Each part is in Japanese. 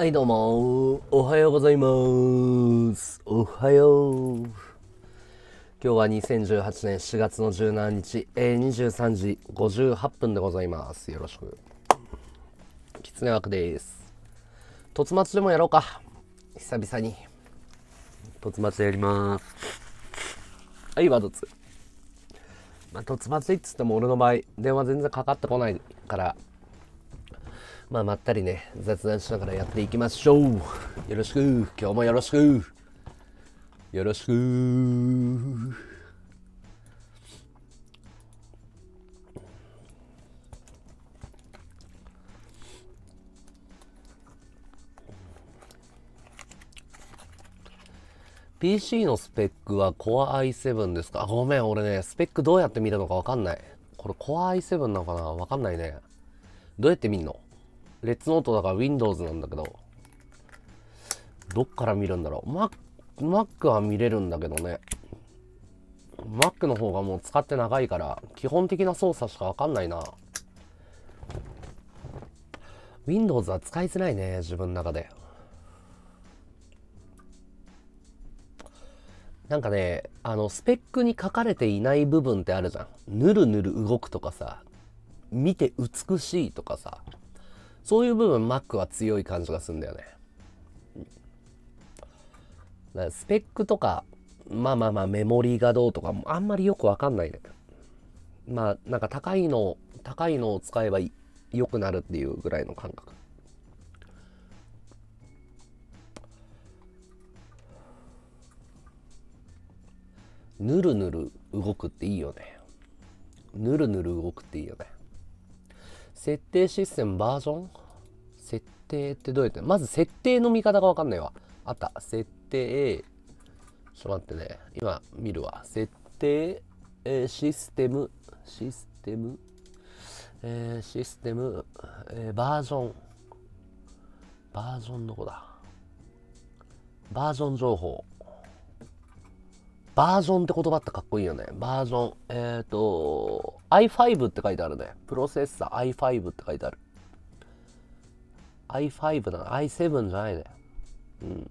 はいどうも、おはようございます。おはよう。今日は2018年4月の17日、え23時58分でございます。よろしく。きつね枠です。突待ちでもやろうか。久々に。突待ちやります。はい、ワドツ。まあ、突待ちっつっても俺の場合、電話全然かかってこないから、まあ、まったりね、雑談しながらやっていきましょう。よろしく。今日もよろしく。よろしく。PC のスペックは Core i7 ですかごめん、俺ね、スペックどうやって見たのかわかんない。これ Core i7 なのかなわかんないね。どうやって見んのレッツノートだから Windows なんだけど、どっから見るんだろう。Mac, Mac は見れるんだけどね。Mac の方がもう使って長いから、基本的な操作しかわかんないな。Windows は使いづらいね、自分の中で。なんかね、あの、スペックに書かれていない部分ってあるじゃん。ぬるぬる動くとかさ、見て美しいとかさ、そういう部分 Mac は強い感じがするんだよね。スペックとか、まあまあまあメモリーがどうとかもあんまりよくわかんないね。まあなんか高いの、高いのを使えば良くなるっていうぐらいの感覚。ぬるぬる動くっていいよね。ぬるぬる動くっていいよね。設定システムバージョン設定ってどうやってまず設定の見方がわかんないわ。あった。設定。ちょっと待ってね。今見るわ。設定、えー、システム、システム、えー、システム、えー、バージョン。バージョンどこだバージョン情報。バージョンって言葉ってかっこいいよね。バージョン。えっ、ー、と、i5 って書いてあるね。プロセッサー i5 って書いてある。i5 だな。i7 じゃないね。うん。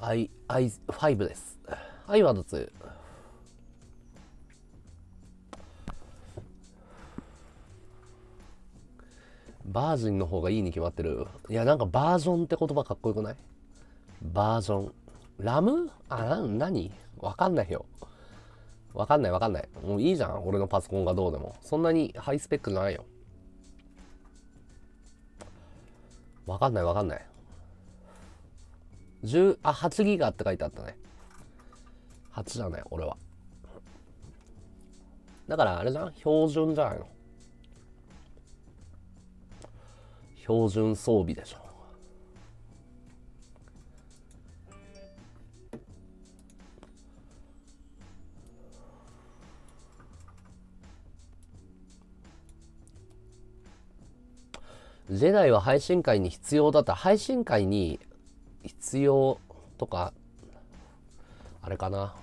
i、i5 です。i はどドバージンの方がいいに決まってる。いや、なんかバージョンって言葉かっこよくないバージョン。ラムあ、な、何わかんないよ。わかんないわかんない。もういいじゃん。俺のパソコンがどうでも。そんなにハイスペックじゃないよ。わかんないわかんない。10あ8ギガって書いてあったね8じゃない俺はだからあれじゃん標準じゃないの標準装備でしょジェダイは配信会に必要だった。配信会に必要とか、あれかな。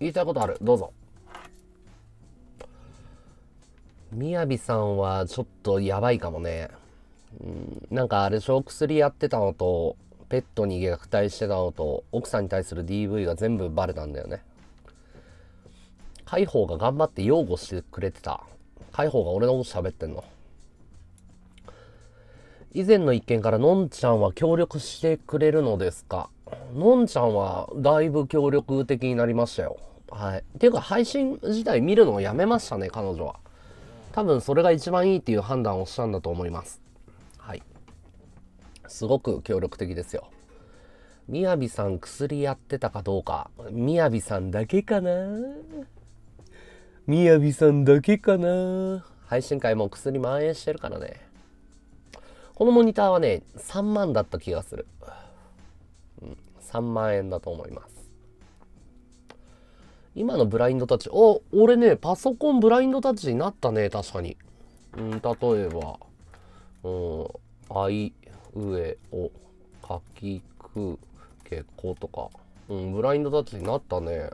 言いたいことある。どうぞ。みやびさんはちょっとやばいかもね。うん、なんかあれでしょ薬やってたのと、ペットに虐待してたのと、奥さんに対する DV が全部バレたんだよね。海宝が頑張って擁護してくれてた。海宝が俺のこと喋ってんの。以前の一件からのんちゃんは協力してくれるのですかのんちゃんはだいぶ協力的になりましたよ。はい。っていうか、配信自体見るのをやめましたね、彼女は。多分それが一番いいっていう判断をしたんだと思います。はい。すごく協力的ですよ。みやびさん薬やってたかどうか。みやびさんだけかなみやびさんだけかな配信会も薬蔓延してるからね。このモニターはね、3万だった気がする。うん、3万円だと思います。今のブラインドタッチ。お、俺ね、パソコンブラインドタッチになったね、確かに。うん、例えば、うん、あい、うえ、お、かき、く、け、こ、とか。うん、ブラインドタッチになったね。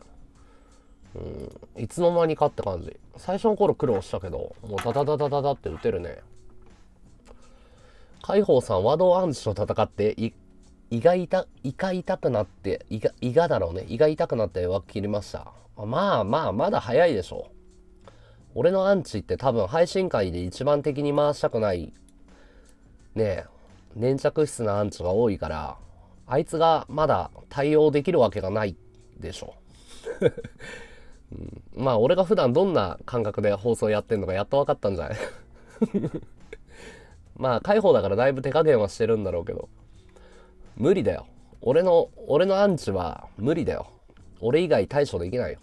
うん、いつの間にかって感じ。最初の頃苦労したけど、もうダダダダダって打てるね。海宝さん、和道暗示と戦って、胃が痛、胃が痛くなって、胃が、胃がだろうね。胃が痛くなって脇切りました。まあまあ、まだ早いでしょ俺のアンチって多分配信会で一番敵に回したくない、ねえ、粘着質なアンチが多いから、あいつがまだ対応できるわけがないでしょう。ん、まあ、俺が普段どんな感覚で放送やってんのかやっと分かったんじゃない まあ、解放だからだいぶ手加減はしてるんだろうけど。無理だよ。俺の、俺のアンチは無理だよ。俺以外対処できないよ。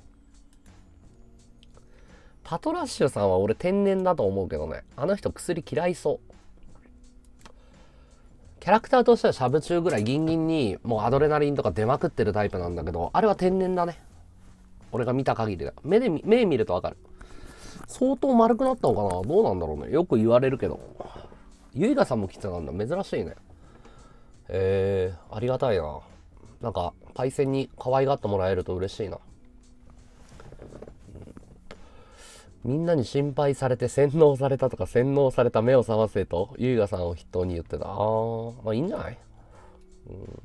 アトラッシュさんは俺天然だと思うけどね。あの人薬嫌いそう。キャラクターとしてはしゃぶ中ぐらいギンギンにもうアドレナリンとか出まくってるタイプなんだけど、あれは天然だね。俺が見た限りだ。目で、目見るとわかる。相当丸くなったのかなどうなんだろうね。よく言われるけど。ゆいがさんも来てたんだ。珍しいね。えー、ありがたいな。なんか、パイセンに可愛がってもらえると嬉しいな。みんなに心配されて洗脳されたとか洗脳された目を覚ませと、優雅さんを筆頭に言ってた。ああ、まあいいんじゃない、うん、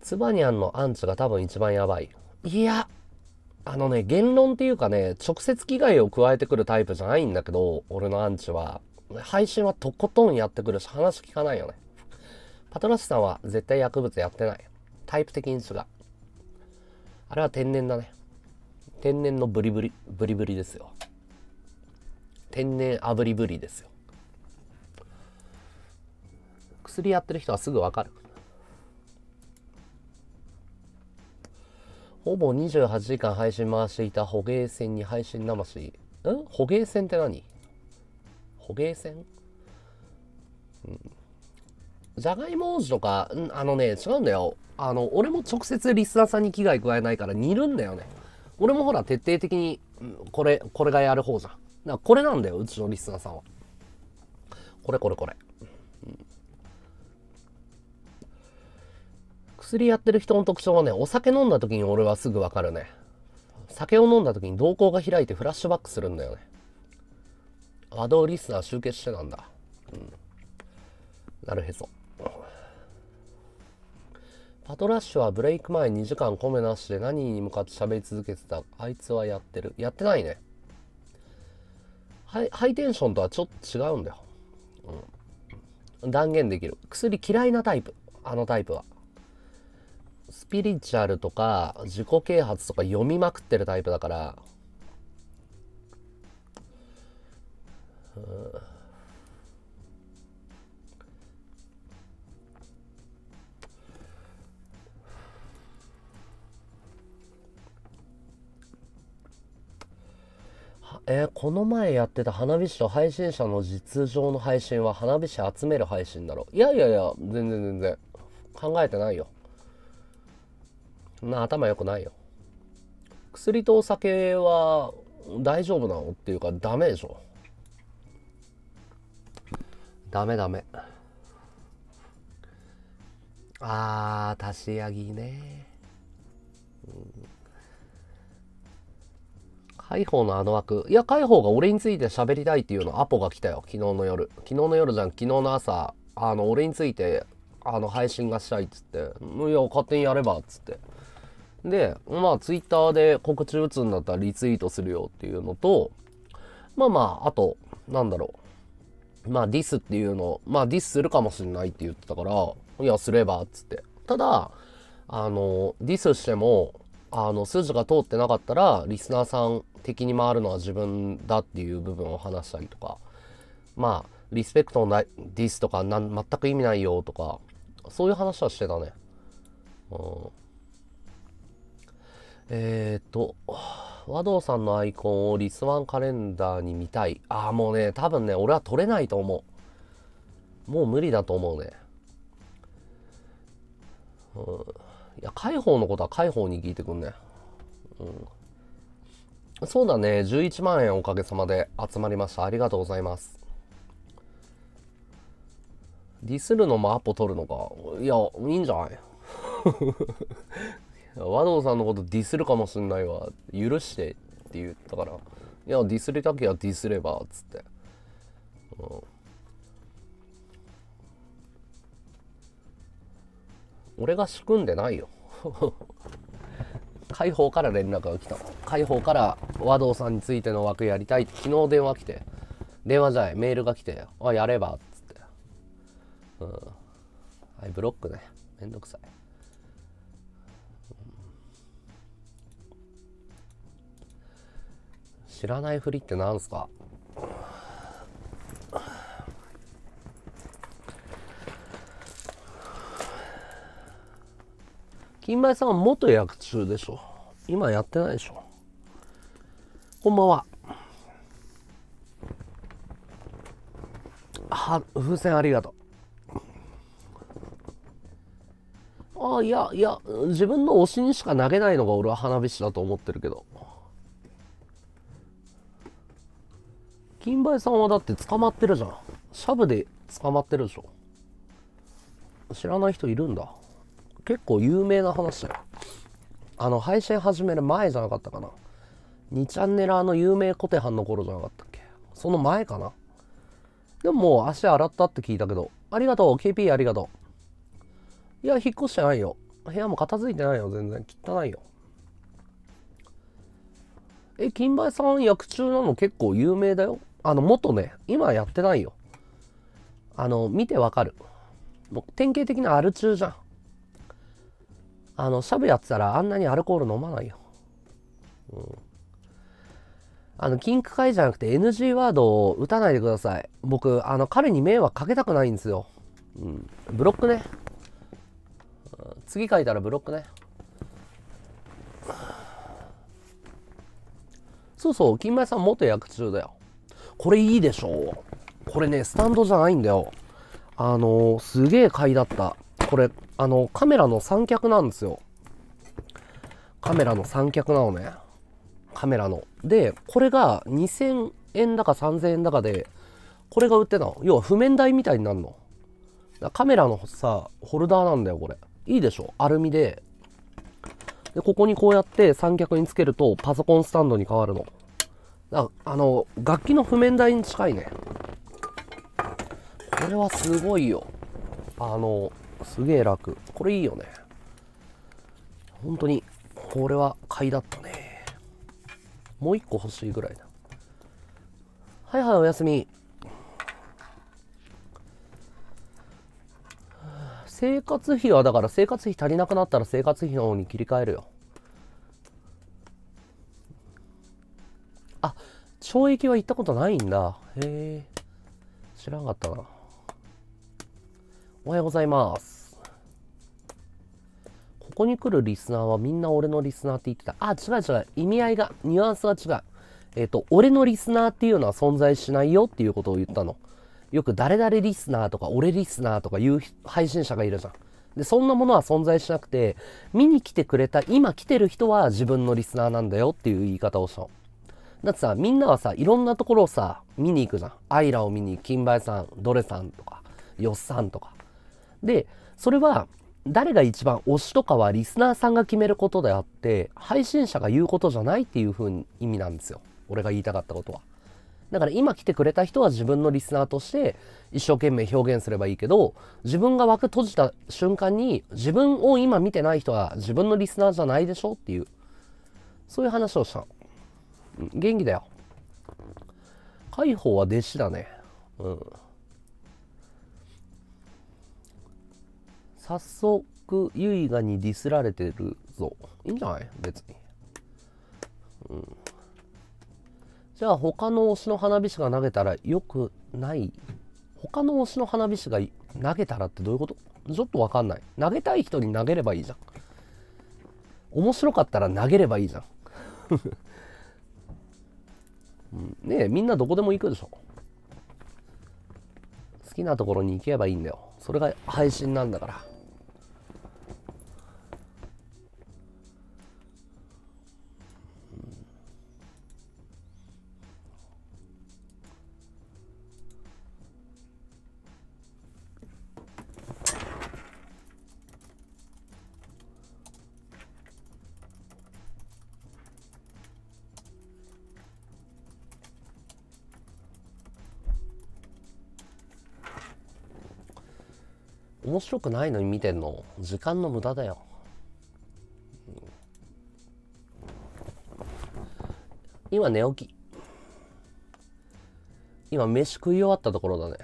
ツバニャンのアンチが多分一番やばい。いや、あのね、言論っていうかね、直接危害を加えてくるタイプじゃないんだけど、俺のアンチは。配信はとことんやってくるし、話聞かないよね。パトラッシュさんは絶対薬物やってない。タイプ的に違う。あれは天然だね。天然のブリブリ、ブリブリですよ。天然あぶりぶりですよ。薬やってる人はすぐわかる。ほぼ28時間配信回していた捕鯨船に配信魂。ん捕鯨船って何捕鯨船うん。じゃがいも王子とか、あのね、違うんだよ。あの、俺も直接リスナーさんに危害加えないから煮るんだよね。俺もほら、徹底的に、これ、これがやる方じゃん。だからこれなんだよ、うちのリスナーさんは。これこれこれ。薬やってる人の特徴はね、お酒飲んだ時に俺はすぐわかるね。酒を飲んだ時に瞳孔が開いてフラッシュバックするんだよね。アドリスナー集結してなんだ。うん。なるへそ。パトラッシュはブレイク前2時間米なしで何に向かって喋り続けてたあいつはやってる。やってないね。ハイハイテンションとはちょっと違うんだよ。うん。断言できる。薬嫌いなタイプ。あのタイプは。スピリチュアルとか自己啓発とか読みまくってるタイプだから、うんえー、この前やってた花火師と配信者の実情の配信は花火師集める配信だろいやいやいや全然全然考えてないよな頭良くないよ薬とお酒は大丈夫なのっていうかダメでしょダメダメあー足しやぎね、うん解放のあの枠。いや、解放が俺について喋りたいっていうの、アポが来たよ。昨日の夜。昨日の夜じゃん、昨日の朝、あの、俺について、あの、配信がしたいっつって。いや、勝手にやれば、っつって。で、まあ、ツイッターで告知打つんだったらリツイートするよっていうのと、まあまあ、あと、なんだろう。まあ、ディスっていうの、まあ、ディスするかもしれないって言ってたから、いや、すれば、っつって。ただ、あの、ディスしても、あの筋が通ってなかったらリスナーさん的に回るのは自分だっていう部分を話したりとかまあリスペクトのディスとかなん全く意味ないよとかそういう話はしてたね。うん、えー、っと和道さんのアイコンをリスワンカレンダーに見たい。ああもうね多分ね俺は取れないと思う。もう無理だと思うね。うんいや、海放のことは海宝に聞いてくんね。うん。そうだね。11万円おかげさまで集まりました。ありがとうございます。ディスるのもアポ取るのか。いや、いいんじゃない 和道さんのことディスるかもしんないわ。許してって言ったから。いや、ディスりたけゃディスれば、つって。うん俺が仕組んでないよ。海 放から連絡が来たの。海から和道さんについての枠やりたいって昨日電話来て、電話じゃない、メールが来て、あ、やれば、っつって。うん。はい、ブロックね。めんどくさい。知らないふりって何すか金前さんは元役中でしょ。今やってないでしょ。こんばんは。は、風船ありがとう。ああ、いや、いや、自分の推しにしか投げないのが俺は花火師だと思ってるけど。金梅さんはだって捕まってるじゃん。シャブで捕まってるでしょ。知らない人いるんだ。結構有名な話だよ。あの、配信始める前じゃなかったかな。2チャンネルあの有名コテハンの頃じゃなかったっけその前かなでももう足洗ったって聞いたけど、ありがとう、KP ありがとう。いや、引っ越してないよ。部屋も片付いてないよ、全然。汚いよ。え、金梅さん役中なの結構有名だよ。あの、元ね、今やってないよ。あの、見てわかる。典型的なアル中じゃん。あのシャブやってたらあんなにアルコール飲まないよ。うん、あの禁句会じゃなくて NG ワードを打たないでください。僕、あの彼に迷惑かけたくないんですよ。うん、ブロックね。次書いたらブロックね。そうそう、金前さん元役中だよ。これいいでしょう。これね、スタンドじゃないんだよ。あのー、すげえ買いだった。これ、あの、カメラの三脚なんですよ。カメラの三脚なのね。カメラの。で、これが2000円だか3000円だかで、これが売ってたの。要は譜面台みたいになるの。カメラのさ、ホルダーなんだよ、これ。いいでしょアルミで。で、ここにこうやって三脚につけるとパソコンスタンドに変わるの。ああの、楽器の譜面台に近いね。これはすごいよ。あの、すげえ楽これいいよね本当にこれは買いだったねもう一個欲しいぐらいだ。はいはいおやすみ生活費はだから生活費足りなくなったら生活費の方に切り替えるよあ懲役は行ったことないんだへえ知らんかったなおはようございます。ここに来るリスナーはみんな俺のリスナーって言ってた。あ、違う違う。意味合いが、ニュアンスが違う。えっ、ー、と、俺のリスナーっていうのは存在しないよっていうことを言ったの。よく誰々リスナーとか俺リスナーとかいう配信者がいるじゃん。で、そんなものは存在しなくて、見に来てくれた、今来てる人は自分のリスナーなんだよっていう言い方をしたの。だってさ、みんなはさ、いろんなところをさ、見に行くじゃん。アイラを見に、金梅さん、ドレさんとか、よっさんとか。で、それは誰が一番推しとかはリスナーさんが決めることであって、配信者が言うことじゃないっていう風に意味なんですよ。俺が言いたかったことは。だから今来てくれた人は自分のリスナーとして一生懸命表現すればいいけど、自分が枠閉じた瞬間に自分を今見てない人は自分のリスナーじゃないでしょっていう、そういう話をした。うん、元気だよ。解放は弟子だね。うん。早速、ユイガにディスられてるぞ。いいんじゃない別に。うん。じゃあ、他の推しの花火師が投げたらよくない他の推しの花火師が投げたらってどういうことちょっとわかんない。投げたい人に投げればいいじゃん。面白かったら投げればいいじゃ ん。ねえ、みんなどこでも行くでしょ。好きなところに行けばいいんだよ。それが配信なんだから。面白くないのに見てんの時間の無駄だよ、うん、今寝起き今飯食い終わったところだね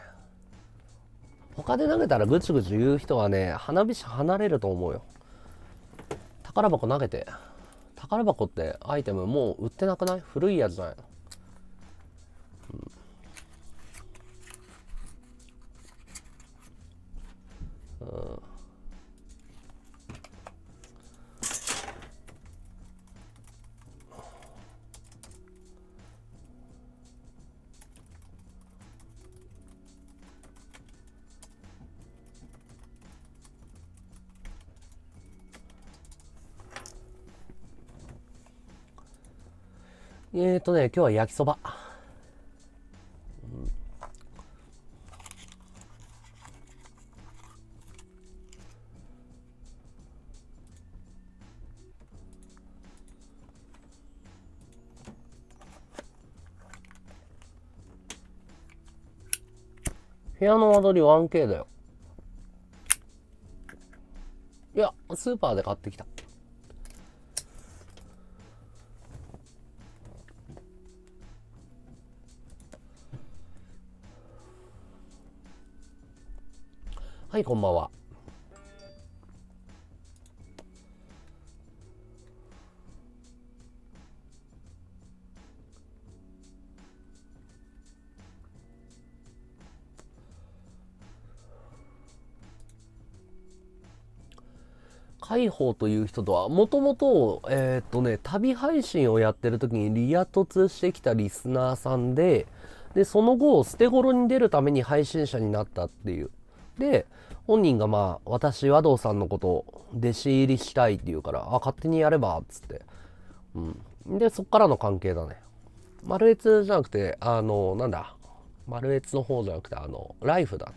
他で投げたらぐちぐち言う人はね花火師離れると思うよ宝箱投げて宝箱ってアイテムもう売ってなくない古いやつじゃないのえーとね、今日は焼きそば。部屋の間取り 1K だよ。いや、スーパーで買ってきた。はい、こんばんは。方という人とは、もともと、えー、っとね、旅配信をやってる時にリア突してきたリスナーさんで、で、その後、捨て頃に出るために配信者になったっていう。で、本人がまあ、私、和道さんのことを弟子入りしたいって言うから、あ、勝手にやれば、っつって。うん。で、そっからの関係だね。丸越じゃなくて、あの、なんだ、マルエツの方じゃなくて、あの、ライフだ。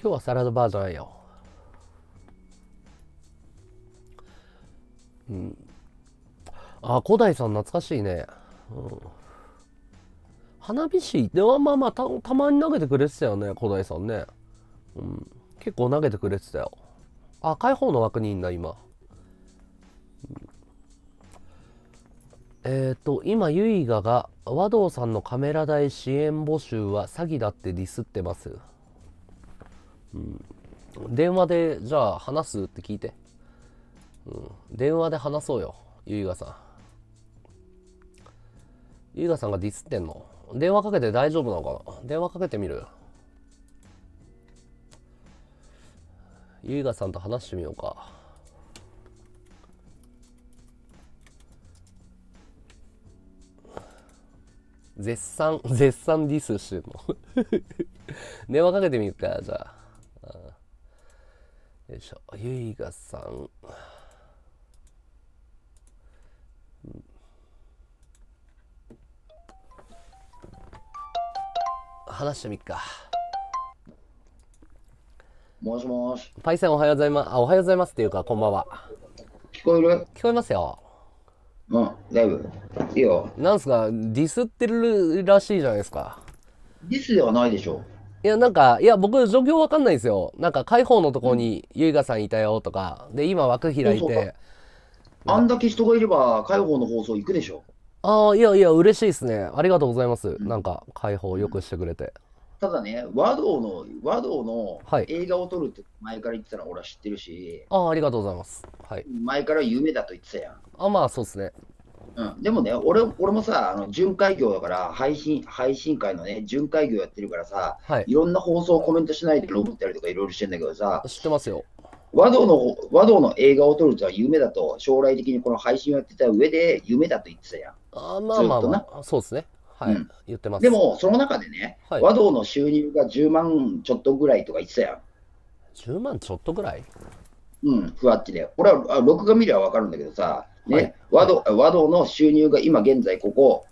今日はサラダバーじゃないよ。うん。あ、古代さん懐かしいね。うん。花火師ではまあまあたたまに投げてくれてたよね、古代さんね。うん。結構投げてくれてたよ。あ、解放の枠にいんだ、今。えっ、ー、と、今、ユイガが、和道さんのカメラ代支援募集は詐欺だってディスってます。うん、電話で、じゃあ話すって聞いて。うん、電話で話そうよ、ゆいがさん。ゆいがさんがディスってんの電話かけて大丈夫なのかな電話かけてみるゆいがさんと話してみようか。絶賛、絶賛ディスしてんの 電話かけてみるか、じゃあ。よいしょ。ゆいがさん。話してみっかもしもしパイセンおはようございますあおはようございますっていうかこんばんは聞こえる聞こえますようんだいぶいいよなんすかディスってるらしいじゃないですかディスではないでしょいや、なんか、いや、僕、状況わかんないですよ。なんか、解放のとこに、ゆいがさんいたよとか、で、今、枠開いて、あんだけ人がいれば、解放の放送行くでしょ。ああ、いやいや、嬉しいですね。ありがとうございます。うんなんか、解放をよくしてくれて。ただね、和道の、和道の映画を撮るって前から言ってたの俺は知ってるし、ああ、ありがとうございます。はい。前から夢だと言ってたやん。あ、まあ、そうですね。うん、でもね、俺、俺もさ、あの巡回業だから、配信、配信会のね、巡回業やってるからさ、はい。いろんな放送をコメントしないでロったりとかいろいろしてんだけどさ、知ってますよ。和道の、和道の映画を撮るとは夢だと、将来的にこの配信をやってた上で夢だと言ってたやん。あまあまあ、まあ、そうですね。はい、うん、言ってます。でも、その中でね、はい、和道の収入が10万ちょっとぐらいとか言ってたやん。10万ちょっとぐらいうん、ふわっちで。俺は、録画見りゃ分かるんだけどさ、ね、はい、和道、和道の収入が今現在ここ、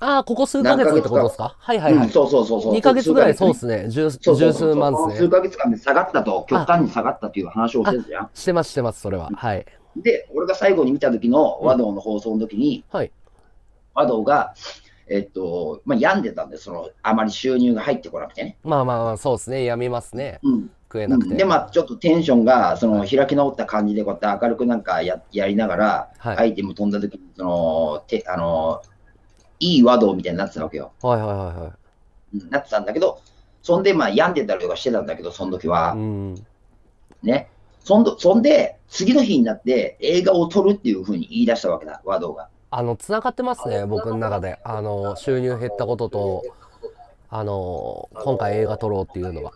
ああ、ここ数ヶ月ってことですかはいはいはい、うん。そうそうそうそう。2ヶ月ぐらいそうですね。十数万ですね。数ヶ月間で下がったと、極端に下がったという話をしてるじゃん。してますしてます、それは。はい。で、俺が最後に見た時の和道の放送の時に、うん、はい。和道が、えっと、まあ、病んでたんで、その、あまり収入が入ってこなくてね。まあまあまあ、そうですね。やみますね。うん。食えなくて。うん、で、まあ、ちょっとテンションが、その、開き直った感じで、こうやって明るくなんかややりながら、はい、アイテム飛んだ時に、その、てあの、いい和道みたいになってたわけよ。はいはいはいはい。なってたんだけど、そんで、まあ、病んでたりとかしてたんだけど、その時は。うん。ね。そんそんで、次の日になって映画を撮るっていうふうに言い出したわけだ、和道が。あの、繋がってますね、僕の中で。あの、収入減ったことと、あの、今回映画撮ろうっていうのが。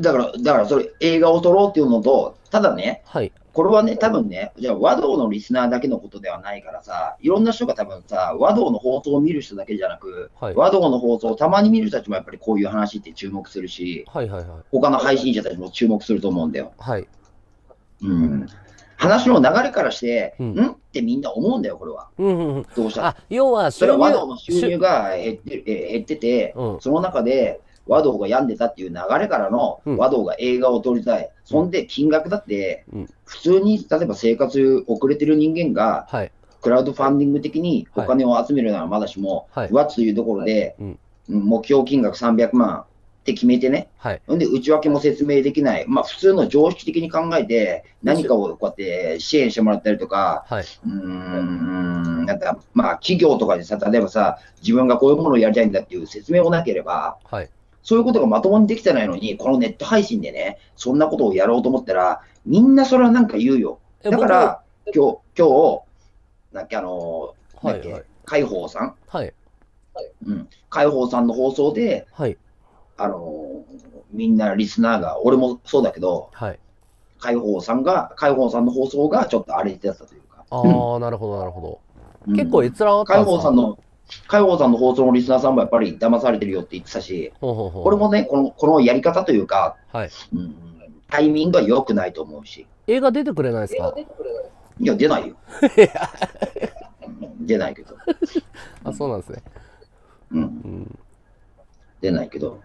だから、だからそれ、映画を撮ろうっていうのと、ただね、はい、これはね、多分ね、じゃあ、和道のリスナーだけのことではないからさ、いろんな人が多分さ、和道の放送を見る人だけじゃなく、はい、和道の放送をたまに見る人たちもやっぱりこういう話って注目するし、はいはいはい、他の配信者たちも注目すると思うんだよ。はい、うん話の流れからして、うん、んってみんな思うんだよ、これは。どうした要はそれは和道の収入が減って減ってて、うん、その中で和道が病んでたっていう流れからの和道が映画を撮りたい、うん、そんで金額だって、普通に例えば生活遅れてる人間が、はい、クラウドファンディング的にお金を集めるならまだしも、はい、わっというところで、はい、目標金額300万、って決めてね、はい、んで内訳も説明できない、まあ、普通の常識的に考えて、何かをこうやって支援してもらったりとか、はい、うんなんかまあ企業とかでさ、例えばさ、自分がこういうものをやりたいんだっていう説明もなければ、はい、そういうことがまともにできてないのに、このネット配信でね、そんなことをやろうと思ったら、みんなそれはなんか言うよ。だから、今日、今日、なんかあのー、はい、はい、海宝さん。はい。うん。海宝さんの放送で、はい。あの、みんなリスナーが、俺もそうだけど、はい。海宝さんが、海宝さんの放送がちょっと荒れてたというか。ああ、なるほど、なるほど。結構閲覧あったんかさんの、海宝さんの放送のリスナーさんもやっぱり騙されてるよって言ってたし、ほうほうほう俺もね、この、このやり方というか、はい。うん、タイミングは良くないと思うし。映画出てくれないですかいや、出ないよ。出ないけど。あ、そうなんですね。うん。うん、出ないけど。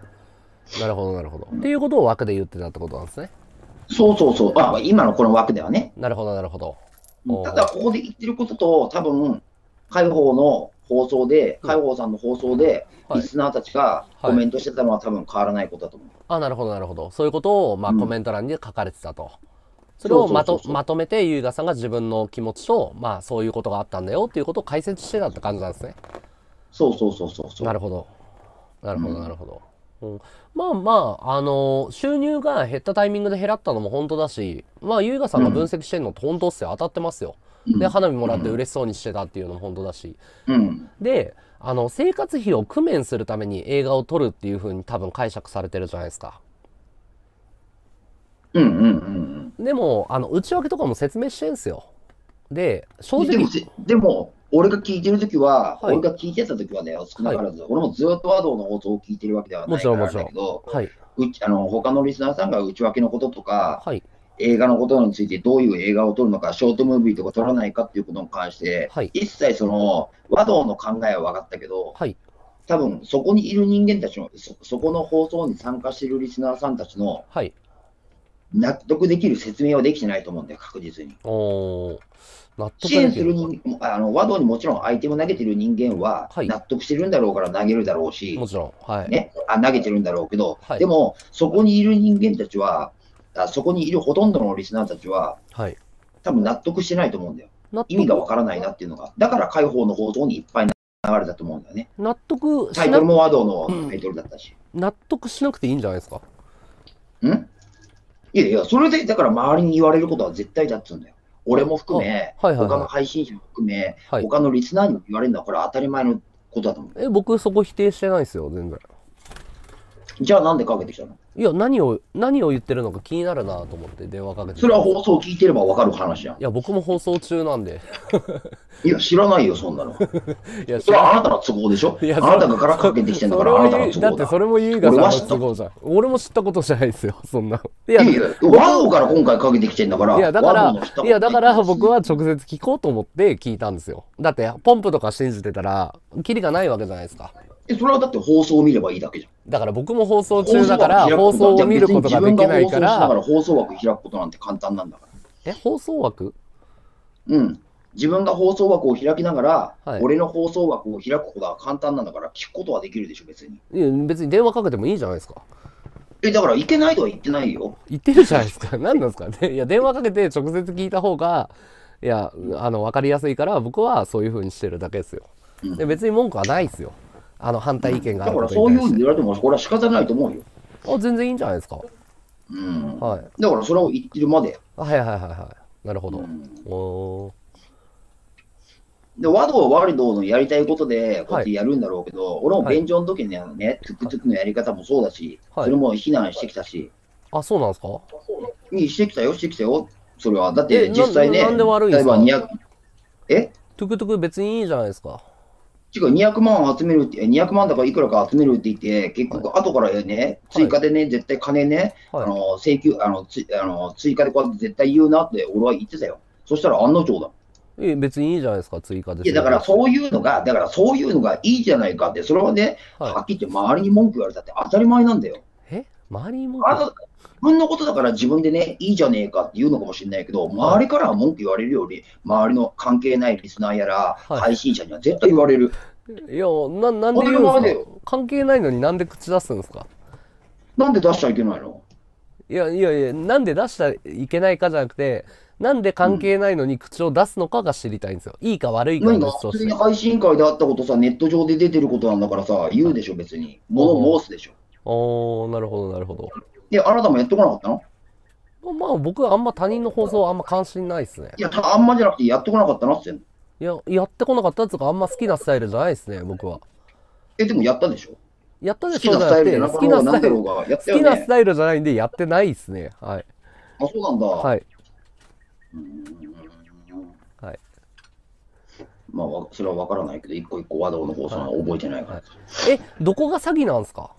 なるほど、なるほど。っていうことを枠で言ってたってことなんですね。そうそうそう。あ、今のこの枠ではね。なるほど、なるほど。ただ、ここで言ってることと、多分、解放の放送で、海放さんの放送で、リスナーたちがコメントしてたのは多分変わらないことだと思う。はいあ、なるほど、なるほど。そういうことを、まあ、コメント欄に書かれてたと。それをまとまとめて、優雅さんが自分の気持ちと、まあ、そういうことがあったんだよっていうことを解説してたって感じなんですね。そうそうそうそうそう。なるほど。なるほど、なるほど。うん、まあまあ、あのー、収入が減ったタイミングで減らったのも本当だし、まあ、優雅さんが分析してるのって本当っすよ。当たってますよ。で、花火もらって嬉しそうにしてたっていうのも本当だし。うん、で、あの、生活費を工面するために映画を撮るっていうふうに多分解釈されてるじゃないですか。うんうんうん。でも、あの、内訳とかも説明してんすよ。で、正直。でも、でも俺が聞いてるときは、はい俺が聞いてたときはね、少なからず、俺もずっと和道の放送を聞いてるわけではないからあだけど、はい。うちあの他のリスナーさんが内訳のこととか、はい。映画のことについてどういう映画を撮るのか、ショートムービーとか撮らないかっていうことに関して、はい。一切その和道の考えは分かったけど、はい。多分そこにいる人間たちのそ、そこの放送に参加しているリスナーさんたちの納得できる説明はできてないと思うんだよ、確実に。お支援する人あのワドにもちろん相手も投げてる人間は納得してるんだろうから投げるだろうし、もちろん、はい、ね、あ投げてるんだろうけど、はい、でもそこにいる人間たちはあ、そこにいるほとんどのリスナーたちは、はい、多分納得してないと思うんだよ。意味がわからないなっていうのが、だから解放の放送にいっぱい流れたと思うんだよね。納得タイトルもワドのタイトルだったし、うん。納得しなくていいんじゃないですかんいやいや、それでだから周りに言われることは絶対だっつうんだよ。俺も含め、はいはいはい、他の配信者も含め、はい、他のリスナーにも言われるのは、これ当たり前のことだと思う。え、僕そこ否定してないですよ、全然。じゃあなんでかけてきたのいや、何を、何を言ってるのか気になるなと思って電話かけて。それは放送聞いてればわかる話やん。いや、僕も放送中なんで。いや、知らないよ、そんなの。いや、それはあなたの都合でしょいや、あなたがからかけてきてんだから、あなたの都合だ。だってそれも優がさんの都合じゃん。俺も知ったことじゃないですよ、そんな。いや、いやワオから今回かけてきてんだから、いや、だから、いや、だから僕は直接聞こうと思って聞いたんですよ。だって、ポンプとか信じてたら、キリがないわけじゃないですか。それはだって放送を見ればいいだけじゃん。だから僕も放送中だから、放送を見ることができないから。だから放送枠開くことなんて簡単なんだから。え、放送枠うん。自分が放送枠を開きながら、はい、俺の放送枠を開くことは簡単なんだから、聞くことはできるでしょ、別に。いや、別に電話かけてもいいじゃないですか。え、だから、いけないとは言ってないよ。言ってるじゃないですか。何なんですかね。いや、電話かけて直接聞いた方が、いや、あの、わかりやすいから、僕はそういうふうにしてるだけですよ。で、別に文句はないですよ。あの反対意見があるだからそういうふうに言われても、これは仕方ないと思うよ。あ全然いいんじゃないですか。うん。はい。だからそれを言ってるまで。はいはいはいはい。なるほど。うん、おで、和ワ和ドのやりたいことで、こうやってやるんだろうけど、はい、俺も便所の時にね、はい、トゥクトゥクのやり方もそうだし、はい、それも非難してきたし。あ、そうなんですかにしてきたよ、してきたよ。それは。だって実際ね、なんで悪いえトゥクトゥク別にいいじゃないですか。違う、200万集めるって、200万だからいくらか集めるって言って、結局、後からね、はい、追加でね、絶対金ね、はい、あの請求あのつあの、追加でこうやって絶対言うなって、俺は言ってたよ。そしたら案の定だ。え別にいいじゃないですか、追加で。いや、だからそういうのが、だからそういうのがいいじゃないかって、それはね、はい、はっきり言って周りに文句言われたって当たり前なんだよ。え周りに文句あ分のことだから自分でね、いいじゃねえかって言うのかもしれないけど、周りからは文句言われるより、周りの関係ないリスナーやら、配信者には絶対言われる。いや、ななんで言うんですか関係ないのになんで口出すんですかなんで出しちゃいけないのいやいやいや、なんで出しちゃいけないかじゃなくて、なんで関係ないのに口を出すのかが知りたいんですよ。うん、いいか悪いかの主張し配信会であったことさ、ネット上で出てることなんだからさ、言うでしょ、別に。物申すでしょ。ああ、なるほど、なるほど。え、あなたもやってこなかったのまあ僕はあんま他人の放送あんま関心ないですね。いや、たあんまじゃなくてやってこなかったなっていや、やってこなかったとか、あんま好きなスタイルじゃないですね、僕は。え、でもやったでしょやったでしょ好きなスタイル、好きなスタイルじゃないんでやってないですね。はい。あ、そうなんだ。はい。はい。まあ、それは分からないけど、一個一個和道の放送は覚えてないから。はい、え、どこが詐欺なんですか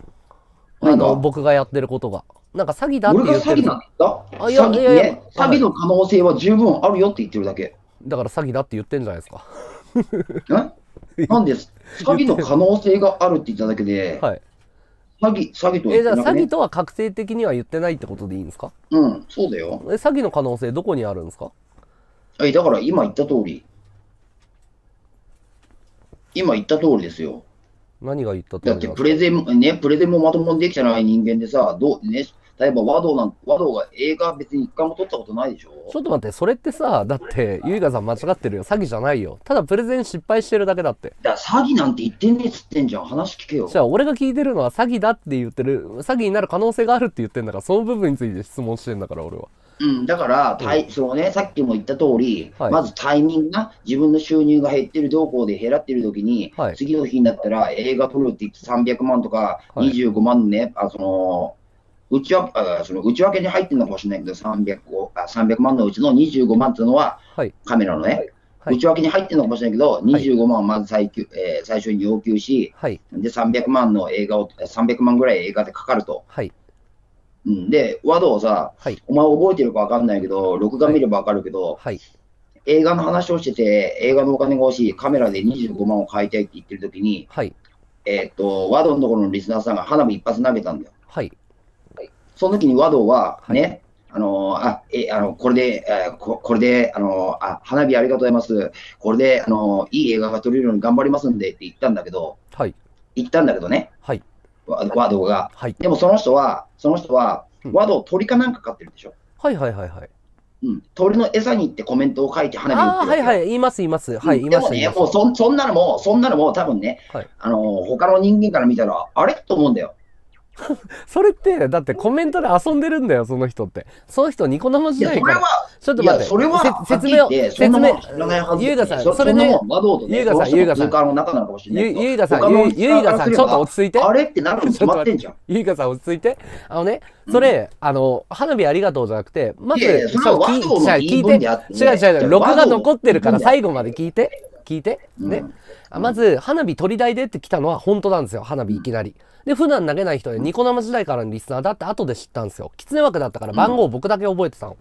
あの、僕がやってることが。なんか詐欺だって言ってる。俺が詐欺なんだ詐欺い詐欺の可能性は十分あるよって言ってるだけ。だから詐欺だって言ってんじゃないですか。なんです。詐欺の可能性があるって言っただけで、はい、詐欺、詐欺とは、ね、えじゃあ詐欺とは確定的には言ってないってことでいいんですかうん、そうだよ。え詐欺の可能性どこにあるんですかえ、だから今言った通り。今言った通りですよ。何が言っただってプレゼン、ね、プレゼンもまともにできてない人間でさ、どうね、例えば和道なん和道が映画別に一回も撮ったことないでしょちょっと待ってそれってさだって優香さん間違ってるよ詐欺じゃないよただプレゼン失敗してるだけだってだ詐欺なんて言ってねえっつってんじゃん話聞けよじゃあ俺が聞いてるのは詐欺だって言ってる詐欺になる可能性があるって言ってんだからその部分について質問してんだから俺はうん、だから、たいそのね、さっきも言った通り、はいまずタイミングが自分の収入が減ってる動向で減らってる時に、はい次の日になったら映画撮るって言って300万とか25万のね、あその内訳あその内訳に入ってるのかもしれないけど、300, をあ300万のうちの25万っていうのは、はい、カメラのね、はい、内訳に入ってるのかもしれないけど、25万をまず最,、はえー、最初に要求し、はい、で300万の映画を、300万ぐらい映画でかかると。はいうん、で、ワドをさ、はい、お前覚えてるか分かんないけど、録画見れば分かるけど、はい、映画の話をしてて、映画のお金が欲しい、カメラで25万を買いたいって言ってる時に、はいえー、っとワドのところのリスナーさんが花火一発投げたんだよ。はいその時に和道はね、はい、あの、あ、え、あの、これで、えー、ここれで、あの、あ、花火ありがとうございます。これで、あの、いい映画が撮れるように頑張りますんでって言ったんだけど、はい。言ったんだけどね、はい。和道が、はい。でもその人は、その人は、和道鳥かなんか飼ってるでしょ。うはいはいはいはい。うん、鳥の餌に行ってコメントを書いて花火を打ってるはいはい、言います、言います。はい、うん、でもね、もうそそんなのも、そんなのも、多分ね、はい、あの他の人間から見たら、あれと思うんだよ。それって、だってコメントで遊んでるんだよ、その人って。その人、ニコ生時代から。ちょっと待って。それは説明を、説明。ゆうがさん、それね、ゆうがさん、ゆうがさん。ゆうがさん、ゆうがさん、ちょっと落ち着いて。あれってなるに決まってんじゃん。ゆうがさん、落ち着いて。あのね、それ、あの、花火ありがとうじゃなくて、まず、そう、聞いて、違う違う違う、録画残ってるから最後まで聞いて、聞いて、ね。まず、花火鳥大でって来たのは本当なんですよ。花火いきなり。で、普段投げない人で、ニコ生時代からのリスナーだって後で知ったんですよ。狐枠だったから番号僕だけ覚えてたの。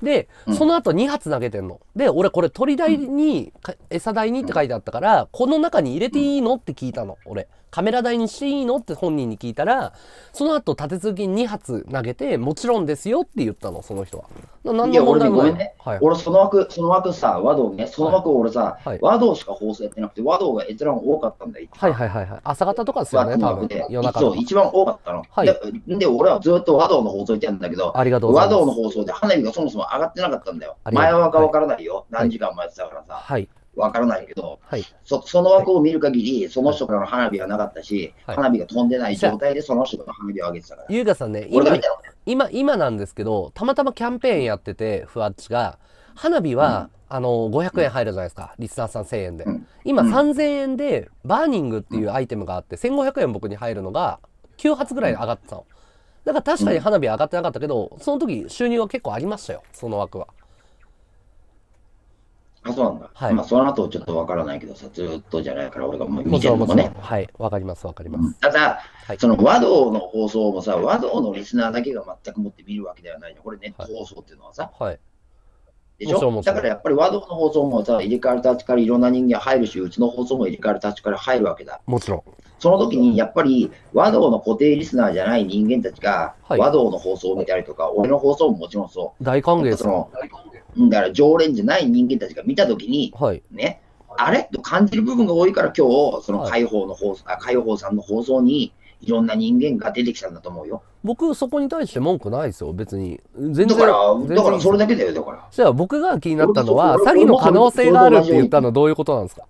で、その後2発投げてんの。で、俺これ取り台に、餌台にって書いてあったから、この中に入れていいのって聞いたの、俺。カメラ台にしていいのって本人に聞いたら、その後立て続きに2発投げて、もちろんですよって言ったの、その人は。何の問題もない。い俺、ねはい、俺その枠、その枠さ、和道ね、その枠俺さ、はい、和道しか放送やってなくて、和道が閲覧多かったんだよ。はいはいはいはい。朝方とかですよね、多分。夜中そう、一番多かったの。はい、でで、俺はずっと和道の放送行ってたんだけど、ありがとう和道の放送で花火がそもそも上がってなかったんだよ。前はわからないよ、何時間もやってたからさ。はいわからないけど、はいそ、その枠を見る限り、その人からの花火はなかったし、はい、花火が飛んでない状態で、その人ら花火を上げてたから。優香さんね、今、今、今なんですけど、たまたまキャンペーンやってて、ふわっちが、花火は、うん、あの、500円入るじゃないですか、うん、リスナーさん1000円で。うん、今、3000円で、バーニングっていうアイテムがあって、1500円僕に入るのが、9発ぐらい上がってたの。だから確かに花火上がってなかったけど、その時収入は結構ありましたよ、その枠は。あ、そうなんだ。はい。まあ、その後ちょっとわからないけどさ、ずっとじゃないから、俺がもう見てるのんね。はい、わかります、わかります。ただ、はい、その和道の放送もさ、和道のリスナーだけが全く持って見るわけではないの。これネット放送っていうのはさ。はい。でしょだからやっぱり和道の放送もさ、入れ替わる立ちからいろんな人間入るし、うちの放送も入れ替わる立ちから入るわけだ。もちろん。その時にやっぱり、和道の固定リスナーじゃない人間たちが、和道の放送を見たりとか、俺の放送ももちろんそう。大歓迎そのだから常連じゃない人間たちが見た時に、はい、ね、あれと感じる部分が多いから、今日その解放の放送、はい、解放さんの放送に、いろんな人間が出てきたんだと思うよ。僕、そこに対して文句ないですよ、別に。全然。だから、だからそれだけだよ、だから。じゃあ僕が気になったのは、詐欺の可能性があるって言ったのはどういうことなんですか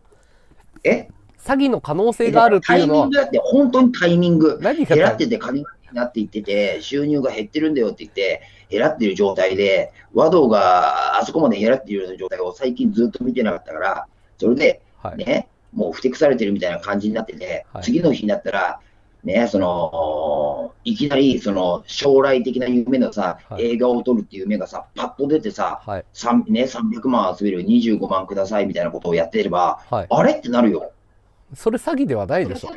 え詐欺の可能性があるっていうのは。タイミングだって、本当にタイミング。何が減らってて金がなっていってて、収入が減ってるんだよって言って、減らってる状態で、和道があそこまで減らってるような状態を最近ずっと見てなかったから、それで、ね、はい、もうふてくされてるみたいな感じになってて、はい、次の日になったら、ね、その、いきなり、その、将来的な夢のさ、はい、映画を撮るっていう夢がさ、パッと出てさ、はい、ね、300万集める25万くださいみたいなことをやってれば、はい、あれってなるよ。それ詐欺ではないでしょ。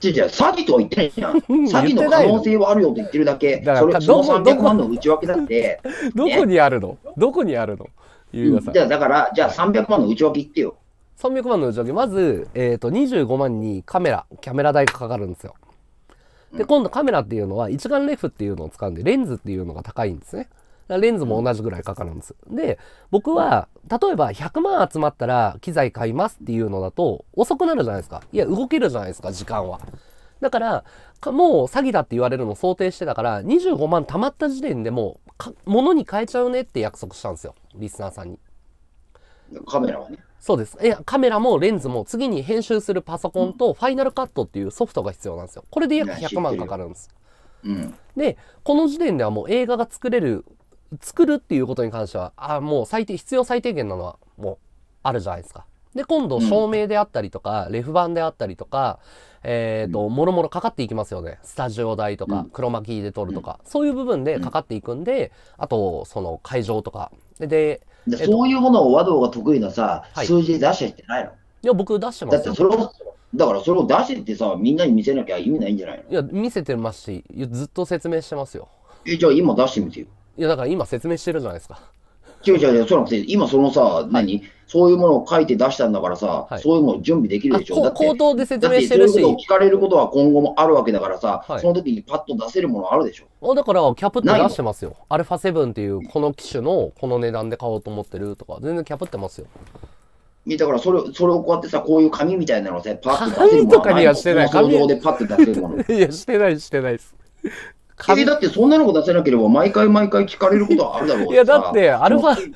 じゃ違う、詐欺とは言ってないじゃん。詐欺の可能性はあるよと言ってるだけ、だそれその300万の内訳だって。どこにあるの、ね、どこにあるの、うん、だから、じゃあ300万の内訳言ってよ。300万の上限、まず、えー、と、25万にカメラ、キャメラ代がかかるんですよ。で、今度カメラっていうのは一眼レフっていうのを使うんで、レンズっていうのが高いんですね。レンズも同じぐらいかかるんです。で、僕は、例えば100万集まったら機材買いますっていうのだと、遅くなるじゃないですか。いや、動けるじゃないですか、時間は。だから、もう詐欺だって言われるのを想定してたから、25万貯まった時点でもう、物に変えちゃうねって約束したんですよ。リスナーさんに。カメラはね。そうです。いや、カメラもレンズも次に編集するパソコンとファイナルカットっていうソフトが必要なんですよ。これで約100万かかるんです。うん、で、この時点ではもう映画が作れる、作るっていうことに関しては、あもう最低、必要最低限なのはもうあるじゃないですか。で、今度、照明であったりとか、うん、レフ板であったりとか、えっ、ー、と、もろもろかかっていきますよね。スタジオ代とか、黒巻きで撮るとか、そういう部分でかかっていくんで、あと、その会場とか。で、えっと、そういうものを和道が得意なさ、はい、数字出してってないのいや、僕出してますだってそれを、だからそれを出してってさ、みんなに見せなきゃ意味ないんじゃないのいや、見せてますし、ずっと説明してますよ。え、じゃあ今出してみてよ。いや、だから今説明してるじゃないですか。違う違う違う、そうなくて、今そのさ、何そういうものを書いて出したんだからさ、はいそういうの準備できるでしょ。だって、口頭で説明し明るしてそうるいうことを聞かれることは今後もあるわけだからさ、はいその時にパッと出せるものあるでしょ。あだからキャプって出してますよアルファ7っていうこの機種のこの値段で買おうと思ってるとか全然キャプってますよ見だからそれをそれをこうやってさ、こういう紙みたいなのをさ、パッと出せるもの紙とかにはしてない想像でパッと出せるもの。いやしてないしてないですえだってそんなの出せなければ毎回毎回聞かれることはあるだろういやだってアルファ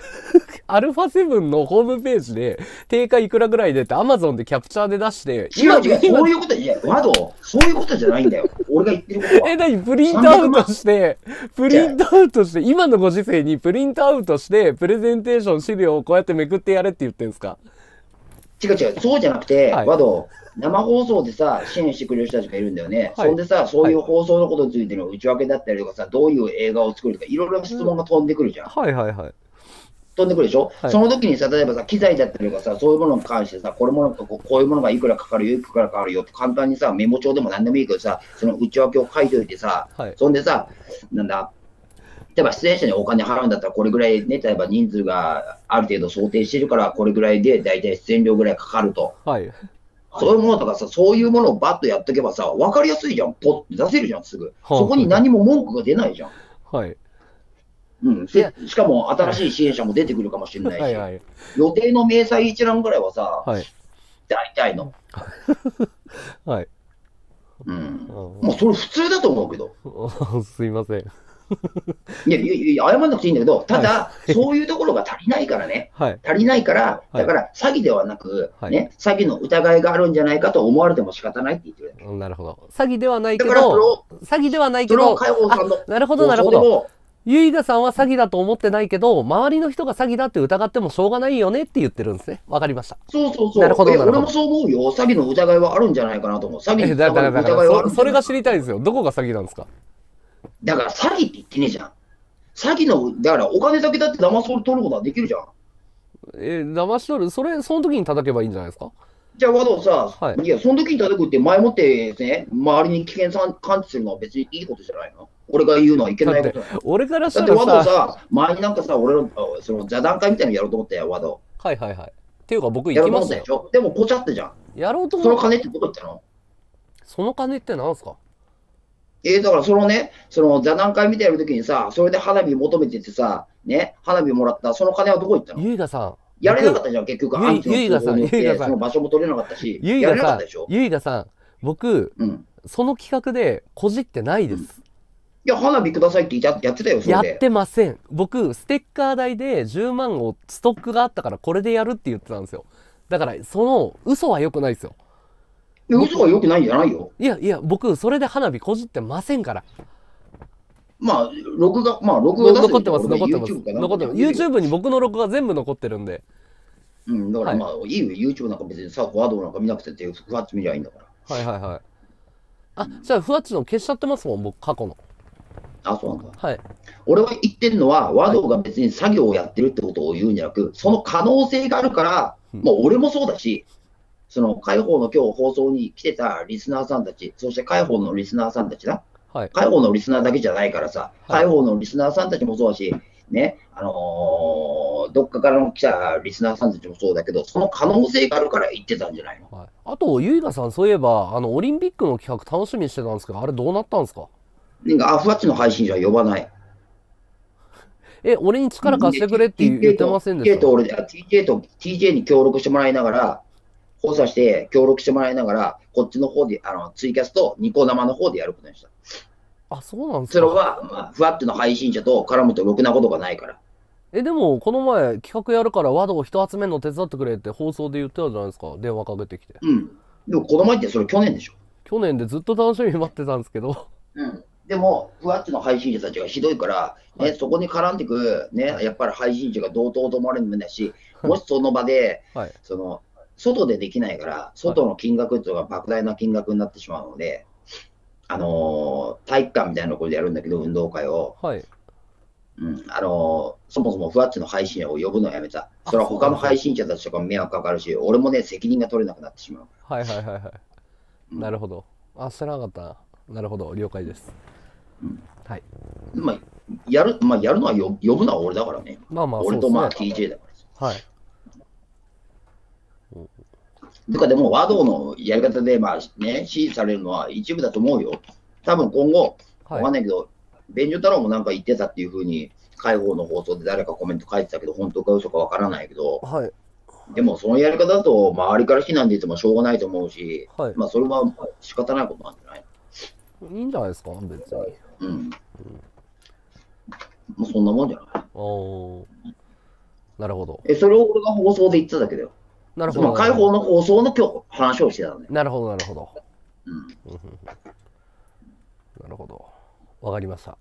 アルファセブンのホームページで定価いくらぐらいでってアマゾンでキャプチャーで出して違う違うそういうこといやワドそういうことじゃないんだよ俺が言ってることはえ何プリントアウトしてプリントアウトして今のご時世にプリントアウトしてプレゼンテーション資料をこうやってめくってやれって言ってんすか違う違うそうじゃなくて、はい、ワド生放送でさ、支援してくれる人たちがいるんだよね。はい、そんでさ、そういう放送のことについての内訳だったりとかさ、どういう映画を作るとか、いろいろ質問が飛んでくるじゃん。はいはいはい。飛んでくるでしょ、はい、その時にさ、例えばさ、機材だったりとかさ、そういうものに関してさ、これものこういうものがいくらかかるよ、いくらかかるよって簡単にさ、メモ帳でもなんでもいいけどさ、その内訳を書いておいてさ、はい、そんでさ、なんだ、例えば出演者にお金払うんだったら、これぐらいね、例えば人数がある程度想定してるから、これぐらいで大体出演料ぐらいかかると。はいそういうものとかさ、そういうものをバッとやっとけばさ、分かりやすいじゃん、ポッて出せるじゃん、すぐ。そこに何も文句が出ないじゃん。はい。うん、しかも新しい支援者も出てくるかもしれないし、はいはい予定の明細一覧ぐらいはさ、はい、大体の。はい。うん。もうそれ普通だと思うけど。すいません。いやいや、謝んなくていいんだけど、ただ、はい、そういうところが足りないからね、はい、足りないから、だから詐欺ではなく、はい、ね、詐欺の疑いがあるんじゃないかと思われても仕方ないって言ってる、うん、なるほど。詐欺ではないけど、詐欺ではないけど、なるほど、なるほど。結いがさんは詐欺だと思ってないけど、周りの人が詐欺だって疑ってもしょうがないよねって言ってるんですね。わかりました。そうそうそう。なるほど俺もそう思うよ。詐欺の疑いはあるんじゃないかなと思う。詐欺の疑いはあるそれが知りたいですよ。どこが詐欺なんですかだから詐欺って言ってねえじゃん。詐欺の、だからお金だけだって騙し取ることはできるじゃん。えー、騙し取るそれ、その時に叩けばいいんじゃないですかじゃあ、わざさ、はい、いや、その時に叩くって前もってですね、周りに危険さ感知するのは別にいいことじゃないの俺が言うのはいけないことだ俺からしたらだってわざさ、前になんかさ、俺のその座談会みたいなのやろうと思ったよ、わざはいはいはい。っていうか、僕行きましょ。よ。でも、ポチャってじゃん。やろうと思った。その金ってどこ行ったのその金って何すかえー、だからそのね、その座談会みたいな時にさ、それで花火求めててさ、ね、花火もらった、その金はどこ行ったのゆいがさん。やれなかったじゃん、結局。ゆいゆいがさん、ゆいがさん。その場所も取れなかったし、ゆいがさん、ゆいがさん、僕、うん、その企画でこじってないです。うん、いや、花火くださいってやってたよ、そやってません。僕、ステッカー代で10万をストックがあったから、これでやるって言ってたんですよ。だから、その、嘘はよくないですよ。嘘はよくないんじゃないよ。いやいや、僕、それで花火こじってませんから。まあ、録画、まあ、録画残ってます、残ってます。残ってます。YouTube に僕の録画全部残ってるんで。うん、だからまあ、はい、いいよ、YouTube なんか別にさ、ワードなんか見なくてって、ふわっち見りゃいいんだから。はいはいはい。あ、じゃあ、ふわっちの消しちゃってますもん、僕、過去の。あ、そうなんだ。はい。俺は言ってるのは、ワードが別に作業をやってるってことを言うんじゃなく、その可能性があるから、もう俺もそうだし、その解放の今日放送に来てたリスナーさんたち、そして解放のリスナーさんたちだ、はい、解放のリスナーだけじゃないからさ、はい、解放のリスナーさんたちもそうだし、ね、あのー、どっかから来たリスナーさんたちもそうだけど、その可能性があるから言ってたんじゃないの、はい、あと、ゆいさん、そういえば、あのオリンピックの企画、楽しみにしてたんですけど、あれ、どうなったんですかなんかアフワッチの配信者ゃ呼ばない。え、俺に力貸してくれって言ってませんでした ?TJ TJ と、TJ に協力してもらいながら、補佐して協力してもらいながら、こっちの方で、あの、ツイキャスとニコ生の方でやることにした。あ、そうなんですかそれは、まあ、ふわっての配信者と絡むとろくなことがないから。え、でも、この前、企画やるからワードを人集めるの手伝ってくれって放送で言ってたじゃないですか。電話かけてきて。うん。でも、この前ってそれ去年でしょ。去年でずっと楽しみに待ってたんですけど。うん。でも、ふわっちの配信者たちがひどいから、ね、はい、そこに絡んでく、ね、やっぱり配信者が同等と思われるのもないし、もしその場で、はい、その外でできないから、外の金額とか莫大な金額になってしまうので、あのー、体育館みたいなところでやるんだけど、運動会を。はい。うん、あのー、そもそもふわっちの配信を呼ぶのをやめた。それは他の配信者たちとかも迷惑かかるし、俺もね、責任が取れなくなってしまう。はいはいはいはい。うん、なるほど。あ、知らなかったな。なるほど、了解です。うん、はい。まあ、やる、まあ、やるのはよ呼ぶのは俺だからね。まあまあ、ね、俺とまあ TJ だから。はい。とかでも、和道のやり方で、まあね、支持されるのは一部だと思うよ。多分今後、わかんないけど、便所太郎もなんか言ってたっていうふうに、解放の放送で誰かコメント書いてたけど、本当か嘘かわからないけど、でもそのやり方だと、周りから非難で言ってもしょうがないと思うし、まあそれは仕方ないことなんじゃないいいんじゃないですか、別に。うん。うそんなもんじゃない。おなるほど。え、それを俺が放送で言ってただけだよ。なるほど。解放の放送の今日話をしてたのね。なるほど、なるほど。うん、なるほど。わかりました。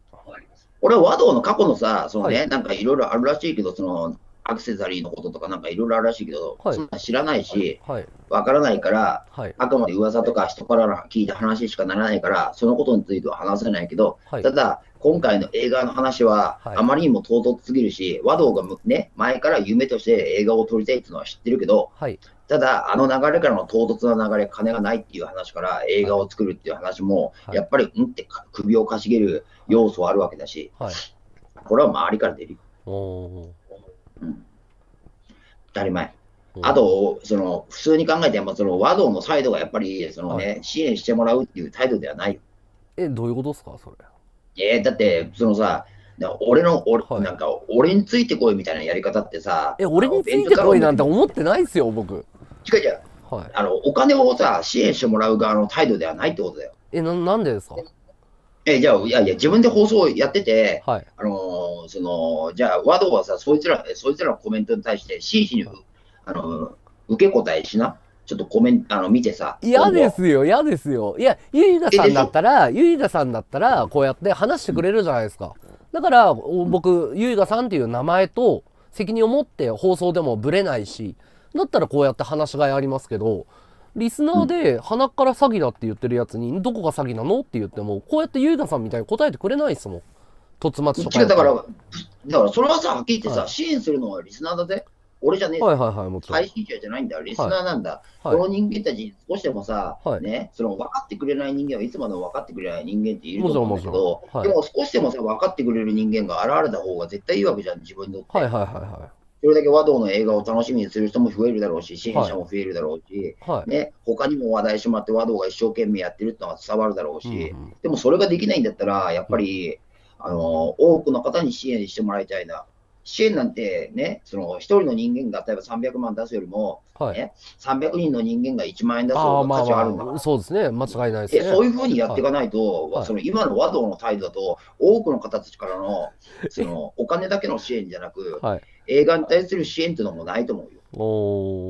俺は和道の過去のさ、そのね、はい、なんかいろいろあるらしいけど、その、アクセサリーのこととかなんかいろいろあるらしいけど、はい、そんな知らないし、わ、はい、からないから、はい、あくまで噂とか人から聞いた話しかならないから、そのことについては話せないけど、ただ、今回の映画の話は、あまりにも唐突すぎるし、和道がね、前から夢として映画を撮りたいっていうのは知ってるけど、ただ、あの流れからの唐突な流れ、金がないっていう話から映画を作るっていう話も、やっぱり、うんって首をかしげる要素はあるわけだし、これは周りから出る。うん、当たり前。あと、その普通に考えて、も、その和道のサイドがやっぱりそのね、はい、支援してもらうっていう態度ではないよ。え、どういうことですか、それ。えー、だって、そのさ、俺の、俺、はい、なんか、俺についてこいみたいなやり方ってさ、え、俺についてこいなんて思ってないですよ、僕。違う違う、はい、あのお金をさ、支援してもらう側の態度ではないってことだよ。え、ななんでですかえ、じゃあ、いやいや、自分で放送やってて、はい、あのー、その、じゃあ、ワードはさ、そいつら、そいつらのコメントに対して真摯に、あのー、受け答えしな。ちょっとコメント、あの、見てさ。嫌ですよ、嫌ですよ。いや、ゆいなさんだったら、ゆいなさんだったら、こうやって話してくれるじゃないですか。だから、僕、ゆいなさんっていう名前と、責任を持って放送でもぶれないし、だったらこうやって話しがいありますけど、リスナーで鼻から詐欺だって言ってるやつに、どこが詐欺なのって言っても、こうやってユーダさんみたいに答えてくれないですもん。まつとか。違う、だから、だからそれはさ、聞いてさ、はい、支援するのはリスナーだぜ。俺じゃねえ、はいはいはい、もちろん配信者じゃないんだ、リスナーなんだ、はい、この人間たちに少しでもさ、はい、ね、その分かってくれない人間はいつまでも分かってくれない人間っていると思うんだけど、はい、でも少しでもさ分かってくれる人間が現れた方が絶対いいわけじゃん、自分にとって。はいはいはいはいそれだけ和道の映画を楽しみにする人も増えるだろうし、支援者も増えるだろうし、はい、ね、他にも話題してもらって、和道が一生懸命やってるってのが伝わるだろうし、うんうん、でもそれができないんだったら、やっぱり、うん、あの多くの方に支援してもらいたいな。支援なんてね、その一人の人間が例えば300万出すよりも、はい、300人の人間が1万円出すうな価値あるんだから、そうですね、間違いないですね。そういうふうにやっていかないと、はい、その今の和道の態度だと、多くの方たちからのその お金だけの支援じゃなく、はい映画に対する支援っていうのもないと思う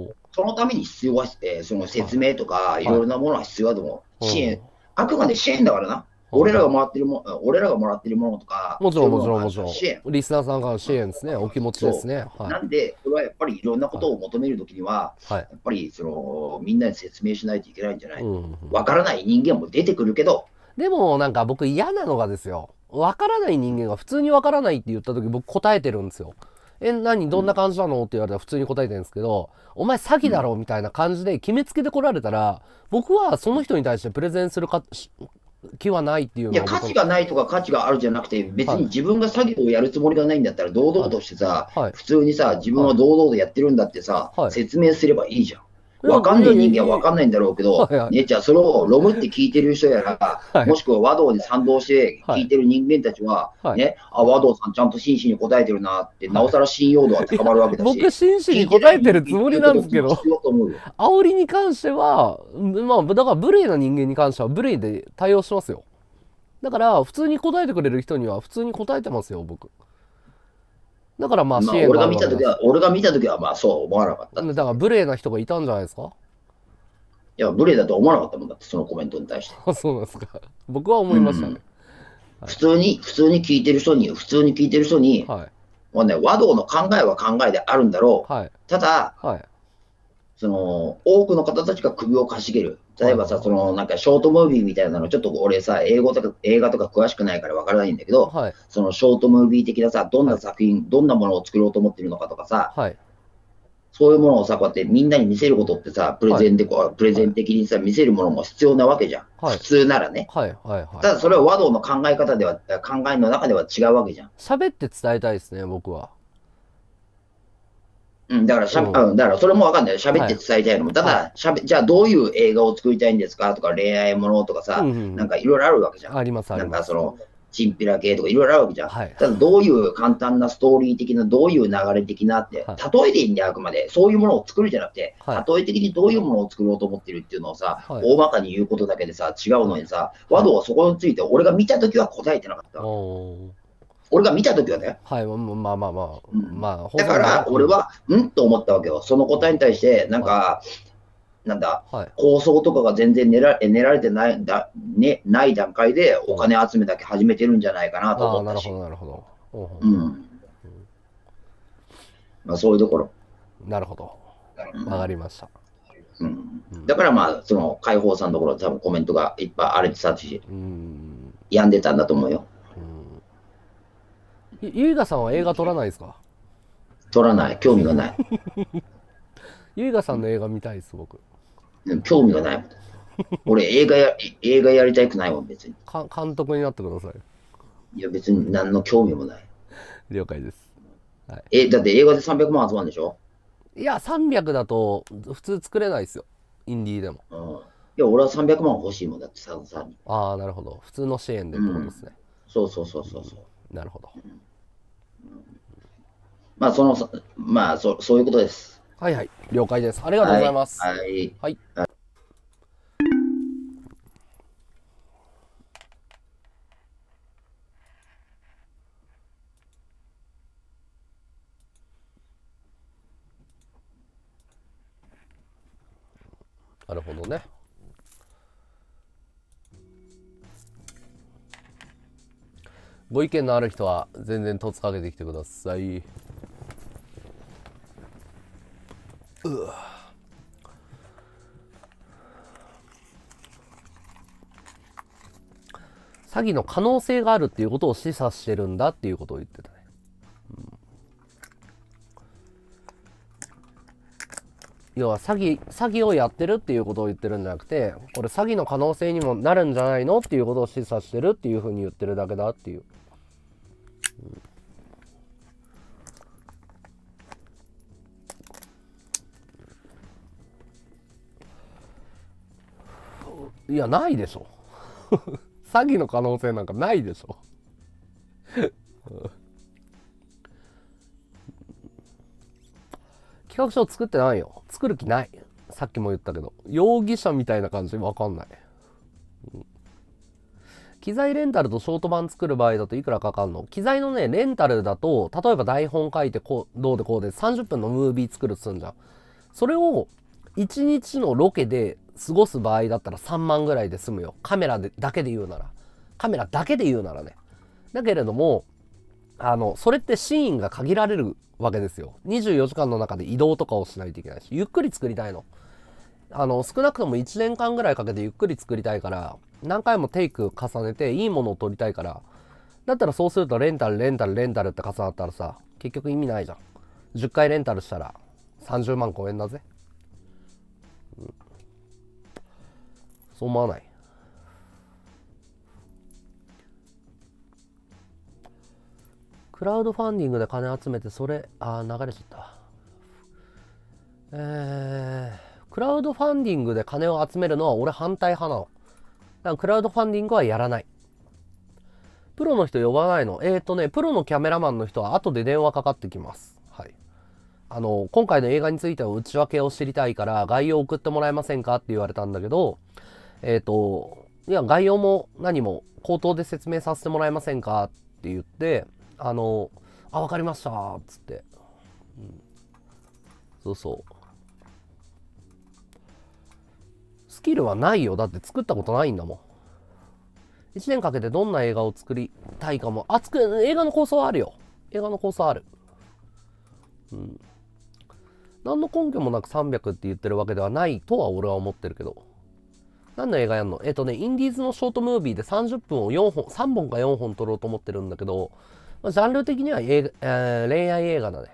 よ。そのために必要は、えー、その説明とか、いろいろなものは必要だと思う。支援、あくまで支援だからな。俺らがもらってるも、俺らがもらってるものとか、もちろんもちろんもちろん。支援。リスナーさんからの支援ですね、お気持ちですね。はい、なんで、これはやっぱりいろんなことを求めるときには、はい、やっぱりそのみんなに説明しないといけないんじゃないわ、うん、からない人間も出てくるけど。でもなんか僕嫌なのがですよ、わからない人間が普通にわからないって言ったとき僕答えてるんですよ。え、何どんな感じなのって言われたら普通に答えてるんですけど、お前詐欺だろみたいな感じで決めつけてこられたら、僕はその人に対してプレゼンするか、気はないっていういや価値がないとか価値があるじゃなくて、別に自分が詐欺をやるつもりがないんだったら、堂々としてさ、はい普通にさ、自分は堂々とやってるんだってさ、はい、説明すればいいじゃん。わかんない人間はわかんないんだろうけど、はいはい、ねじゃあそれをロムって聞いてる人やら、はい、もしくは和道に賛同して聞いてる人間たちは、はい、ね、あ、和道さんちゃんと真摯に答えてるなって、なおさら信用度は高まるわけだし。僕真摯に答えてるつもりなんですけど、煽りに関しては、まあ、だから無礼な人間に関しては無礼で対応しますよ。だから、普通に答えてくれる人には普通に答えてますよ、僕。だからまあ、まあ、俺が見たときは、俺が見た時はまあそう思わなかった。だから無礼な人がいたんじゃないですかいや、無礼だと思わなかったもんだって、そのコメントに対して。あ、そうなんですか。僕は思いましたね。うん普通に、普通に聞いてる人に、普通に聞いてる人に、はい、もうね、和道の考えは考えであるんだろう。はい、ただ、はい、その、多くの方たちが首をかしげる。例えばさ、その、なんかショートムービーみたいなの、ちょっと俺さ、英語とか、映画とか詳しくないからわからないんだけど、はい、そのショートムービー的なさ、どんな作品、はい、どんなものを作ろうと思ってるのかとかさ、はい、そういうものをさ、こうやってみんなに見せることってさ、プレゼンでこう、プレゼン的にさ、見せるものも必要なわけじゃん。普通ならね。はいはいはい。ただそれは和道の考え方では、考えの中では違うわけじゃん。喋って伝えたいですね、僕は。うん、だからしゃ、うん、だからそれも分かんない、喋って伝えたいのも、はい、ただしゃべ、じゃあどういう映画を作りたいんですかとか、恋愛ものとかさ、うんうん、なんかいろいろあるわけじゃん。あります、あります。なんかそのチンピラ系とかいろいろあるわけじゃん、はい、ただどういう簡単なストーリー的な、どういう流れ的なって、はい、例えでいいんだよ、あくまで、そういうものを作るじゃなくて、はい、例え的にどういうものを作ろうと思ってるっていうのをさ、大まかに言うことだけでさ、違うのにさ、和道はそこについて、俺が見たときは答えてなかった。俺が見たときはね。はい、まあまあまあ。まあ、だから、俺は、うんと思ったわけよ。その答えに対して、なんか、なんだ、はい、構想とかが全然練ら練られてないだ、ね、ない段階で、お金集めだけ始めてるんじゃないかなと思ったし。なるほど、なるほど。うん。まあ、そういうところ。なるほど。わかりました。うん、だからまあ、その解放さんのところ、多分コメントがいっぱい荒れてたし、うん、病んでたんだと思うよ。ゆいがさんは映画撮らないですか撮らない。興味がない。ゆいがさんの映画見たいです、僕。興味がないもん。俺映画や、映画やりたくないもん、別に。監督になってください。いや、別に何の興味もない。了解です。え、だって映画で300万集まるんでしょいや、300だと普通作れないですよ。インディーでも。うん。いや、俺は300万欲しいもんだって、さんさんに。ああ、なるほど。普通の支援でってことですね。そうそうそうそうそう。なるほど。まあ、その、まあ、そそういうことです。はいはい、了解です。ありがとうございます。はい。はいはいご意見のある人は全然とつかけてきてください。うわ。詐欺の可能性があるっていうことを示唆してるんだっていうことを言ってたね。うん、要は詐欺、詐欺をやってるっていうことを言ってるんじゃなくて、これ詐欺の可能性にもなるんじゃないのっていうことを示唆してるっていうふうに言ってるだけだっていう。いやないでしょ 詐欺の可能性なんかないでしょ企画書作ってないよ作る気ないさっきも言ったけど容疑者みたいな感じわかんない、うん、機材レンタルとショート版作る場合だといくらかかるの機材のねレンタルだと例えば台本書いてこうどうでこうで30分のムービー作るすんじゃんそれを1日のロケで過ごす場合だったら3万ぐらいで済むよ。カメラでだけで言うなら。カメラだけで言うならね。だけれども、あの、それってシーンが限られるわけですよ。24時間の中で移動とかをしないといけないし、ゆっくり作りたいの。あの、少なくとも1年間ぐらいかけてゆっくり作りたいから、何回もテイク重ねていいものを撮りたいから、だったらそうするとレンタル、レンタル、レンタルって重なったらさ、結局意味ないじゃん。10回レンタルしたら30万超えんだぜ。うんそう思わないクラウドファンディングで金集めて、それ、あ、流れちゃった。えー、クラウドファンディングで金を集めるのは俺反対派なの。だからクラウドファンディングはやらない。プロの人呼ばないの。えっ、ー、とね、プロのキャメラマンの人は後で電話かかってきます。はい。あの、今回の映画についての内訳を知りたいから概要を送ってもらえませんかって言われたんだけど、えっ、ー、と、いや、概要も何も口頭で説明させてもらえませんかって言って、あの、あ、わかりました、つって、うん。そうそう。スキルはないよ。だって作ったことないんだもん。1年かけてどんな映画を作りたいかも。あ、作映画の構想はあるよ。映画の構想ある。うん。何の根拠もなく300って言ってるわけではないとは俺は思ってるけど。何の映画やんのえっ、ー、とね、インディーズのショートムービーで30分を4本、3本か4本撮ろうと思ってるんだけど、まあ、ジャンル的には映画、えー、恋愛映画だね。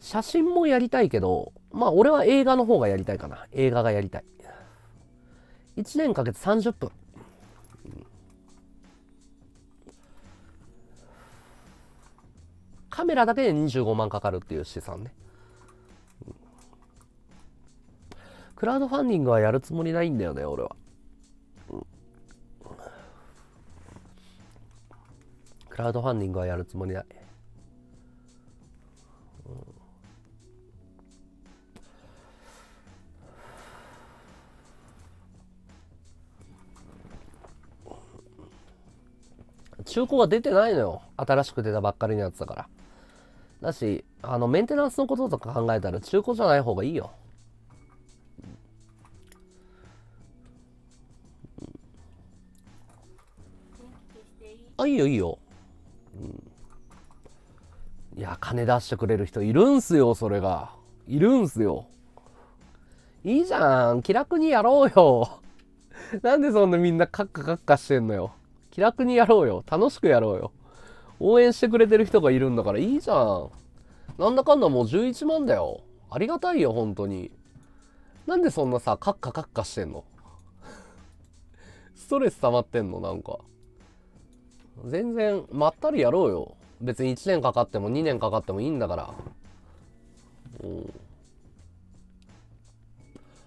写真もやりたいけど、まあ俺は映画の方がやりたいかな。映画がやりたい。1年かけて30分。カメラだけで25万かかるっていう資産ね。クラウドファンディングはやるつもりないんだよね、俺は。クラウドファンディングはやるつもりない。中古が出てないのよ。新しく出たばっかりのやつだから。だし、あの、メンテナンスのこととか考えたら中古じゃない方がいいよ。あ、いいよいいよ。うん、いや、金出してくれる人いるんすよ、それが。いるんすよ。いいじゃん。気楽にやろうよ。なんでそんなみんなカッカカッカしてんのよ。気楽にやろうよ。楽しくやろうよ。応援してくれてる人がいるんだからいいじゃん。なんだかんだもう11万だよ。ありがたいよ、本当に。なんでそんなさ、カッカカッカしてんの ストレス溜まってんのなんか。全然まったりやろうよ別に1年かかっても2年かかってもいいんだからうん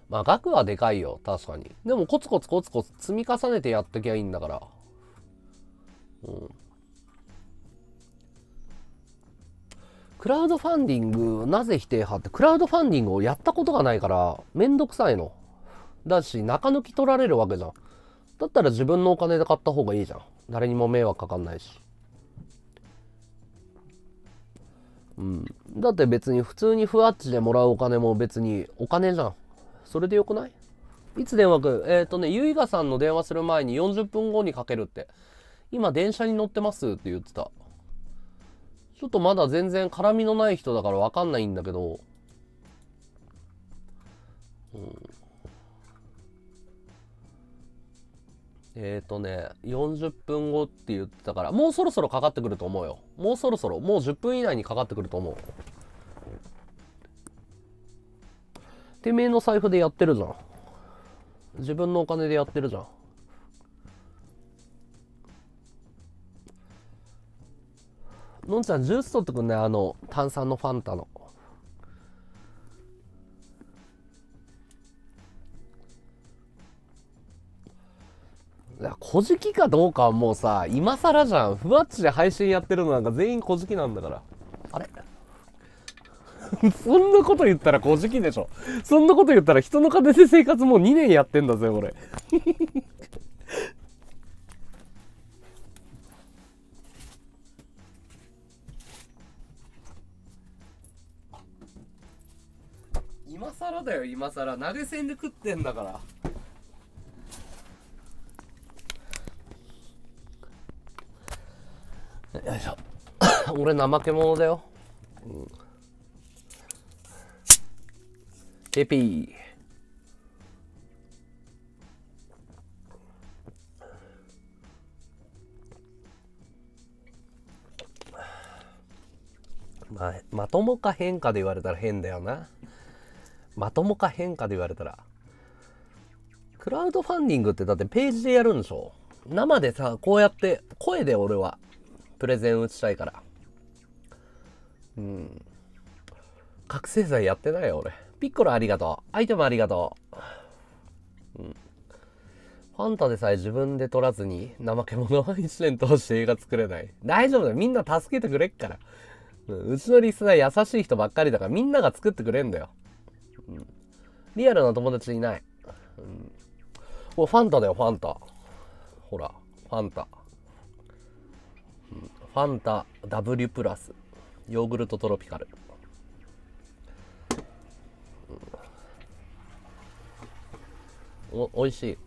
まあ額はでかいよ確かにでもコツコツコツコツ積み重ねてやっときゃいいんだからうんクラウドファンディングなぜ否定派ってクラウドファンディングをやったことがないからめんどくさいのだし中抜き取られるわけじゃんだったら自分のお金で買った方がいいじゃん誰にも迷惑かかんないしうん、だって別に普通にふわっちでもらうお金も別にお金じゃん。それでよくないいつ電話くえっ、ー、とね、ゆいがさんの電話する前に40分後にかけるって。今電車に乗ってますって言ってた。ちょっとまだ全然絡みのない人だからわかんないんだけど。うん。えっ、ー、とね、40分後って言ってたから、もうそろそろかかってくると思うよ。もうそろそろ、もう10分以内にかかってくると思う。てめえの財布でやってるじゃん。自分のお金でやってるじゃん。のんちゃん、ジュース取ってくんね、あの、炭酸のファンタの。小じきかどうかはもうさ、今更じゃん。ふわっちで配信やってるのなんか全員小じきなんだから。あれ そんなこと言ったら小じきでしょ。そんなこと言ったら人の金で生活もう2年やってんだぜ、俺。今更だよ、今更。投げ銭で食ってんだから。よいしょ 俺怠け者だよ、うん、ヘピーまあ、まともか変化で言われたら変だよな。まともか変化で言われたら。クラウドファンディングってだってページでやるんでしょ生でさ、こうやって、声で俺はプレゼン打ちたいから。うん。覚醒剤やってないよ、俺。ピッコロありがとう。アイテムありがとう。うん。ファンタでさえ自分で取らずに怠け者は一年通して映画作れない。大丈夫だよ。みんな助けてくれっから。うん、うちのリスナー優しい人ばっかりだからみんなが作ってくれんだよ。うん、リアルな友達いない。うん、もうファンタだよ、ファンタ。ほら、ファンタ。ファンタ W プラスヨーグルトトロピカルお美味しい、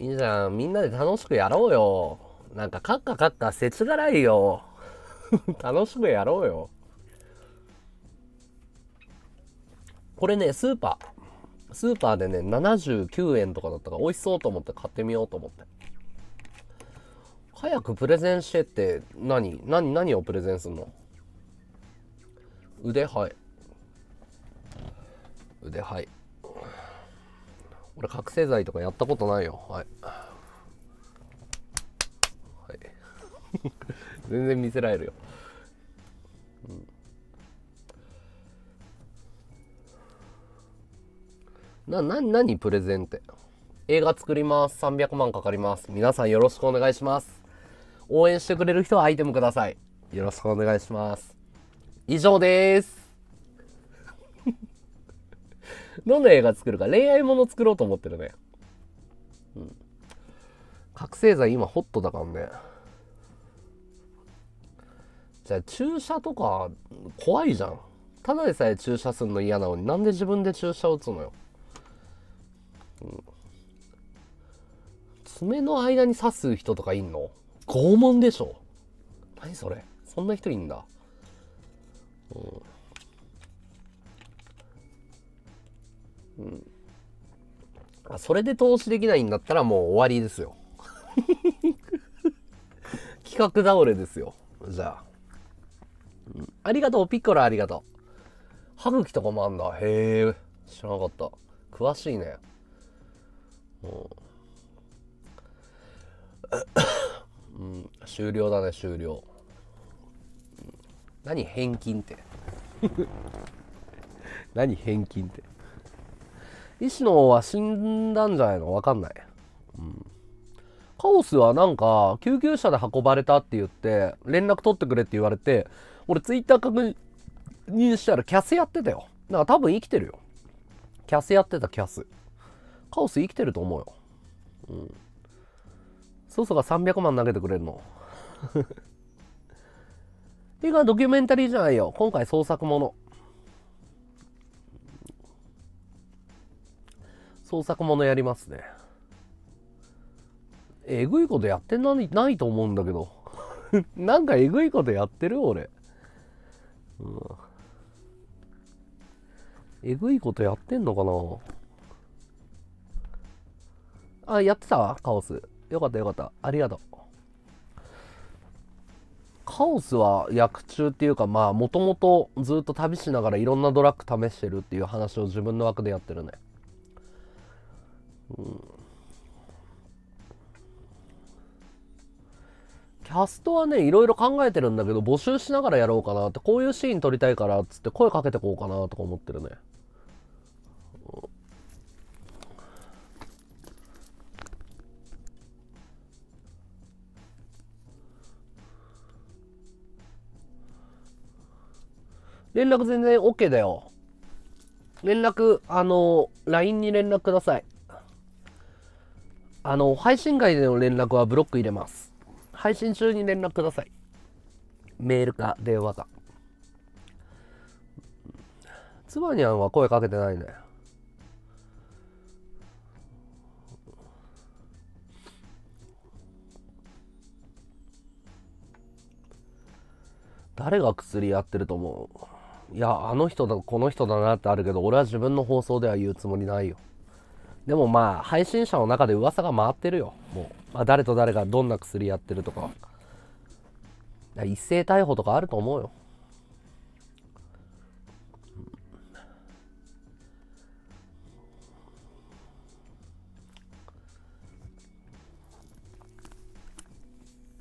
うん、いいじゃんみんなで楽しくやろうよなんかカッカカッカせちがらいよ 楽しくやろうよこれねスーパースーパーでね、79円とかだったから美味しそうと思って買ってみようと思って。早くプレゼンしてって何何何をプレゼンすんの腕はい。腕はい。俺覚醒剤とかやったことないよ。はい。はい、全然見せられるよ。な、な、何プレゼンって。映画作ります。300万かかります。皆さんよろしくお願いします。応援してくれる人はアイテムください。よろしくお願いします。以上です。どんな映画作るか恋愛もの作ろうと思ってるね。うん。覚醒剤今ホットだからね。じゃあ注射とか怖いじゃん。ただでさえ注射するの嫌なのになんで自分で注射打つのよ。うん、爪の間に刺す人とかいんの拷問でしょ何それそんな人いんだ。うん。うん。あ、それで投資できないんだったらもう終わりですよ。企画倒れですよ。じゃあ。うん、ありがとう、ピッコラありがとう。歯茎とかもあんだ。へえ、知らなかった。詳しいね。もう、うん、終了だね終了何返金って 何返金って医の方は死んだんじゃないのわかんない、うん、カオスはなんか救急車で運ばれたって言って連絡取ってくれって言われて俺ツイッター確認したらキャスやってたよだから多分生きてるよキャスやってたキャスカオス生きてると思うよ。うん。ソそが300万投げてくれるの。っていうかドキュメンタリーじゃないよ。今回創作もの。創作ものやりますね。えぐいことやってないないと思うんだけど。なんかえぐいことやってる俺。うん。えぐいことやってんのかなあ、やってたわ、カオス。よかったよかった。ありがとう。カオスは薬中っていうか、まあ、もともとずっと旅しながらいろんなドラッグ試してるっていう話を自分の枠でやってるね。うん。キャストはね、いろいろ考えてるんだけど、募集しながらやろうかなって、こういうシーン撮りたいからっつって声かけてこうかなとか思ってるね。連絡全然 OK だよ。連絡、あの、LINE に連絡ください。あの、配信外での連絡はブロック入れます。配信中に連絡ください。メールか電話か。つばにゃんは声かけてないね。誰が薬やってると思ういや、あの人だ、この人だなってあるけど、俺は自分の放送では言うつもりないよ。でもまあ、配信者の中で噂が回ってるよ。もう、まあ、誰と誰がどんな薬やってるとか。か一斉逮捕とかあると思うよ。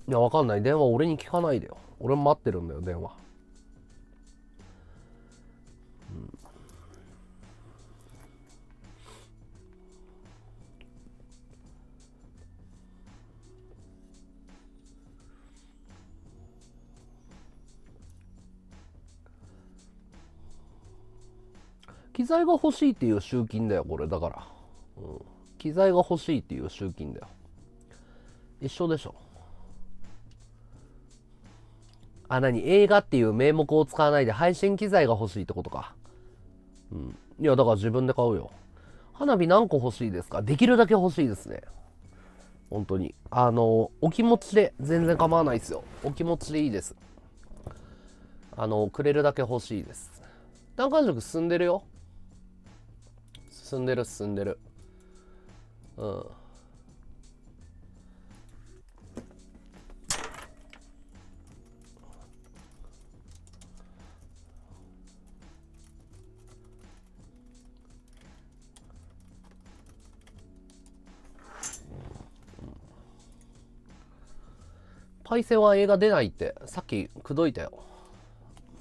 いや、わかんない。電話俺に聞かないでよ。俺待ってるんだよ、電話。機材が欲しいっていう集金だよ、これ。だから。うん。機材が欲しいっていう集金だよ。一緒でしょ。あ、何映画っていう名目を使わないで配信機材が欲しいってことか。うん。いや、だから自分で買うよ。花火何個欲しいですかできるだけ欲しいですね。本当に。あの、お気持ちで全然構わないですよ。お気持ちでいいです。あの、くれるだけ欲しいです。段階塾進んでるよ。進んでる進んでるうんパイセンは映画出ないって、さっき口説いたよ。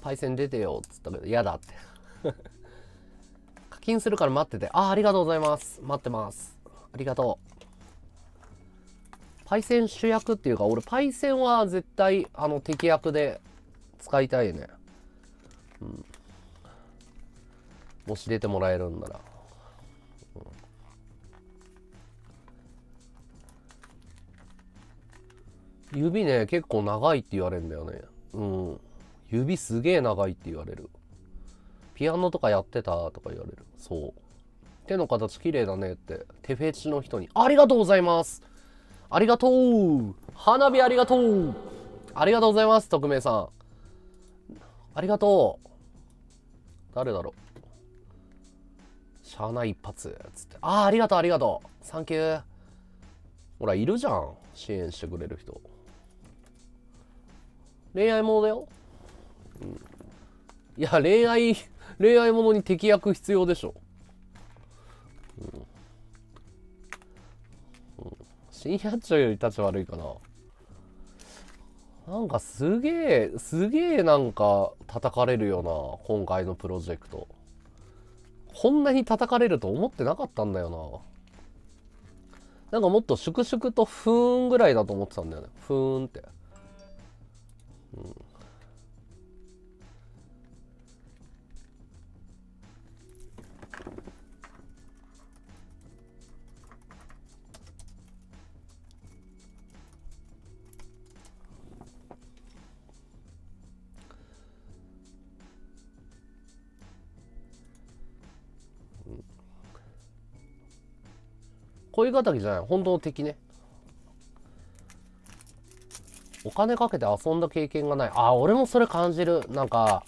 パイセン出てよっつったけど、嫌だってするから待ってて。あ、ありがとうございます。待ってます。ありがとう。パイセン主役っていうか、俺パイセンは絶対、あの、敵役で使いたいね。うん。もし出てもらえるんなら。うん、指ね、結構長いって言われるんだよね。うん。指すげえ長いって言われる。ピアノとかやってたとか言われる。そう。手の形綺麗だねって。手フェチの人に。ありがとうございますありがとう花火ありがとうありがとうございます匿名さん。ありがとう誰だろうな内一発。つって。ああ、ありがとうありがとうサンキューほら、いるじゃん。支援してくれる人。恋愛モーだよ。うん、いや、恋愛恋愛ものに適役必要でしょ。うん深夜中より立ち悪いかな。なんかすげえ、すげえなんか叩かれるよな、今回のプロジェクト。こんなに叩かれると思ってなかったんだよな。なんかもっと粛々とふーんぐらいだと思ってたんだよね。ふーんって。うん恋敵じゃない本当の敵ねお金かけて遊んだ経験がないあ俺もそれ感じるなんか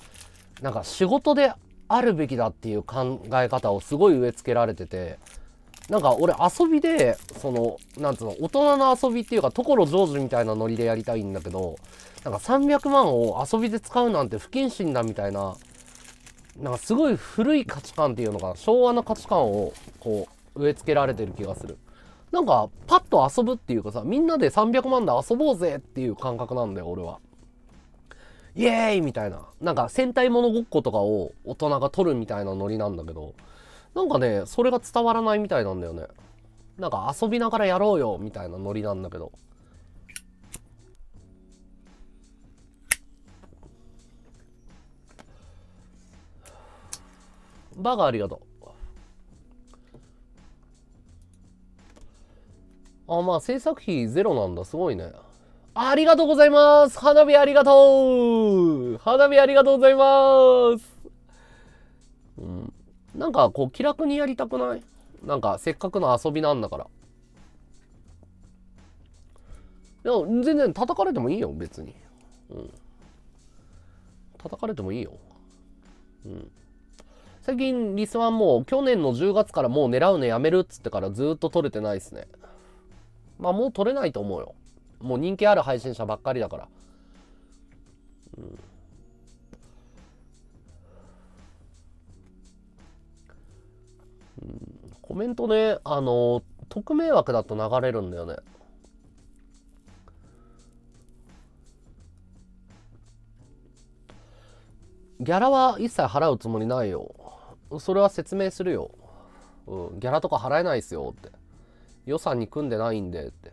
なんか仕事であるべきだっていう考え方をすごい植え付けられててなんか俺遊びでそのなんつうの大人の遊びっていうか所ジョージみたいなノリでやりたいんだけどなんか300万を遊びで使うなんて不謹慎だみたいななんかすごい古い価値観っていうのが昭和の価値観をこう植え付けられてる気がする。なんか、パッと遊ぶっていうかさ、みんなで300万で遊ぼうぜっていう感覚なんだよ、俺は。イエーイみたいな。なんか、戦隊物ごっことかを大人が取るみたいなノリなんだけど、なんかね、それが伝わらないみたいなんだよね。なんか、遊びながらやろうよみたいなノリなんだけど。バーガーありがとう。あ、まあ、制作費ゼロなんだ。すごいね。ありがとうございます。花火ありがとう花火ありがとうございます。うん。なんか、こう、気楽にやりたくないなんか、せっかくの遊びなんだから。いや、全然叩かれてもいいよ、別に。うん。叩かれてもいいよ。うん。最近、リスワンもう去年の10月からもう狙うのやめるっつってからずっと取れてないっすね。まあもう取れないと思うよ。もう人気ある配信者ばっかりだから。うん、うん、コメントね、あの、匿名枠だと流れるんだよね。ギャラは一切払うつもりないよ。それは説明するよ。うん、ギャラとか払えないっすよって。予算に組んでないんでって。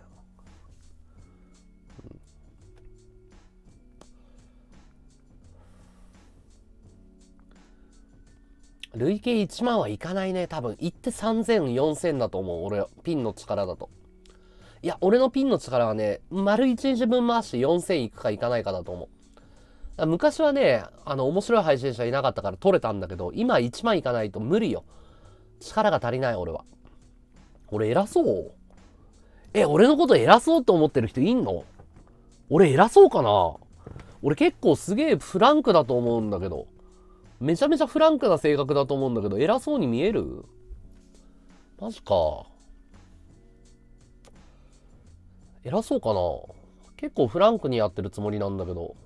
累計1万はいかないね、多分。行って3000、4000だと思う。俺、ピンの力だと。いや、俺のピンの力はね、丸1日分回して4000いくかいかないかだと思う。昔はね、あの、面白い配信者いなかったから取れたんだけど、今1万いかないと無理よ。力が足りない、俺は。俺偉そうえ、俺のこと偉そうと思ってる人いんの俺偉そうかな俺結構すげえフランクだと思うんだけど。めちゃめちゃフランクな性格だと思うんだけど、偉そうに見えるマジか。偉そうかな結構フランクにやってるつもりなんだけど。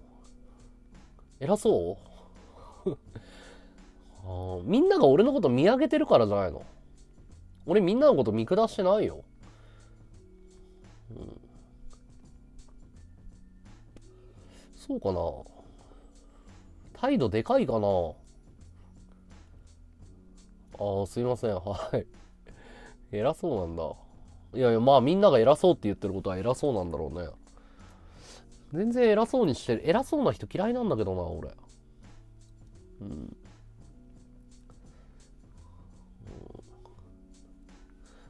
偉そう あみんなが俺のこと見上げてるからじゃないの俺みんなのこと見下してないよ。うん。そうかな。態度でかいかな。ああ、すいません。はい。偉そうなんだ。いやいや、まあみんなが偉そうって言ってることは偉そうなんだろうね。全然偉そうにしてる。偉そうな人嫌いなんだけどな、俺。うん。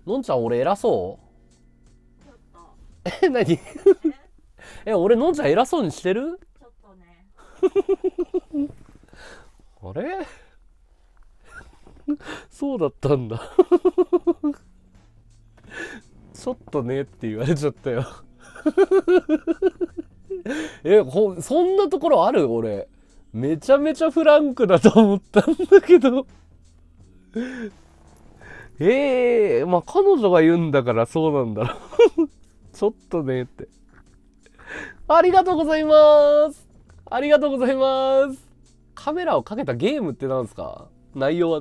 のんちゃん俺偉そうえ、何にえ、俺のんちゃん偉そうにしてるちょっとね。あれ そうだったんだ ちょっとねって言われちゃったよえ、ほ、そんなところある俺。めちゃめちゃフランクだと思ったんだけど。ええー、まあ彼女が言うんだからそうなんだろう ちょっとねって。ありがとうございますありがとうございますカメラをかけたゲームって何ですか内容は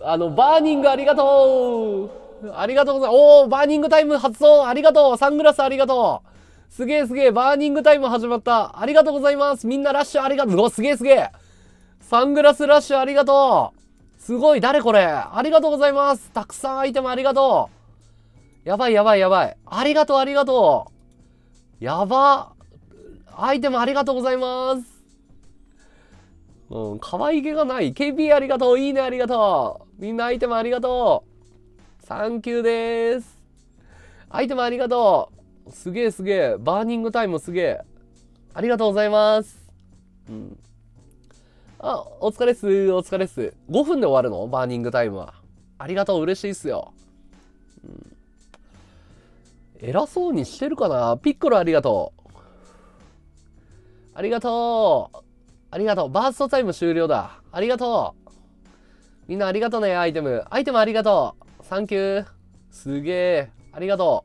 あの、バーニングありがとうありがとうございます。おー、バーニングタイム発動ありがとうサングラスありがとうすげえすげえ、バーニングタイム始まった。ありがとうございます。みんなラッシュありがとう。すげえすげえ。サングラスラッシュありがとう。すごい誰これありがとうございますたくさんアイテムありがとうやばいやばいやばい。ありがとうありがとうやばアイテムありがとうございますうん、可愛げがない。k p ありがとういいねありがとうみんなアイテムありがとうサンキューです。アイテムありがとうすげえすげえ。バーニングタイムすげえ。ありがとうございます。うん。あ、お疲れっす、お疲れっす。5分で終わるのバーニングタイムは。ありがとう、嬉しいっすよ。うん、偉そうにしてるかなピッコロありがとう。ありがとう。ありがとう。バーストタイム終了だ。ありがとう。みんなありがとね、アイテム。アイテムありがとう。サンキュー。すげえ。ありがと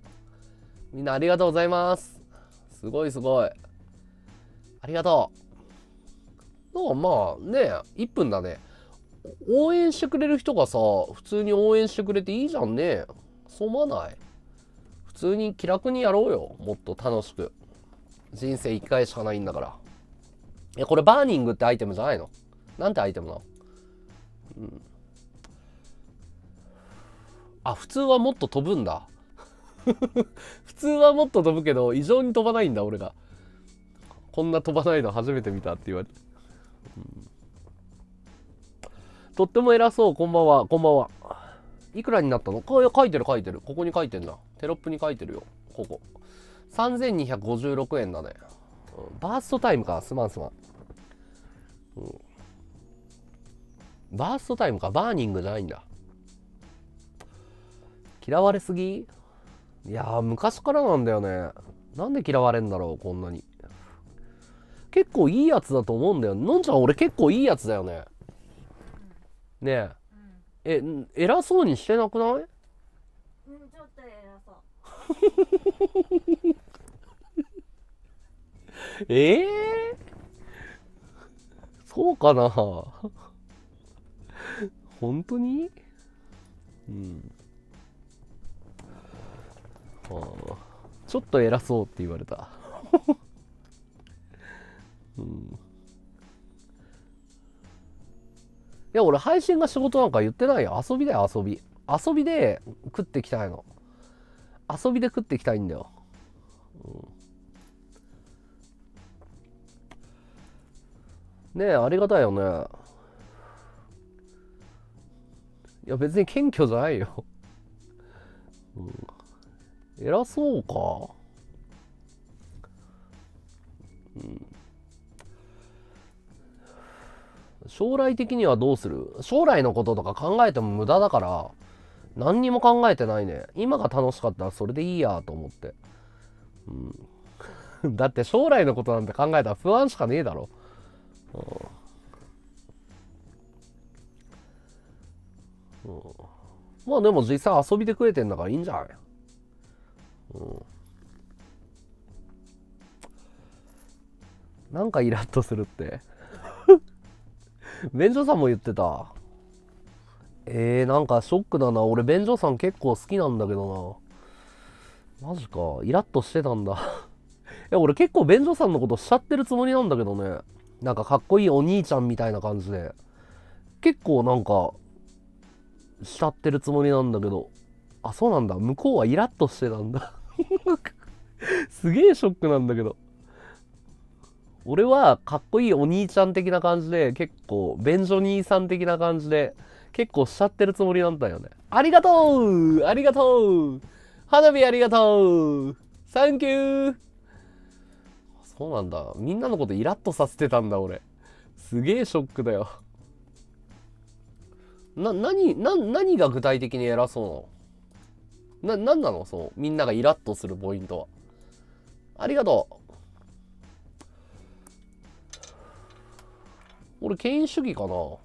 う。みんなありがとうございます。すごいすごい。ありがとう。だまあね、1分だね。応援してくれる人がさ、普通に応援してくれていいじゃんね。そまない。普通に気楽にやろうよ。もっと楽しく。人生1回しかないんだから。え、これバーニングってアイテムじゃないのなんてアイテムなのうん。あ、普通はもっと飛ぶんだ。普通はもっと飛ぶけど、異常に飛ばないんだ、俺が。こんな飛ばないの初めて見たって言われて。とっても偉そう、こんばんは、こんばんは。いくらになったのこ書いてる書いてる。ここに書いてんだ。テロップに書いてるよ。ここ。3256円だね。バーストタイムか。すまんすまん。うん、バーストタイムか。バーニングじゃないんだ。嫌われすぎいや昔からなんだよね。なんで嫌われんだろう、こんなに。結構いいやつだと思うんだよ。のんちゃん俺結構いいやつだよね。ねえ。え、偉そうにしてなくないうん、ちょっと偉そう。え えー、そうかな本当にうん。ああ。ちょっと偉そうって言われた。いや、俺配信が仕事なんか言ってないよ。遊びだよ、遊び。遊びで食ってきたいの。遊びで食ってきたいんだよ。うん、ねえ、ありがたいよね。いや、別に謙虚じゃないよ。うん、偉そうか。うん将来的にはどうする将来のこととか考えても無駄だから、何にも考えてないね。今が楽しかったらそれでいいやと思って。うん、だって将来のことなんて考えたら不安しかねえだろ。うん、うん、まあでも実際遊びで食えてんだからいいんじゃない、うん、なんかイラッとするって。便所さんも言ってた。えー、なんかショックだな。俺、便所さん結構好きなんだけどな。マジか。イラッとしてたんだ。え、俺結構便所さんのことしちゃってるつもりなんだけどね。なんかかっこいいお兄ちゃんみたいな感じで。結構なんか、しちゃってるつもりなんだけど。あ、そうなんだ。向こうはイラッとしてたんだ。すげえショックなんだけど。俺はかっこいいお兄ちゃん的な感じで、結構、便所兄さん的な感じで、結構しちゃってるつもりなんだよね。ありがとうありがとう花火ありがとうサンキューそうなんだ。みんなのことイラッとさせてたんだ、俺。すげえショックだよ。な、何、な、何が具体的に偉そうなのな、何なのその、みんながイラッとするポイントは。ありがとう俺、権威主義かなロ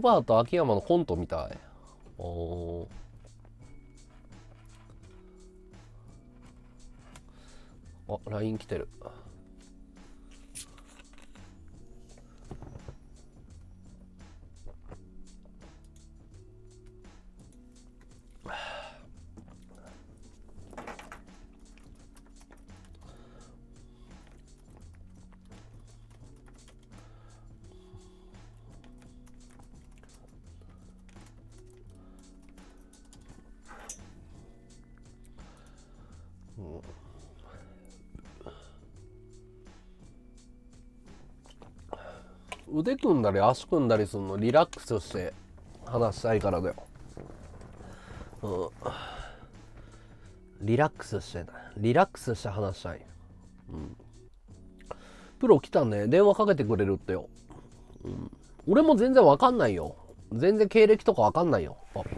バート秋山のコントみたい。おあ、LINE 来てる。腕組んだり足組んだりするのリラックスして話したいからだよ。うん。リラックスしてリラックスして話したい。うん。プロ来たね。電話かけてくれるってよ。うん。俺も全然わかんないよ。全然経歴とかわかんないよ。パパ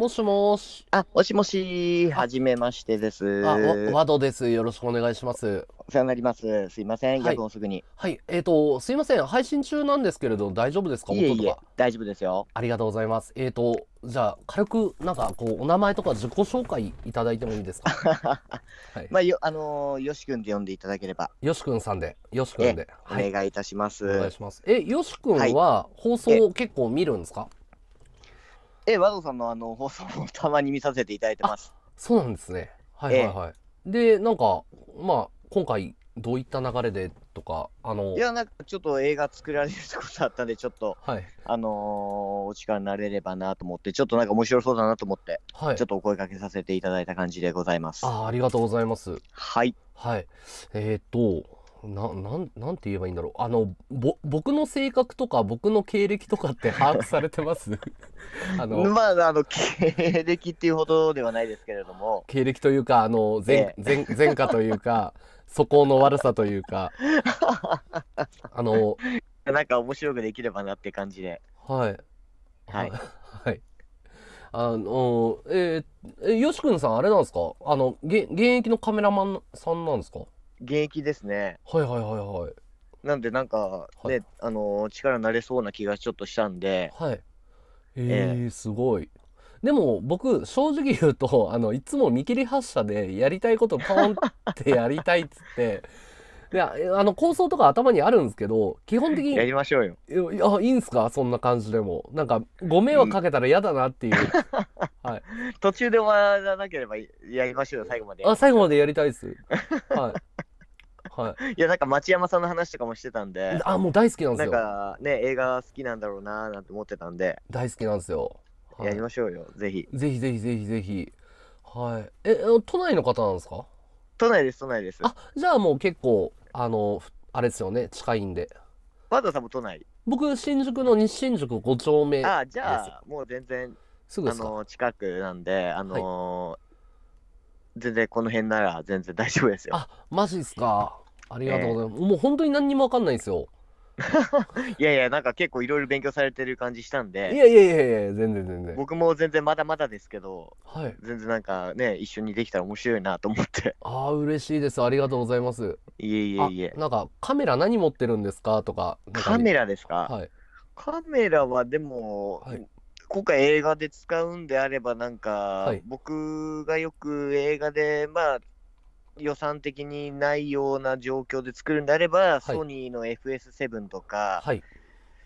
もしもし。あ、もしもし、はじめましてです。あ、わワです。よろしくお願いします。お世話になります。すいません、はい、夜分すぐに。はい、えっ、ー、と、すいません、配信中なんですけれど、大丈夫ですかいえいえ、大丈夫ですよ。ありがとうございます。えっ、ー、と、じゃあ、軽く、なんか、こう、お名前とか自己紹介いただいてもいいですか はい、まあ、よ、あのー、よしくんって呼んでいただければ。よしくんさんで、よしくんで。お願いいたします。お願いします。え、よしくんは、放送結構見るんですかえ和藤さんのあの放送もたまに見させていただいてます。そうなんですね。はいはいはい。で、なんか、まあ、今回、どういった流れでとか、あのいや、なんかちょっと映画作られるってことだったんで、ちょっと、はい、あのーお力になれればなと思って、ちょっとなんか面白そうだなと思って、はい、ちょっとお声かけさせていただいた感じでございます。あありがとうございます。はい。はい。えっ、ー、と、な、なん、なんて言えばいいんだろう。あの、ぼ、僕の性格とか、僕の経歴とかって把握されてます あの、まあ、あの、経歴っていうほどではないですけれども。経歴というか、あの、前、前、前科というか、素行の悪さというか、あの、なんか面白くできればなって感じで。はい。はい。はい。あの、えー、よしくんさん、あれなんですかあの、げ、現役のカメラマンさんなんですか現役ですね。はいはいはいはい。なんで、なんか、ね、はい、あのー、力になれそうな気がちょっとしたんで。はい。えー、えー、すごい。でも僕正直言うとあのいつも見切り発車でやりたいことポンってやりたいっつってであの構想とか頭にあるんですけど基本的にやりましょうよいやいいんすかそんな感じでもなんかご迷惑かけたら嫌だなっていう、はい、途中で終わらなければやりましょうよ最後まであ最後までやりたいですはいはい。いや、なんか町山さんの話とかもしてたんで。あ、もう大好きなんですよ。なんかね、映画好きなんだろうなーなんて思ってたんで。大好きなんですよ。はい、やりましょうよ、ぜひ。ぜひぜひぜひぜひ。はい。え、都内の方なんですか都内です、都内です。あ、じゃあもう結構、あの、あれですよね、近いんで。和ドさんも都内僕、新宿の西新宿5丁目あ、じゃあ、もう全然、すぐあの、近くなんで、あのーはい全然この辺なら全然大丈夫ですよ。あ、マジですか。ありがとうございます。えー、もう本当に何にもわかんないですよ。いやいや、なんか結構いろいろ勉強されてる感じしたんで。いやいやいやいや、全然全然。僕も全然まだまだですけど、はい、全然なんかね、一緒にできたら面白いなと思って。ああ、嬉しいです。ありがとうございます。いえいえいえ。なんかカメラ何持ってるんですかとか。カメラですかはい。カメラはでも、はい、今回映画で使うんであれば、なんか、はい、僕がよく映画で、まあ、予算的にないような状況で作るんであれば、はい、ソニーの FS7 とか、はい、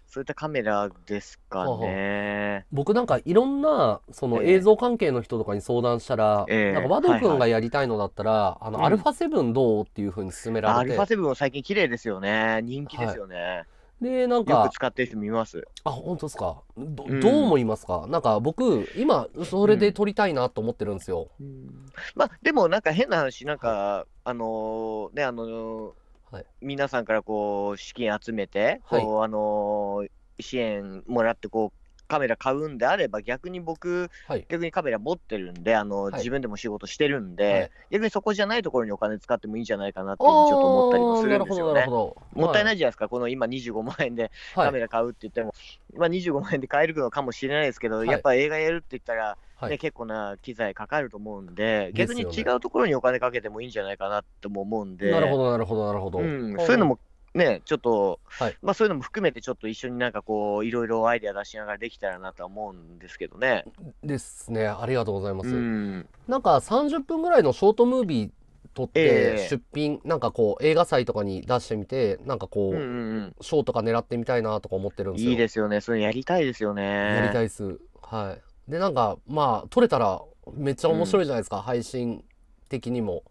そういったカメラですかね。僕なんかいろんなその映像関係の人とかに相談したら、えー、なんか和道くがやりたいのだったら、あの、アルファ7どうっていうふうに勧められて。アルファ7は最近綺麗ですよね。人気ですよね。で、なんか、よく使ってる人見ます。あ、本当ですか。ど,、うどう思いますか、うん、なんか僕、今、それで撮りたいなと思ってるんですよ。うん、まあ、でもなんか変な話、なんか、あのー、ね、あのーはい、皆さんからこう資金集めて、こう、はい、あのー支援もらってこうカメラ買うんであれば、逆に僕、はい、逆にカメラ持ってるんで、あの、はい、自分でも仕事してるんで、はい、逆にそこじゃないところにお金使ってもいいんじゃないかなってちょっと思ったりもするんですよね。もったいないじゃないですか、この今25万円でカメラ買うって言っても、今あ25万円で買えるのかもしれないですけど、やっぱ映画やるって言ったら、ね、結構な機材かかると思うんで、逆に違うところにお金かけてもいいんじゃないかなとも思うんで。なるほど、なるほど、なるほど。そういうのもね、ちょっと、はい、まあそういうのも含めて、ちょっと一緒になんかこう、いろいろアイデア出しながらできたらなとは思うんですけどね。ですね、ありがとうございます。んなんか30分ぐらいのショートムービー撮って出品、えー、なんかこう映画祭とかに出してみてなんかこううんうん、賞とか狙ってみたいなとか思ってるんですよいいですよねそれやりたいですよねやりたいですはいでなんかまあ撮れたらめっちゃ面白いじゃないですか、うん、配信的にも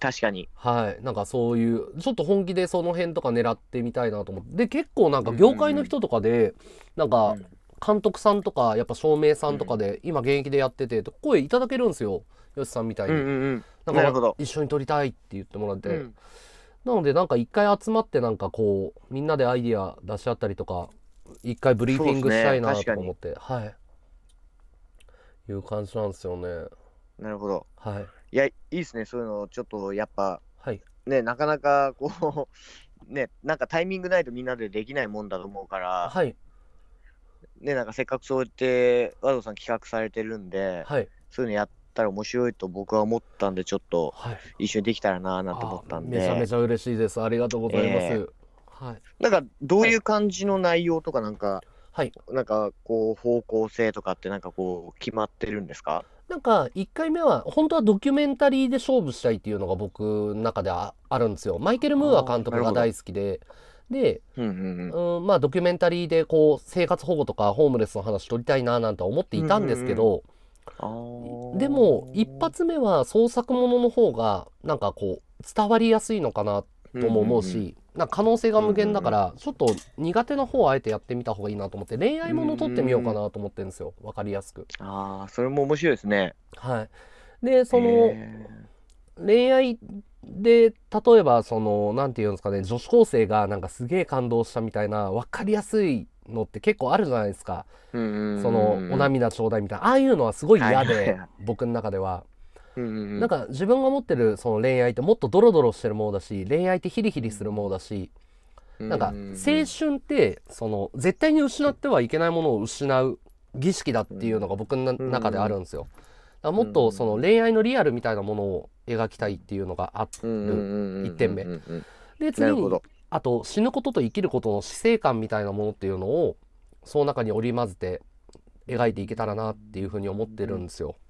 確かに。はい。なんかそういう、ちょっと本気でその辺とか狙ってみたいなと思って。で、結構なんか業界の人とかで、なんか監督さんとか、やっぱ照明さんとかで、今現役でやってて、声いただけるんですよ。よしさんみたいに。うんうんなんか一緒に撮りたいって言ってもらって。なのでなんか一回集まってなんかこう、みんなでアイディア出し合ったりとか、一回ブリーフィングしたいなと思って、はい。いう感じなんですよね。なるほど。はい。いや、いいですね、そういうの、ちょっとやっぱ、はい、ね、なかなかこう、ね、なんかタイミングないとみんなでできないもんだと思うから、はい、ね、なんかせっかくそうやって、和道さん企画されてるんで、はい、そういうのやったら面白いと僕は思ったんで、ちょっと、一緒にできたらなーなんて思ったんで、はい、めちゃめちゃ嬉しいです。ありがとうございます。えー、はい、なんか、どういう感じの内容とか、なんか、はい、なんかこう方向性とかってなんかこう決まってるんですかなんか1回目は本当はドキュメンタリーで勝負したいっていうのが僕の中でああるんですよ。マイケル・ムーア監督が大好きで。で、うんうんうん、まあドキュメンタリーでこう生活保護とかホームレスの話撮りたいななんて思っていたんですけど、うんうん、でも一発目は創作ものの方がなんかこう伝わりやすいのかなとも思うし、な可能性が無限だから、ちょっと苦手な方をあえてやってみた方がいいなと思って恋愛もの撮ってみようかなと思ってるんですよ分かりやすくああそれも面白いですねはいでその恋愛で例えばその何て言うんですかね女子高生がなんかすげえ感動したみたいな分かりやすいのって結構あるじゃないですかそのお涙ちょうだいみたいなああいうのはすごい嫌で、僕の中ではうんうん、なんか自分が持ってるその恋愛ってもっとドロドロしてるものだし恋愛ってヒリヒリするものだし、うん、なんか青春ってその絶対に失ってはいけないものを失う儀式だっていうのが僕の中であるんですよ。だもっとその恋愛のリアルみたいなものを描きたいっていうのがある1点目。で次にあと死ぬことと生きることの死生観みたいなものっていうのをその中に織り交ぜて描いていけたらなっていうふうに思ってるんですよ。うん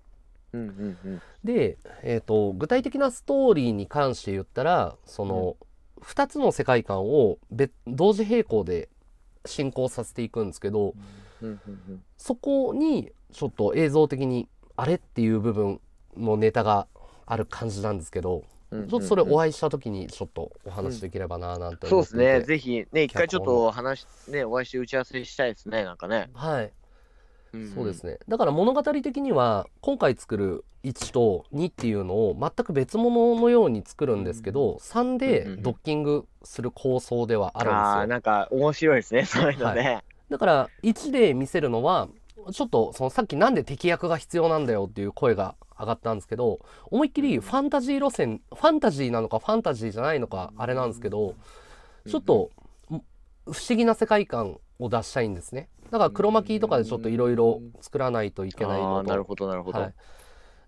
うんうんうん、で、えーと、具体的なストーリーに関して言ったらその、うん、2つの世界観を別同時並行で進行させていくんですけど、うんうんうん、そこにちょっと映像的にあれっていう部分のネタがある感じなんですけど。うんうんうん、ちょっとそれお会いした時にちょっとお話しできればななんて、うん、そうですね、ぜひね、一回ちょっと話、ね、お会いして打ち合わせしたいですね、なんかね。はい。そうですねだから物語的には今回作る1と2っていうのを全く別物のように作るんですけど、うん、3でドッキングする構想ではあるんですよ。あなんか面白いですね そういうのね、はい、だから1で見せるのはちょっとそのさっきなんで敵役が必要なんだよっていう声が上がったんですけど思いっきりファンタジー路線ファンタジーなのかファンタジーじゃないのかあれなんですけどちょっと不思議な世界観を出したいんですね。だから黒巻きとかでちょっといろいろ作らないといけないのとなるほどなるほど、はい、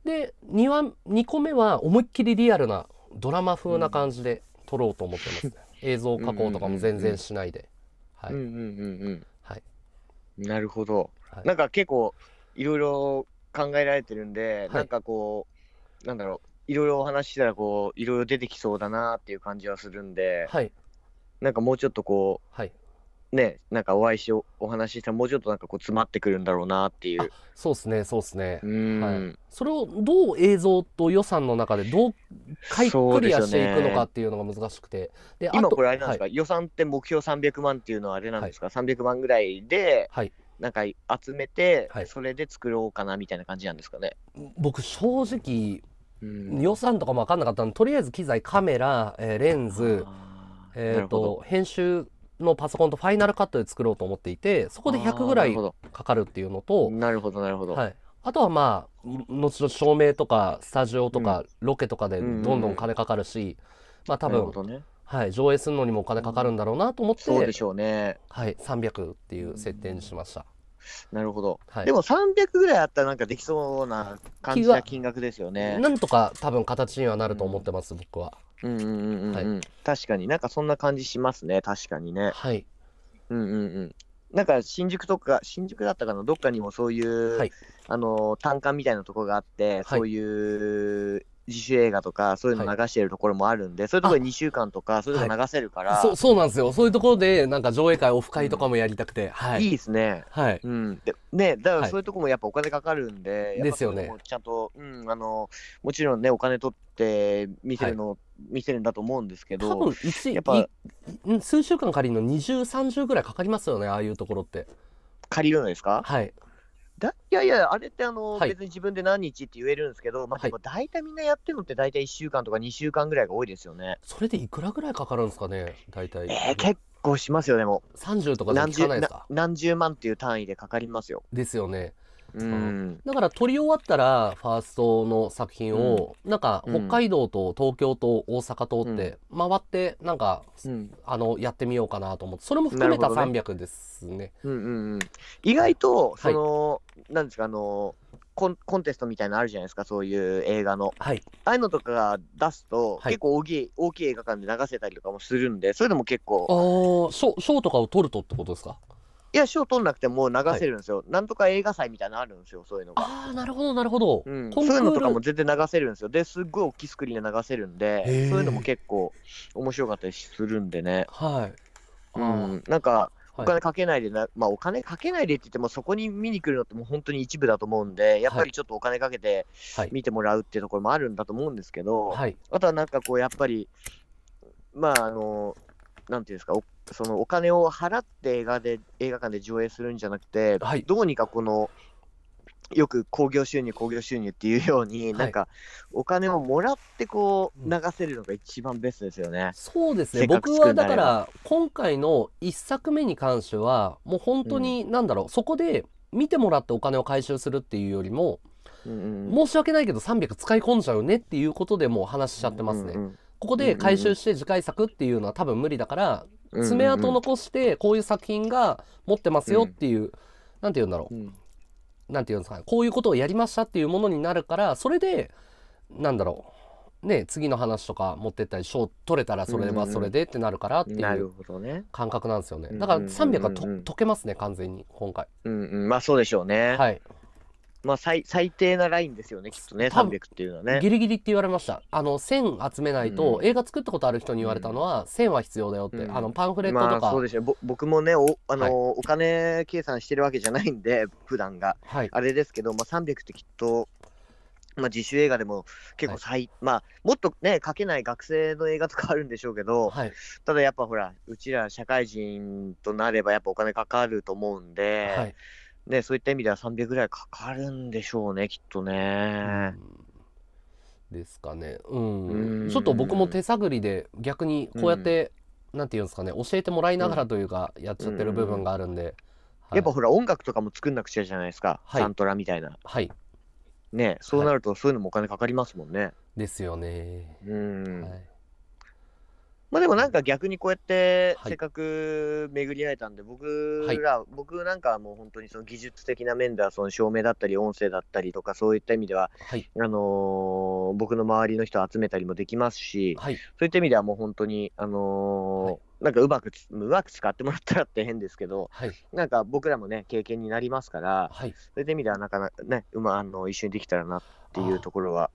で 2, は2個目は思いっきりリアルなドラマ風な感じで撮ろうと思ってます、ね、映像加工とかも全然しないではいなるほど、はい、なんか結構いろいろ考えられてるんで、はい、なんかこうなんだろういろいろお話ししたらこういろいろ出てきそうだなっていう感じはするんで、はい、なんかもうちょっとこう、はい、ね、なんかお会いしお話ししたらもうちょっとなんかこう詰まってくるんだろうなっていうそうですねそうですね、はい、それをどう映像と予算の中でどうかいクリアしていくのかっていうのが難しくてで、ね、今これあれなんですか、はい、予算って目標300万っていうのはあれなんですか、はい、300万ぐらいで、はい、なんか集めて、それで作ろうかなみたいな感じなんですかね僕正直予算とかも分かんなかったのとりあえず機材カメラ、えー、レンズえーと編集のパソコンとファイナルカットで作ろうと思っていてそこで100ぐらいかかるっていうのとなるほどなるほど、はい、あとはまあ後々照明とかスタジオとか、ロケとかでどんどん金かかるし、うんうんうん、まあ多分、ね、はい、上映するのにもお金かかるんだろうなと思ってそうでしょうね、はい、300っていう設定にしました。うんなるほど、はい、でも300ぐらいあったらなんかできそうな感じな金額ですよねなんとか多分形にはなると思ってます、うん、僕はうんうんうん、うん、はい、確かになんかそんな感じしますね確かにねはいうんうんうんなんか新宿とか、新宿だったかな、どっかにもそういう、はい、あの単館みたいなところがあって、はい、そういう自主映画とか、そういうの流してるところもあるんで、はい、そういうところで2週間とか、そういうの流せるから、はい、そう。そうなんですよ。そういうところで、なんか上映会、オフ会とかもやりたくて。うん、はい、いいですね。はい。うん。で、ね、だからそういうところもやっぱお金かかるんで、ですよね。ちゃんと、うん、あの、もちろんね、お金取って見せるの、見せるんだと思うんですけど、多分一やっぱ数週間借りるの20、30ぐらいかかりますよね、ああいうところって。借りるのですかはい。だいやいや、あれってあの、はい、別に自分で何日って言えるんですけど、まあ、でも大体みんなやってるのって、大体1週間とか2週間ぐらいが多いですよね。それでいくらぐらいかかるんですかね、大体。えー、結構しますよね、もう。30とか何十何十万っていう単位でかかりますよ。ですよね。うん、だから撮り終わったらファーストの作品を、うん、なんか北海道と東京と大阪通って回ってなんか、うん、あのやってみようかなと思ってそれも含めた300ですね。ねうんうんうん、意外とその、はい、なんですかあのコンコンテストみたいなのあるじゃないですかそういう映画の、はい、ああいうのとか出すと、はい、結構大きい大きい映画館で流せたりとかもするんでそれでも結構ああショーとかを取るとってことですかいや、賞取んなくても流せるんですよ、はい、なんとか映画祭みたいなのあるんですよ、そういうのが。ああ、なるほど、なるほど、うん、そういうのとかも全然流せるんですよ。で、すっごい大きいスクリーンで流せるんで、そういうのも結構面白かったりするんでね。はい。うん、なんか、お金かけないでな、はい、まあ、お金かけないでって言っても、そこに見に来るのってもう本当に一部だと思うんで、やっぱりちょっとお金かけて見てもらうっていうところもあるんだと思うんですけど、はい、あとはなんかこう、やっぱり、まあ、あの、なんていうんですか、そのお金を払って映画で映画館で上映するんじゃなくて、はい、どうにかこのよく興行収入、興行収入っていうように、はい、なんかお金をもらってこう流せるのが一番ベストですよね。うん、そうですね僕はだから今回の1作目に関してはもう本当に何だろう、うん、そこで見てもらってお金を回収するっていうよりも、うんうん、申し訳ないけど300使い込んじゃうねっていうことでもう話しちゃってますね。うんうん、ここで回収して次回作っていうのは多分無理だから爪痕残してこういう作品が持ってますよっていう、うん、なんて言うんだろう、うん、なんて言うんですかこういうことをやりましたっていうものになるからそれでなんだろうね次の話とか持ってったり賞取れたらそれはそれでってなるからっていう感覚なんですよね、うんうん、だから300はと、解けますね完全に今回うん、うん、まあそうでしょうねはいまあ最、最低なラインですよね、きっとね、300っていうのはね。ギリギリって言われました。あの、1000集めないと、うん、映画作ったことある人に言われたのは、うん、1000は必要だよって、うん、あの、パンフレットとか。まあ、そうですね。僕もね、お、あの、はい、お金計算してるわけじゃないんで、普段が。はい、あれですけど、まあ、300ってきっと、まあ、自主映画でも結構最、はい、まあ、もっとね、書けない学生の映画とかあるんでしょうけど、はい、ただやっぱほら、うちら社会人となれば、やっぱお金かかると思うんで、はいね、そういった意味では300ぐらいかかるんでしょうね、きっとね。うん、ですかね、うん、うん、ちょっと僕も手探りで逆にこうやって、うん、なんていうんですかね教えてもらいながらというか、やっちゃってる部分があるんで、やっぱほら音楽とかも作んなくちゃじゃないですか、はい、サントラみたいなはいねそうなるとそういうのもお金かかりますもんね、はい、ですよねうん、はいまあでもなんか逆にこうやってせっかく巡り会えたんで、はい、僕ら、僕なんかはもう本当にその技術的な面ではその照明だったり音声だったりとかそういった意味では、はい、あのー、僕の周りの人を集めたりもできますし、そういった意味ではもう本当にあのー、なんかうまくうまく使ってもらったらって変ですけど、なんか僕らもね経験になりますから、そういった意味ではなかなかね、うまあの一緒にできたらなっていうところは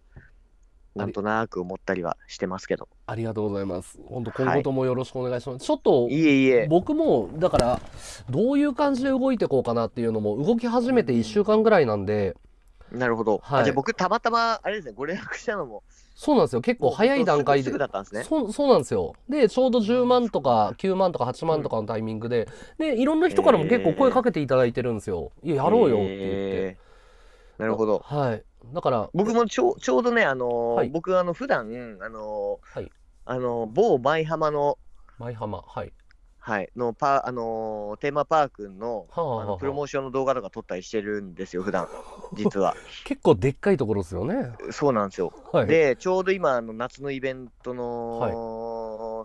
なんとなく思ったりはしてますけど。ありがとうございます。本当今後ともよろしくお願いします。はい、ちょっと、いえいえ。僕も、だから、どういう感じで動いていこうかなっていうのも、動き始めて1週間ぐらいなんで。なるほど。はい、じゃあ僕、たまたま、あれですね、ご連絡したのも。そうなんですよ。結構早い段階で。そう、なんですよ。で、ちょうど10万とか9万とか8万とかのタイミングで、で、いろんな人からも結構声かけていただいてるんですよ。えー、いや、やろうよって言って。えー、なるほど。はい。だから僕もちょちょうどね、あのーはい、僕、あの普段あのー、はい、あの某舞浜の舞浜、はい、はい、のパあのー、テーマパークのはあはあ、あのプロモーションの動画とか撮ったりしてるんですよ、普段 実は。結構でっかいところですよね。そうなんですよ。はい、で、ちょうど今、あの夏のイベントの、はい、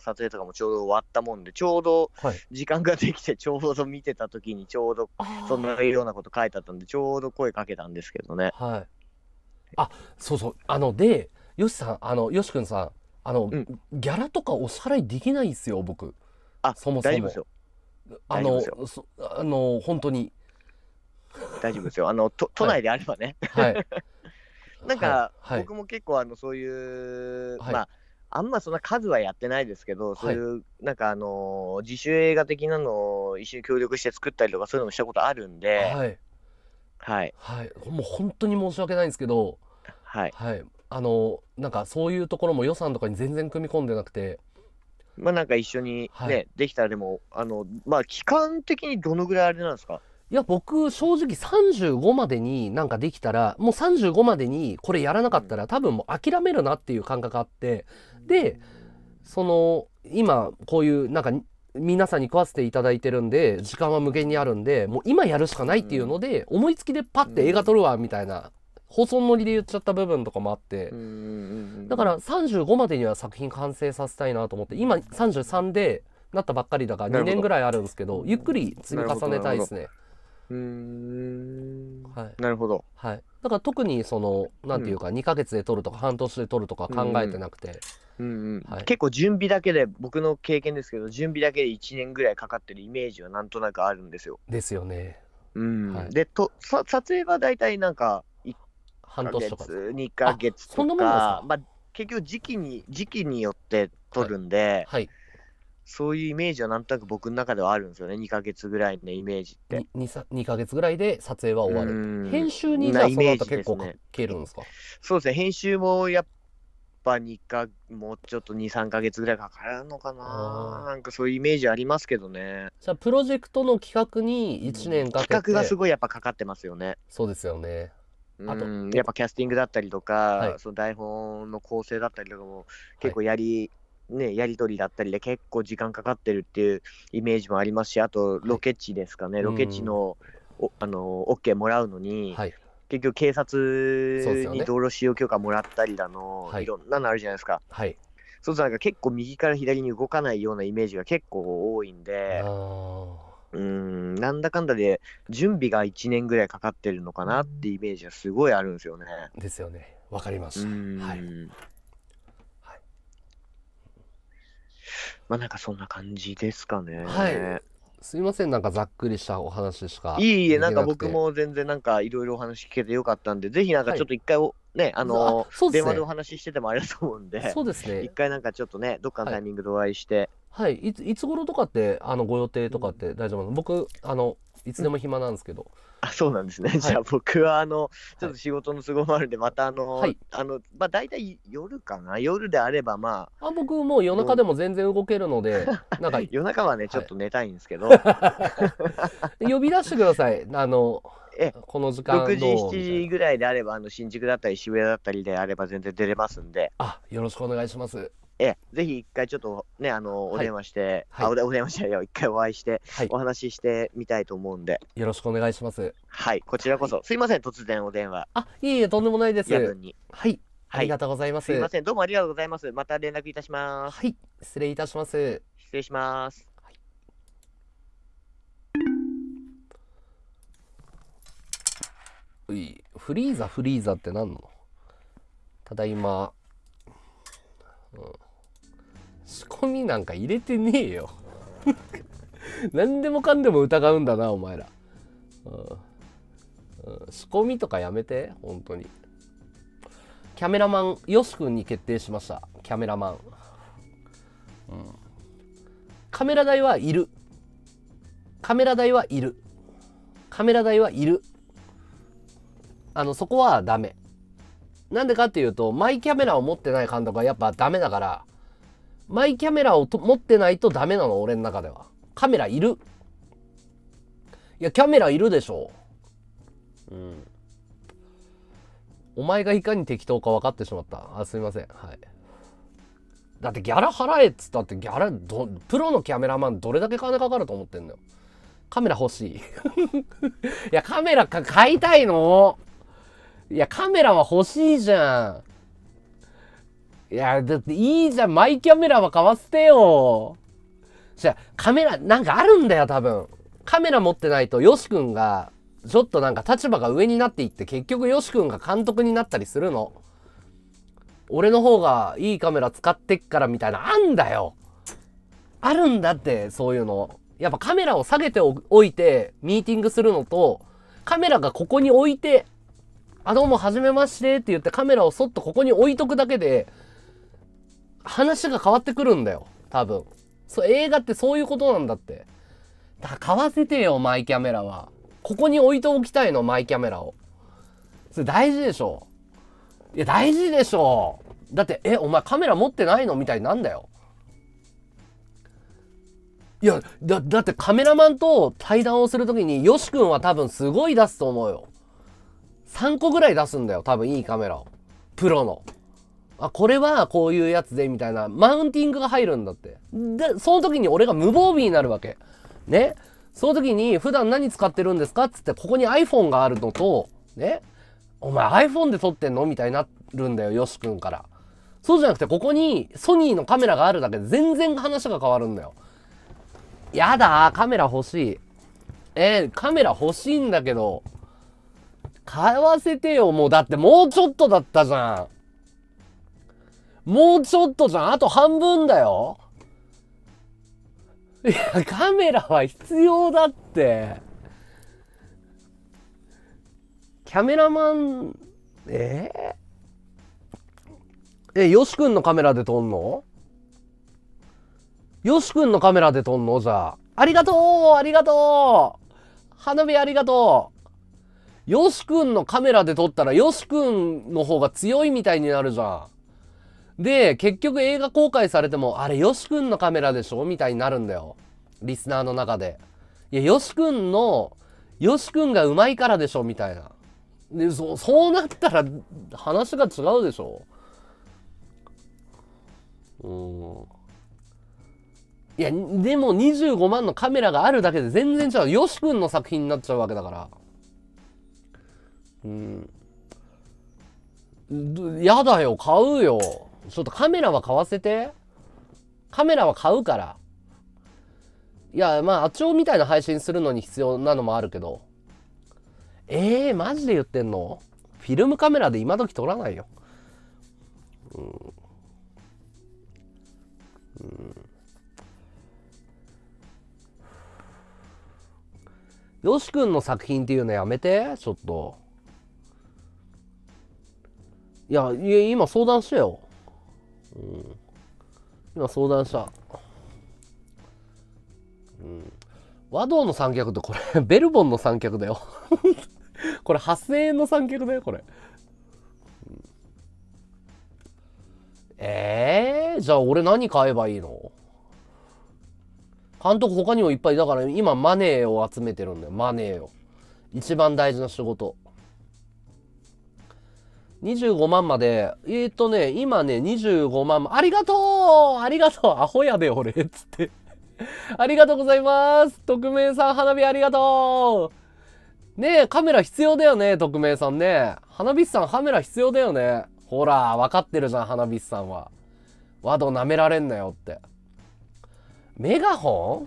撮影とかもちょうど終わったもんで、ちょうど時間ができて、ちょうど見てた時に、ちょうどそんなようなこと書いてあったんで、ちょうど声かけたんですけどね。はいあ、そうそう。あの、で、よしさん、あの、よしくんさん、あの、うん、ギャラとかお支払いできないですよ、僕。あ、そもそも。あの、あの、本当に。大丈夫ですよ。あの、都都内であればね。はい。はい、なんか、はい、僕も結構、あの、そういう、はい、まあ、あんまそんな数はやってないですけど、そういう、なんかあの自主映画的なのを一緒に協力して作ったりとか、そういうのもしたことあるんで、はい。はい。はい。もう本当に申し訳ないんですけど、はい、はい、あのなんかそういうところも予算とかに全然組み込んでなくてまあなんか一緒にね、はい、できたらでもあのまあ期間的にどのぐらいあれなんですかいや僕正直35までになんかできたらもう35までにこれやらなかったら多分もう諦めるなっていう感覚あってでその今こういうなんか皆さんに食わせていただいてるんで時間は無限にあるんでもう今やるしかないっていうので、思いつきでパッて映画撮るわみたいな保存のりで言っちゃった部分とかもあって、だから35までには作品完成させたいなと思って、今33でなったばっかりだから2年ぐらいあるんですけど、どゆっくり積み重ねたいですね。うん。はい。なるほど。はい。だから特にその、なんていうか、2か月で撮るとか、半年で撮るとか考えてなくて。結構準備だけで、僕の経験ですけど、準備だけで1年ぐらいかかってるイメージはなんとなくあるんですよ。ですよね。うん。はい、でとさ、撮影は大体なんか、半年とか2か月とか、んかまあ、結局時期に、時期によって撮るんで、はい、はい、そういうイメージはなんとなく僕の中ではあるんですよね、2か月ぐらいのイメージって。2, 2か月ぐらいで撮影は終わる。編集にじゃあその後結構かけるんですか、ね、そうですね、編集もやっぱ2か、もうちょっと2、3か月ぐらいかかるのかな、なんかそういうイメージありますけどね。じゃあ、プロジェクトの企画に1年かけて、うん、企画がすごいやっぱかかってますよね。そうですよね。あとやっぱキャスティングだったりとか、はい、その台本の構成だったりとかも結構やり、はい、ね、やり取りだったりで結構時間かかってるっていうイメージもありますしあとロケ地ですかね、はい、ロケ地のおあの OK もらうのに、結局警察に道路使用許可もらったりだの、ね、いろんなのあるじゃないですか。はいそうするとなんか結構右から左に動かないようなイメージが結構多いんで。あうん、なんだかんだで準備が1年ぐらいかかってるのかなってイメージはすごいあるんですよね。ですよね。わかります。はい。まあなんかそんな感じですかね。はい。すいません、なんかざっくりしたお話しか。いえいえ、なんか僕も全然なんかいろいろお話聞けてよかったんで、ぜひなんかちょっと一回お、はい、ね、あのーね、電話でお話ししててもあれだと思うんで、そうですね。一回なんかちょっとね、どっかのタイミングでお会いして。はい、はい、いついつ頃とかって、あの、ご予定とかって大丈夫なの、うん、僕、あの、いつでも暇なんですけど。うんあそうなんですね、はい、じゃあ僕はあのちょっと仕事の都合もあるんで、またあの、はい、あのまあ、大体夜かな、夜であればまあ、あ僕、もう夜中でも全然動けるので、なんか夜中はね、ちょっと寝たいんですけど、呼び出してください、あのえこの時間6時、7時ぐらいであれば、あの新宿だったり、渋谷だったりであれば、全然出れますんで。あよろしくお願いします。えぜひ一回ちょっとね、あの、お電話して、はい、あ、お電話してよ、一回お会いして、はい、お話ししてみたいと思うんで。よろしくお願いします。はい、こちらこそ。はい、すいません、突然お電話。あ、いえいえ、とんでもないです。はい。ありがとうございます。すいません、どうもありがとうございます。また連絡いたします。はい、失礼いたします。失礼します。いフリーザフリーザって何のただいま、うん仕込みなんか入れてねえよ 何でもかんでも疑うんだなお前ら、うんうん、仕込みとかやめて本当にキャメラマンよし君に決定しましたキャメラマン、うん、カメラ台はいるカメラ台はいるカメラ台はいるあのそこはダメなんでかっていうとマイキャメラを持ってない監督はやっぱダメだからマイキャメラを持ってないとダメなの、俺の中では。カメラいる。いや、キャメラいるでしょ。うん。お前がいかに適当か分かってしまった。あ、すいません。はい。だってギャラ払えっつったってギャラど、プロのキャメラマンどれだけ金かかると思ってんのよ。カメラ欲しい。いや、カメラか買いたいのいや、カメラは欲しいじゃん。いや、だっていいじゃん。マイキャメラは買わせてよ。じゃカメラ、なんかあるんだよ、多分。カメラ持ってないと、よし君が、ちょっとなんか立場が上になっていって、結局よしくんが監督になったりするの。俺の方がいいカメラ使ってっからみたいな、あんだよ。あるんだって、そういうの。やっぱカメラを下げておいて、ミーティングするのと、カメラがここに置いて、あ、どうも、はじめましてって言ってカメラをそっとここに置いとくだけで、話が変わってくるんだよ。多分。そう、映画ってそういうことなんだって。だ買わせてよ、マイキャメラは。ここに置いておきたいの、マイキャメラを。それ大事でしょ。いや、大事でしょ。だって、え、お前カメラ持ってないのみたいになんだよ。いや、だ、だってカメラマンと対談をするときに、よし君は多分すごい出すと思うよ。3個ぐらい出すんだよ、多分いいカメラを。プロの。あ、これはこういうやつで、みたいな、マウンティングが入るんだって。で、その時に俺が無防備になるわけ。ね。その時に、普段何使ってるんですかつって、ここに iPhone があるのと、ね。お前 iPhone で撮ってんのみたいになるんだよ、よしくんから。そうじゃなくて、ここにソニーのカメラがあるだけで全然話が変わるんだよ。やだカメラ欲しい。えー、カメラ欲しいんだけど、買わせてよ、もう。だってもうちょっとだったじゃん。もうちょっとじゃん。あと半分だよ。いや、カメラは必要だって。キャメラマン、えー、え、よしくんのカメラで撮んのよしくんのカメラで撮んのじゃあ。ありがとうありがとう花火ありがとうよしくんのカメラで撮ったらよしくんの方が強いみたいになるじゃん。で、結局映画公開されても、あれ、よしくんのカメラでしょみたいになるんだよ。リスナーの中で。いや、よしくんの、よしくんがうまいからでしょみたいな。で、そ、そうなったら、話が違うでしょうん。いや、でも25万のカメラがあるだけで全然違う。よしくんの作品になっちゃうわけだから。うん。やだよ、買うよ。ちょっとカメラは買わせて。カメラは買うから。いや、まあ、あちょみたいな配信するのに必要なのもあるけど。ええー、マジで言ってんのフィルムカメラで今時撮らないよ。うん。うん。よし君の作品っていうのやめて、ちょっと。いや、いや今相談してよ。うん、今相談した。うん。和道の三脚ってこれ、ベルボンの三脚だよ これ、8000円の三脚だよ、これ。ええー、じゃあ俺何買えばいいの監督他にもいっぱい、だから今マネーを集めてるんだよ、マネーを。一番大事な仕事。25万まで、えっ、ー、とね、今ね、25万、ありがとうありがとうアホやで、俺つって。ありがとうございます匿名さん、花火ありがとうねえ、カメラ必要だよね、匿名さんね。花火師さん、カメラ必要だよね。ほら、わかってるじゃん、花火師さんは。ワド舐められんなよって。メガホ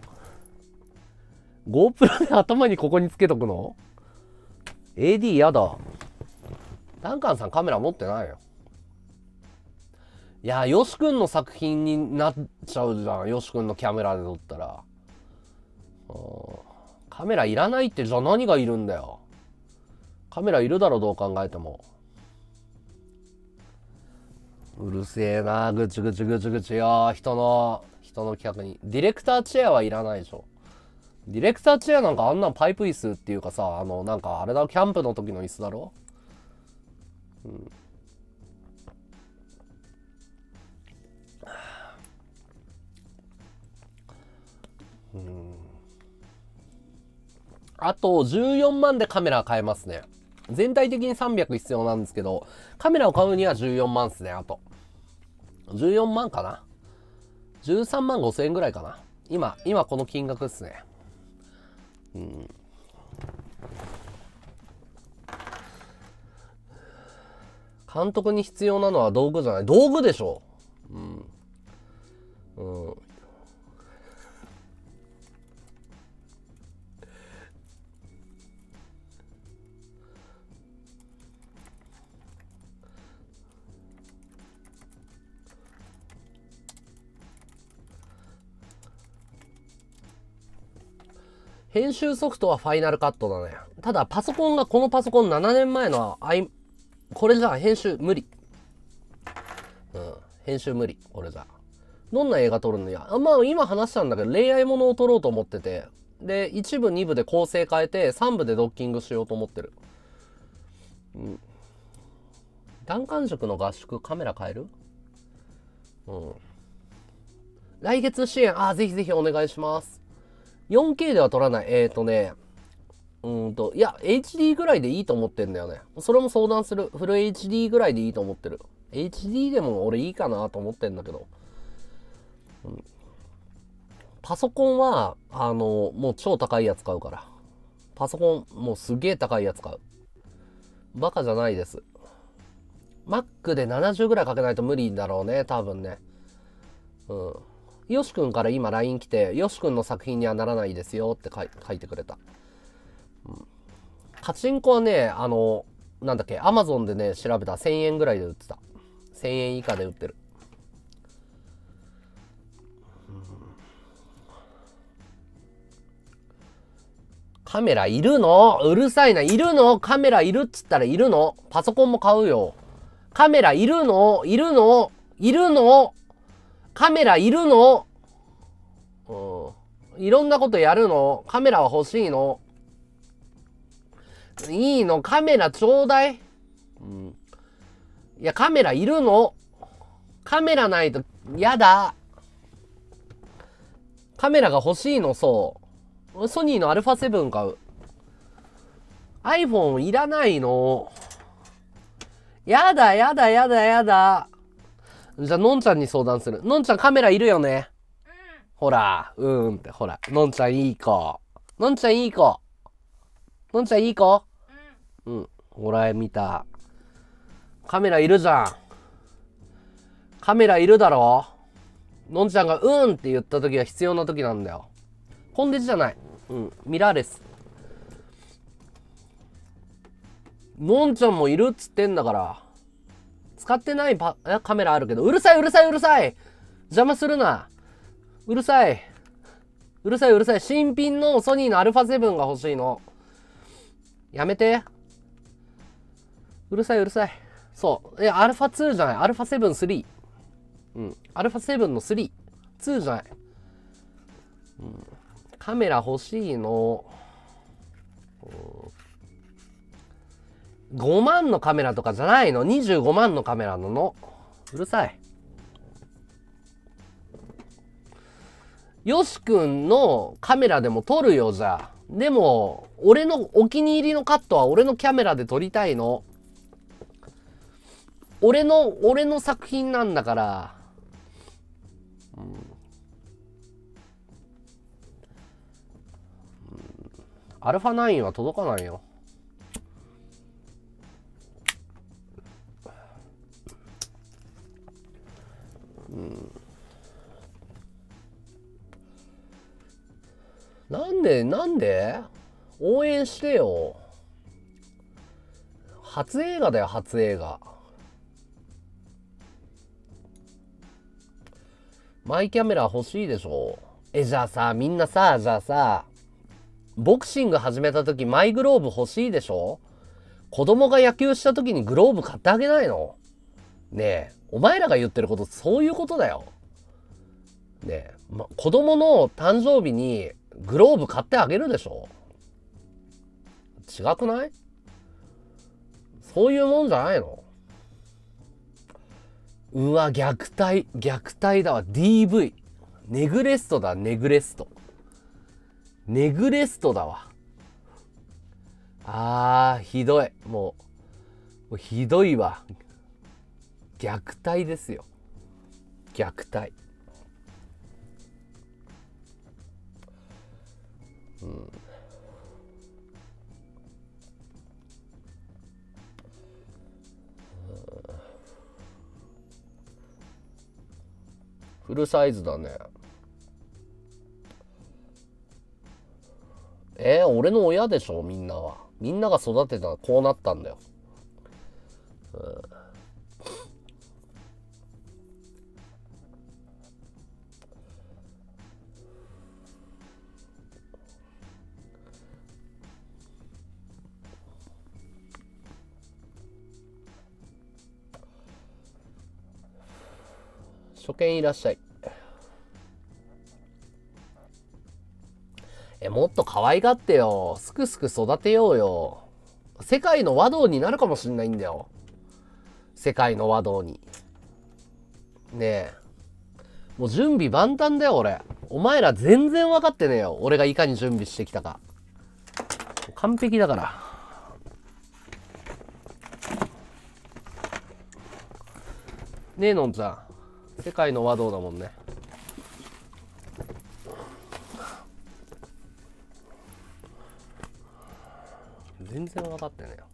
ン ?GoPro で頭にここにつけとくの ?AD やだ。ダンカンさんカメラ持ってないよ。いや、よし君の作品になっちゃうじゃん。よし君のキャメラで撮ったら。カメラいらないってじゃあ何がいるんだよ。カメラいるだろ、どう考えても。うるせえな、ぐちぐちぐちぐちよ。人の、人の企画に。ディレクターチェアはいらないでしょ。ディレクターチェアなんかあんなんパイプ椅子っていうかさ、あの、なんかあれだろ、キャンプの時の椅子だろうん、うん、あと14万でカメラ買えますね全体的に300必要なんですけどカメラを買うには14万ですねあと14万かな13万5千円ぐらいかな今今この金額ですねうん監督に必要なのは道具じゃない。道具でしょう。うん。うん。編集ソフトはファイナルカットだね。ただパソコンがこのパソコン7年前のこれじゃ編集無理。うん。編集無理。これじゃ。どんな映画撮るのや。あまあ今話したんだけど、恋愛ものを撮ろうと思ってて。で、一部、2部で構成変えて、3部でドッキングしようと思ってる。うん。弾丸塾の合宿、カメラ変えるうん。来月支援、あ、ぜひぜひお願いします。4K では撮らない。えっ、ー、とね、うんと、いや、HD ぐらいでいいと思ってんだよね。それも相談する。フル HD ぐらいでいいと思ってる。HD でも俺いいかなと思ってんだけど。うん、パソコンは、あの、もう超高いやつ買うから。パソコン、もうすげえ高いやつ買う。バカじゃないです。Mac で70ぐらいかけないと無理だろうね、多分ね。うん。よしくんから今 LINE 来て、よしくんの作品にはならないですよって書いてくれた。パチンコはね、あの、なんだっけ、アマゾンでね、調べた1000円ぐらいで売ってた。1000円以下で売ってる。カメラいるのうるさいな。いるのカメラいるっつったらいるのパソコンも買うよ。カメラいるのいるのいるのカメラいるのうん。いろんなことやるのカメラは欲しいのいいの、カメラちょうだい。うん。いや、カメラいるの。カメラないと、やだ。カメラが欲しいの、そう。ソニーの α7 買う。iPhone いらないの。やだ、やだ、やだ、やだ。じゃあ、のんちゃんに相談する。のんちゃんカメラいるよね。うん、ほら、うんって、ほら、のんちゃんいい子。のんちゃんいい子。のんちゃんいい子うん。ほら、見た。カメラいるじゃん。カメラいるだろのんちゃんがうんって言った時は必要な時なんだよ。コンデジじゃない。うん。ミラーレス。のんちゃんもいるっつってんだから。使ってないパカメラあるけど、うるさいうるさいうるさい邪魔するな。うるさい。うるさいうるさい。新品のソニーの α7 が欲しいの。やめて。うるさいうるさい。そう。え、アルファ2じゃない。アルファ7、3。うん。アルファ7の3。2じゃない。うん。カメラ欲しいの。うん、5万のカメラとかじゃないの。25万のカメラなの。うるさい。よしくんのカメラでも撮るよ、じゃあ。でも、俺のお気に入りのカットは俺のキャメラで撮りたいの。俺の、俺の作品なんだから。アルファ9は届かないよ。うんなんで、なんで応援してよ。初映画だよ、初映画。マイキャメラ欲しいでしょ。え、じゃあさ、みんなさ、じゃあさ、ボクシング始めた時マイグローブ欲しいでしょ子供が野球した時にグローブ買ってあげないのねえ、お前らが言ってることそういうことだよ。ねえ、ま、子供の誕生日にグローブ買ってあげるでしょ違くないそういうもんじゃないのうわ、虐待、虐待だわ、DV。ネグレストだ、ネグレスト。ネグレストだわ。あー、ひどい。もう、もうひどいわ。虐待ですよ。虐待。うん。フルサイズだね。えー、俺の親でしょみんなは。みんなが育てたらこうなったんだよ。うん初見いらっしゃい。え、もっと可愛がってよ。すくすく育てようよ。世界の和道になるかもしんないんだよ。世界の和道に。ねえ。もう準備万端だよ、俺。お前ら全然分かってねえよ。俺がいかに準備してきたか。完璧だから。ねえ、のんちゃん。世界の和道だもんね全然分かってないよ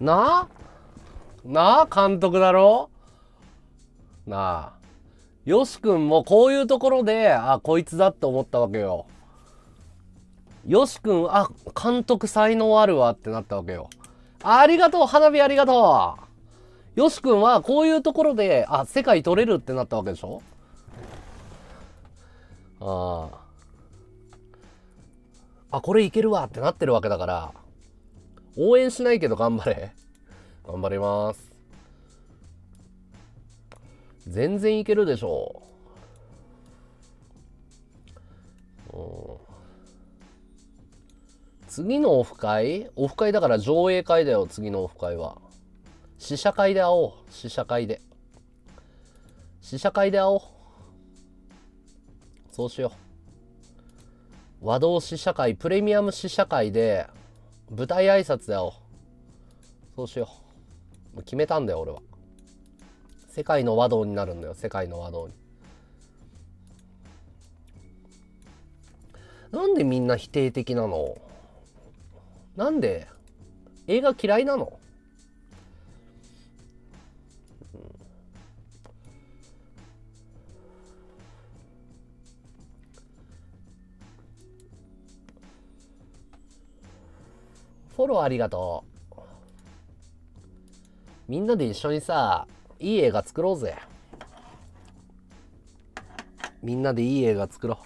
なあなあ監督だろなあ。よし君もこういうところで、あ、こいつだって思ったわけよ。よし君、あ、監督才能あるわってなったわけよ。ありがとう花火ありがとうよし君はこういうところで、あ、世界取れるってなったわけでしょああ。あ、これいけるわってなってるわけだから。応援しないけど頑張れ。頑張ります。全然いけるでしょう。うん、次のオフ会オフ会だから上映会だよ、次のオフ会は。試写会で会おう。試写会で。試写会で会おう。そうしよう。和道試写会、プレミアム試写会で、舞台挨拶だよ。そうしよう。もう決めたんだよ、俺は。世界の和道になるんだよ、世界の和道に。なんでみんな否定的なのなんで映画嫌いなのフォローありがとう。みんなで一緒にさ、いい映画作ろうぜ。みんなでいい映画作ろう。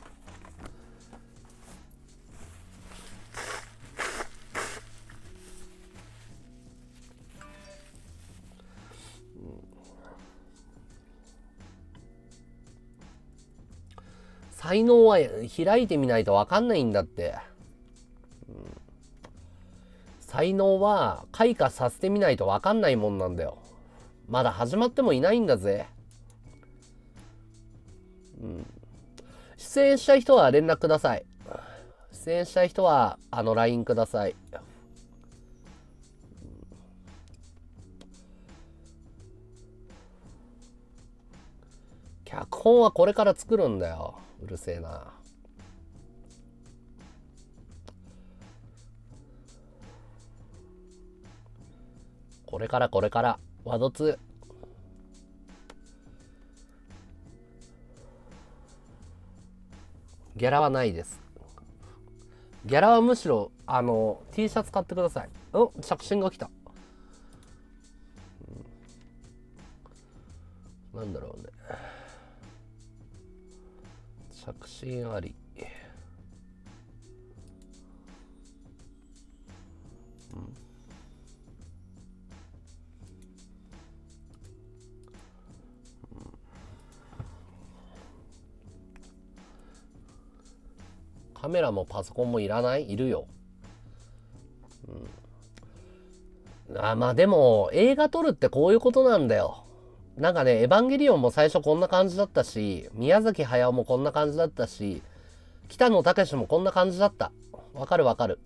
才能は開いてみないと分かんないんだって。才能は開花させてみないとわかんないもんなんだよ。まだ始まってもいないんだぜ。うん。出演した人は連絡ください。出演した人は、あの LINE ください。脚本はこれから作るんだよ。うるせえな。これからこれから、ワド2。ギャラはないです。ギャラはむしろ、あの、T シャツ買ってください。お着信が来た。なんだろうね。着信あり。うんカメラもパソコンもいらないいるよ。うん、あまあでも映画撮るってこういうことなんだよ。なんかね、エヴァンゲリオンも最初こんな感じだったし、宮崎駿もこんな感じだったし、北野武もこんな感じだった。わかるわかる。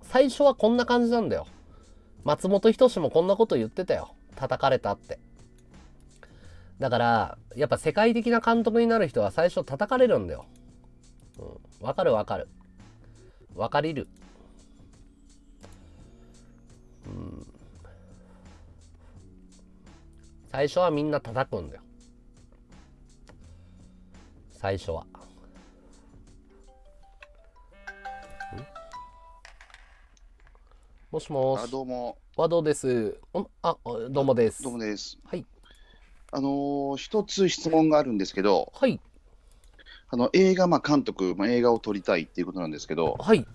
最初はこんな感じなんだよ。松本人志もこんなこと言ってたよ。叩かれたって。だから、やっぱ世界的な監督になる人は最初叩かれるんだよ。うんわかるわかる。わかりる。うん。最初はみんな叩くんだよ。最初は。もしもあ、どうも。和道です。あ、どうもです。どうもです。はい。あのー、一つ質問があるんですけど。はい。あの映画まあ監督、まあ、映画を撮りたいっていうことなんですけど、はい、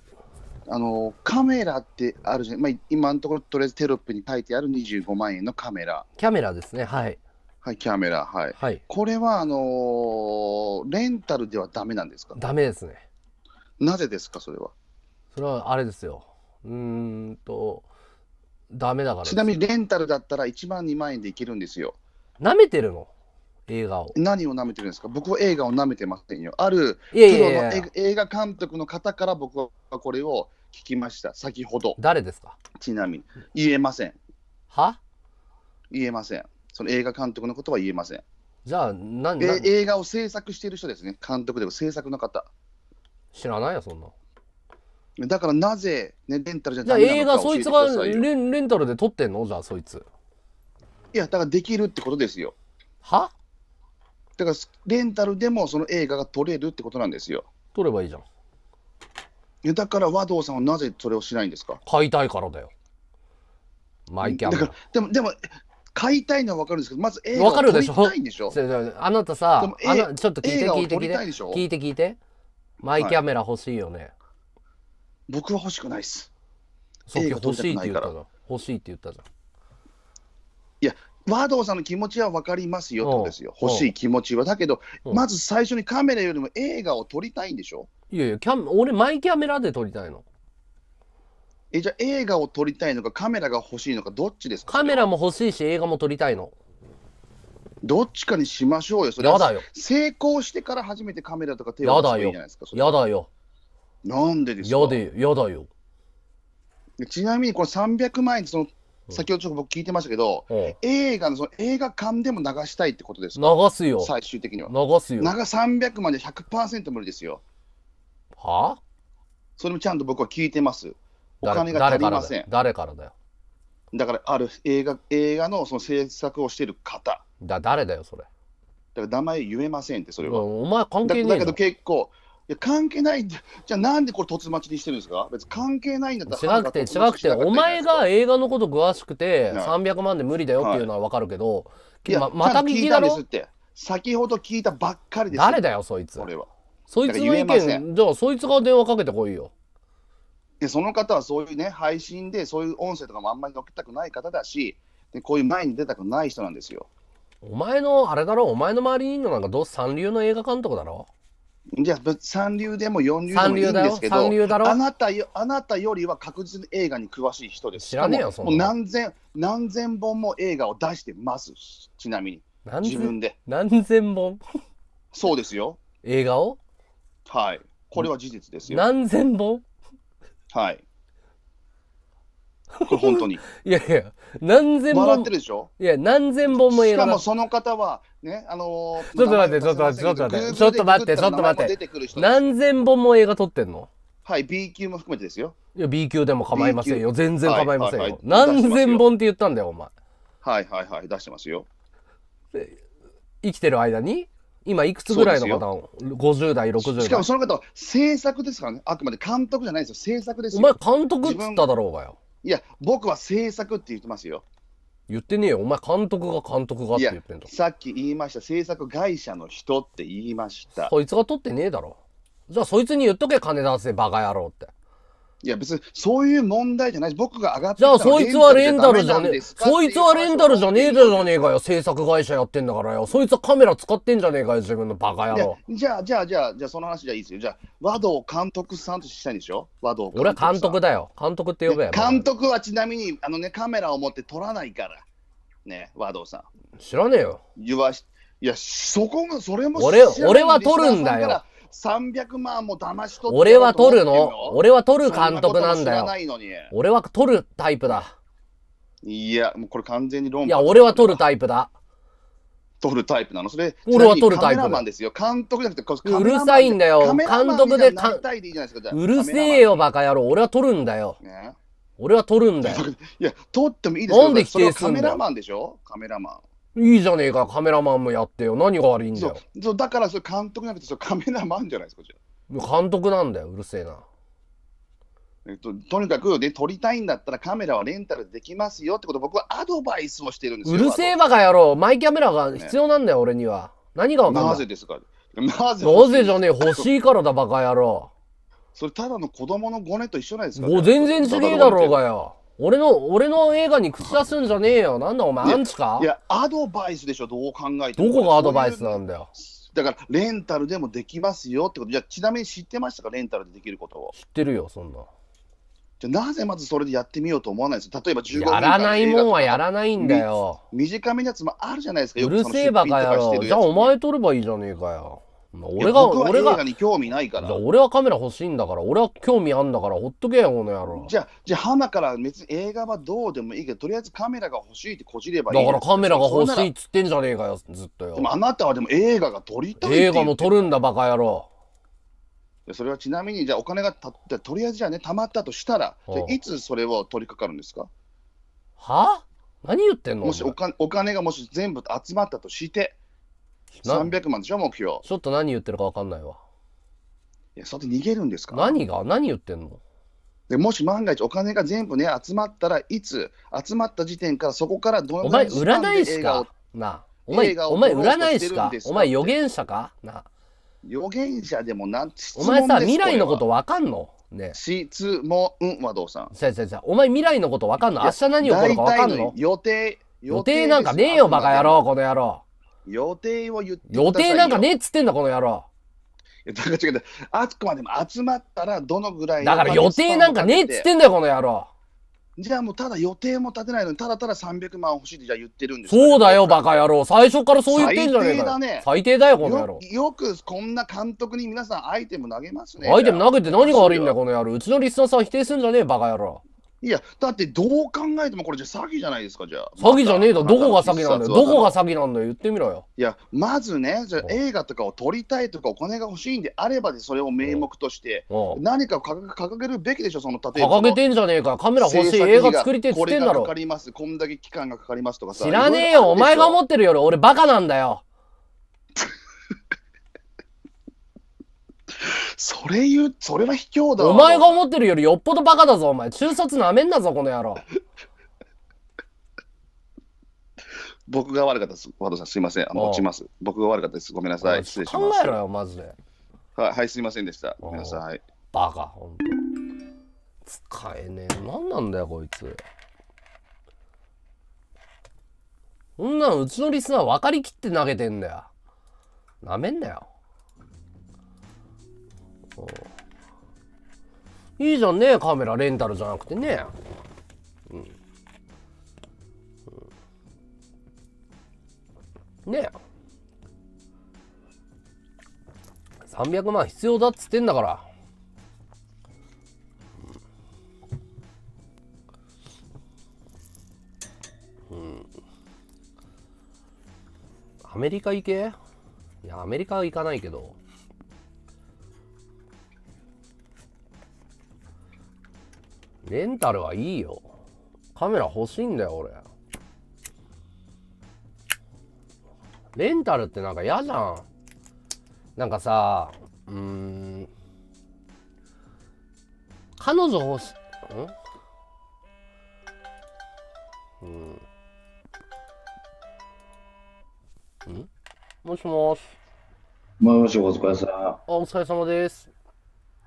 あのカメラってあるじゃん、まあ、今のところとりあえずテロップに書いてある25万円のカメラ。キャメラですね、はい。はい、キャメラ、はい。はい、これはあのー、レンタルではだめなんですかだめですね。なぜですか、それは。それはあれですよ。うんと、だめだから、ちなみにレンタルだったら1万、2万円でいけるんですよ。なめてるの映画を。何を舐めてるんですか僕は映画を舐めてませんよ。あるプロの映画監督の方から僕はこれを聞きました、先ほど。誰ですかちなみに、言えません。は言えません。その映画監督のことは言えません。じゃあ何、何映画を制作している人ですね、監督でも制作の方。知らないよ、そんな。だからなぜ、ね、レンタルじゃなく映画、そいつがレンレンタルで撮ってんのじゃあ、そいつ。いや、だからできるってことですよ。はだからレンタルでもその映画が撮れるってことなんですよ。撮ればいいじゃん。だから和道さんはなぜそれをしないんですか買いたいからだよ。マイキャンだでもでも買いたいのは分かるんですけど、まず映画を撮りたいんでしょ。あなたさ、あのちょっと聞いて聞いて聞いて聞いて聞いて。マイキャメラ欲しいよね。はい、僕は欲しくないっす。さっき欲しいって言ったじゃん。欲しいって言ったじゃん。和道さんの気持ちは分かりますよとですよ、欲しい気持ちは。だけど、まず最初にカメラよりも映画を撮りたいんでしょいやいやキャ、俺、マイキャメラで撮りたいの。え、じゃあ映画を撮りたいのか、カメラが欲しいのか、どっちですかカメラも欲しいし、映画も撮りたいの。どっちかにしましょうよ、それやだよ。成功してから初めてカメラとか手を出すいいじゃないですか。やだよ。なんでですかやだよ。ちなみに、これ300万円、その先ほどちょっと僕聞いてましたけど、映画のその映画館でも流したいってことですか流すよ。最終的には。流すよ。長300万で100%無理ですよ。はあそれもちゃんと僕は聞いてます。お金が足りません。誰からだよ。だから、ある映画映画のその制作をしている方。だ誰だよ、それ。だから名前言えませんって、それは。お前関係ないだけど結構、いや関係ないじゃあなんでこれ突待ちにしてるんですか別に関係ないんだったら違くて違くてお前が映画のこと詳しくて300万で無理だよっていうのは分かるけど、はいま、また聞きって。先ほど聞いたばっかりです誰だよそいつ俺はそいつの意見じゃあそいつが電話かけてこいよでその方はそういうね配信でそういう音声とかもあんまり載けたくない方だしでこういう前に出たくない人なんですよお前のあれだろお前の周りにいるのなんかどう三流の映画監督だろじゃあ三流でも四流でもいいんですけどあなたよあなたよりは確実に映画に詳しい人です知らねえよそもう何千何千本も映画を出してますちなみに自分で何千本そうですよ映画をはいこれは事実ですよ何千本はいこれ本当に。いやいや、何千本。いや、何千本も映画。しかもその方は、ね、あのー、ちょっと待って、ちょっと待って、ちょっと待って、ちょっと待って、ちょっと待って。何千本も映画撮ってんのはい、B 級も含めてですよ。いや、B 級でも構いませんよ。全然構いませんよ。何千本って言ったんだよ、お前。はいはいはい、出してますよ。生きてる間に今いくつぐらいの方を50代60代しかもその方は制作ですからねあくまで監督じゃないですよ制作ですよお前監督っつっただろうがよいや、僕は制作って言ってますよ。言ってねえよ。お前、監督が監督がって言ってんだ。さっき言いました、制作会社の人って言いました。そいつが取ってねえだろ。じゃあ、そいつに言っとけ、金出せ、バカ野郎って。いや別にそういう問題じゃない僕が上がってじゃあそいつはレンタルじゃねえ。そいつはレンタルじゃねえじゃねえかよ。制作会社やってんだからよ。そいつはカメラ使ってんじゃねえかよ、自分のバカ野郎。じゃあ、じゃあ、じゃあ、じゃあその話じゃいいですよ。じゃあ、和道監督さんとしたいんでしょ和道俺は監督だよ。監督って呼べよ。監督はちなみに、あのね、カメラを持って撮らないから。ね、和道さん。知らねえよ。言わし、いや、そこが、それも俺、俺は撮るんだよ。300万も騙し取って俺は取るの俺は取る監督なんだよ。俺は取るタイプだ。いや、もうこれ完全に論破。いや、俺は取るタイプだ。取るタイプなのそれ、俺は取るタイプ。カメラマンですよ。監督じゃなくて、うるさいんだよ。監督でうるせえよ、バカ野郎。俺は取るんだよ。ね、俺は取るんだよ。いや、取ってもいいですよ。なんで否定すんだよ。カメラマンでしょカメラマン。いいじゃねえか、カメラマンもやってよ。何が悪いんだよ。そうだから、それ監督じゃなくて、そカメラマンじゃないですか、じゃ監督なんだよ、うるせえな。えっと、とにかく、で、撮りたいんだったらカメラはレンタルできますよってこと、僕はアドバイスをしてるんですよ。うるせえバカ野郎、マイキャメラが必要なんだよ、ね、俺には。何がわかんななぜですかなぜなぜじゃねえ、欲しいからだ、バカ野郎。それただの子供のゴネと一緒なんですか、ね、全然違えだろうがよ。俺の、俺の映画に口出すんじゃねえよ。なんだお前、アンチかいや、アドバイスでしょ、どう考えてどこがアドバイスなんだよ。だから、レンタルでもできますよってこと。じゃあ、ちなみに知ってましたか、レンタルでできることを。知ってるよ、そんな。じゃあなぜまずそれでやってみようと思わないんですか例えば15分やらないもんはやらないんだよ。短めのやつもあるじゃないですか。うよくるせえバカ野じゃあお前取ればいいじゃねえかよ。俺が、俺が。に興味ないから。俺はカメラ欲しいんだから、俺は興味あんだから、ほっとけよ、この野郎。じゃあ、じゃあ、花から別に映画はどうでもいいけど、とりあえずカメラが欲しいってこじればいい。だからカメラが欲しいっつってんじゃねえかよ、ずっとよ。でもあなたはでも映画が撮りたい映画も撮るんだ、バカ野郎。それはちなみに、じゃあお金がたとりあえずじゃあね、たまったとしたら、いつそれを取り掛かるんですかはあ何言ってんのもしおかお金がもし全部集まったとして。300万でしょ、目標。ちょっと何言ってるか分かんないわ。いや、それ逃げるんですか何が何言ってんのでもし万が一お金が全部ね、集まったらいつ、集まった時点からそこからどのお前、占いすかなお前、お前、占いすかお前、予言者かな予言者でもなんお前さ、未来のこと分かんのね、質問はどうさん。せせせお前未来のこと分かんの明日何起こるか分かんの予定予定なんかねえよバカ野郎この野郎。予定を言って予定なんかねっつってんだ、この野郎。いやだから違う、あくまでも集まったらどのぐらいだから予定なんかねっつってんだよ、この野郎。じゃあもうただ予定も立てないのに、ただただ300万欲しいってじゃあ言ってるんです、ね、そうだよ、バカ野郎。最初からそう言ってんじゃねえか最低だね。最低だよ、この野郎よ。よくこんな監督に皆さんアイテム投げますね。アイテム投げて何が悪いんだよ、この野郎。うちのリスナーさん否定するんじゃねえ、バカ野郎。いや、だってどう考えてもこれじゃ詐欺じゃないですか、じゃあ。詐欺じゃねえだ、どこが詐欺なんだよ。どこが詐欺なんだよ、言ってみろよ。いや、まずね、じゃ映画とかを撮りたいとか、お金が欲しいんであればで、それを名目として、何かを掲げるべきでしょ、その例えば。掲げてんじゃねえか、カメラ欲しい、映画作りてっつってんだろ。こかかります、こんだけ期間がかかりますとか知らねえよ、お前が思ってるより俺バカなんだよ。それ言う、それは卑怯だお前が思ってるよりよっぽどバカだぞ、お前。中卒なめんなぞ、この野郎。僕が悪かったです。和田さん、すいません。あの、落ちます。僕が悪かったです。ごめんなさい。失礼し考まえす。ろよ、マジで。はい、はい、すいませんでした。ごめんなさい。バカ、ほんと。使えねえ。何なんだよ、こいつ。こんなん、うちのリスナー分かりきって投げてんだよ。なめんなよ。いいじゃんね、カメラ、レンタルじゃなくてね。うん。うん、ねえ。300万必要だっつってんだから。うん。アメリカ行けいや、アメリカは行かないけど。レンタルはいいよ。カメラ欲しいんだよ、俺。レンタルってなんか嫌じゃん。なんかさ、うーん。彼女欲し、んうん。んもしもし。もしもし、お疲れさ。まお疲れ様です。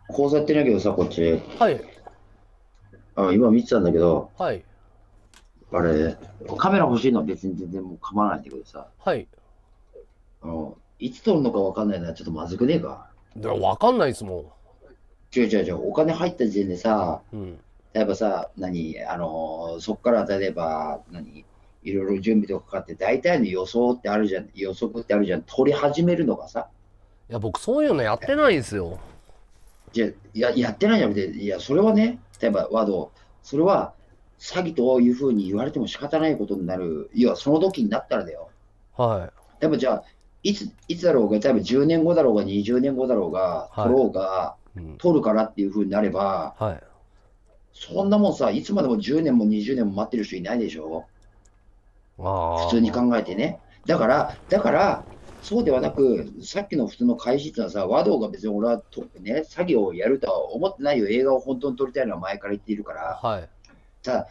講座やってないけどさ、こっち。はい。あ今見てたんだけど、はい。あれ、カメラ欲しいのは別に全然もう構わないんだけどさ、はい。あの、いつ撮るのか分かんないのはちょっとまずくねえか。だ分かんないですもん。違う違う違う、お金入った時点でさ、うん、例えばさ、何、あのー、そこから例えば、何、いろいろ準備とかかかって、大体の予想ってあるじゃん、予測ってあるじゃん、撮り始めるのがさ。いや、僕、そういうのやってないんですよ。じゃや、やってないじゃなくて、いや、それはね、例えばワードそれは詐欺というふうに言われても仕方ないことになる、要はその時になったらだよ。はい。例えばじゃあ、いついつだろうが、例えば10年後だろうが、20年後だろうが、取ろうが、はい、取るからっていうふうになれば、はい、そんなもんさ、いつまでも10年も20年も待ってる人いないでしょ。あ普通に考えてね。だから、だから、そうではなく、さっきの普通の開始ってのはさ、和道が別に俺はと、ね、作業をやるとは思ってないよ、映画を本当に撮りたいのは前から言っているから、はい、さ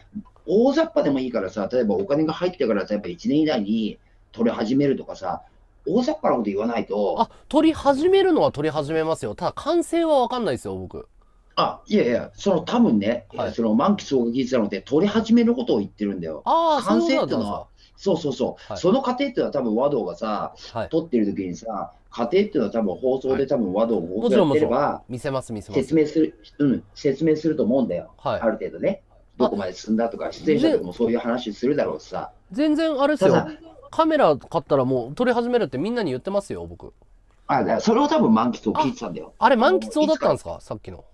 大雑把でもいいからさ、例えばお金が入ってから例えば1年以内に撮り始めるとかさ、大雑把なこと言わないと。あ撮り始めるのは撮り始めますよ、ただ完成は分かんないですよ、僕。あいやいや、その多分ね、はい、その満期総額技術なので、撮り始めることを言ってるんだよ。あ完成っていうのはそうそうそう、はい、その過程っていうのは多分和道がさ、はい、撮ってる時にさ、過程っていうのは多分放送で多分和道をやってれば、見せます見せます説明する、うん、説明すると思うんだよ、はい、ある程度ね。どこまで進んだとか、出演者でもそういう話するだろうしさ。全然あれですよ、カメラ買ったらもう撮り始めるってみんなに言ってますよ、僕。あそれを多分満喫を聞いてたんだよ。あれ満喫をだったんですか、さっきの。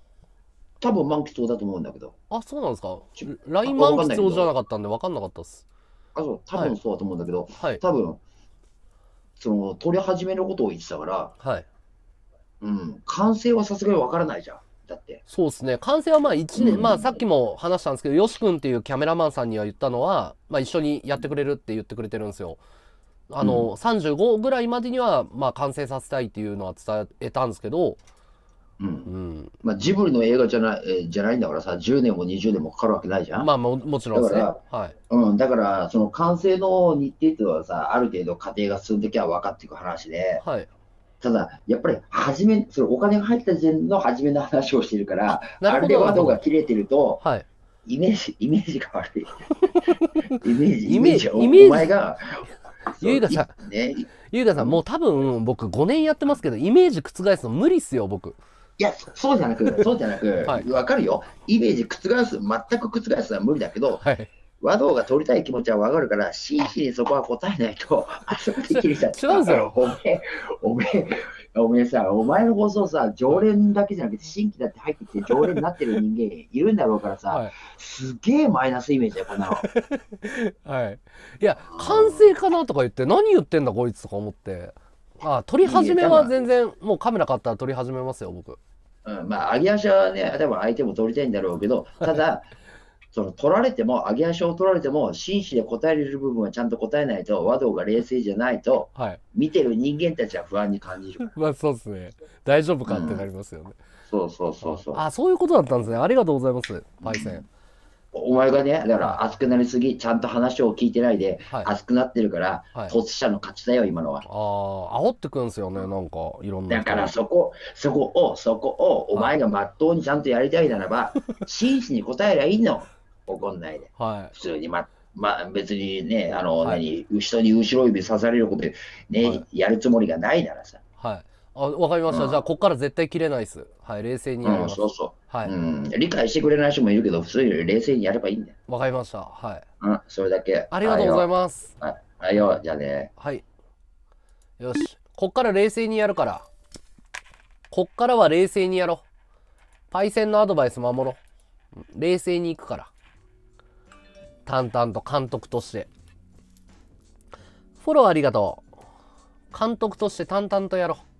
多分満喫をだと思うんだけど。あ、そうなんですか。ライン満喫をじゃなかったんで分かんなかったっす。あ、そう、多分そうだと思うんだけど、はい、多分、その、撮り始めのことを言ってたから、はい。うん、完成はさすがにわからないじゃん。だって。そうですね。完成はまあ1年、うん、まあさっきも話したんですけど、よし君っていうキャメラマンさんには言ったのは、まあ一緒にやってくれるって言ってくれてるんですよ。あの、うん、35ぐらいまでには、まあ完成させたいっていうのは伝えたんですけど、うんうんまあ、ジブリの映画じゃない,、えー、じゃないんだからさ、10年も20年もかかるわけないじゃん。まあももちろんですね。だから、はいうん、だからその完成の日程というのはさ、ある程度過程が進んできは分かっていく話で、はい、ただ、やっぱり初め、それお金が入った時点の初めの話をしてるから、あれで窓が切れてると、はい、イメージ、イメージが悪い。イメージ、イメージ、お前が、ゆうがさん、ね、ゆうがさん、もう多分僕5年やってますけど、イメージ覆すの無理っすよ、僕。いや、そうじゃなく、そうじゃなく、わはい、かるよ。イメージ覆す、全く覆すのは無理だけど、はい、和道が取りたい気持ちはわかるから、真摯にそこは答えないと、あそこで切りちゃう。違うんおめえ、おめえ、おめえさ、お前の放送さ、常連だけじゃなくて、新規だって入ってきて、常連になってる人間いるんだろうからさ、はい、すげえマイナスイメージだよ、こんなの。はい。いや、完成かなとか言って、何言ってんだ、こいつとか思って。あ撮り始めは全然、もうカメラ買ったら撮り始めますよ、僕。うん、まあ、上げ足はね、多分相手も撮りたいんだろうけど、ただ、その取られても、上げ足を取られても、真摯で答えれる部分はちゃんと答えないと、和道が冷静じゃないと、はい、見てる人間たちは不安に感じる。まあそうですね、大丈夫かってなりますよね。うん、そうそうそうそう。あそういうことだったんですね、ありがとうございます、パイセン。お前がね、だから熱くなりすぎ、ちゃんと話を聞いてないで、熱くなってるから、はい突者の勝ちだよ、今のは。ああ、煽ってくんすよね、なんか、いろんなだからそこ、そこを、そこを、お前がまっとうにちゃんとやりたいならば、真摯に答えりゃいいの、怒んないで。は普通に、ま、ま別にね、あの、はい何、人に後ろ指さされることで、ね、はいやるつもりがないならさ、あ、わかりました。うんじゃあ、こっから絶対切れないです。はい、冷静にやりうん、ます。そうそはう。い、うん、理解してくれない人もいるけど、普通に冷静にやればいいんだよ。わかりました。はい。うん、それだけ。ありがとうございます。はいよ、じゃあね。はい。よし。こっから冷静にやるから。こっからは冷静にやろう。パイセンのアドバイス守ろう。冷静に行くから。淡々と監督として。フォローありがとう。監督として淡々とやろう。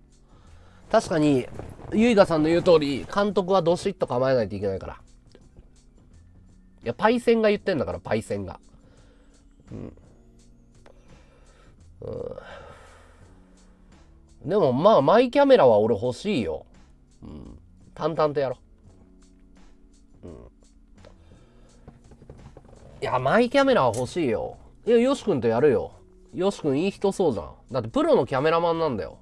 確かに、ゆいがさんの言う通り、監督はどしっと構えないといけないから。いや、パイセンが言ってんだから、パイセンが。うん。うん、でも、まあ、マイキャメラは俺欲しいよ。うん。淡々とやろう。うん。いや、マイキャメラは欲しいよ。いや、よし君とやるよ。よし君いい人そうじゃん。だってプロのキャメラマンなんだよ。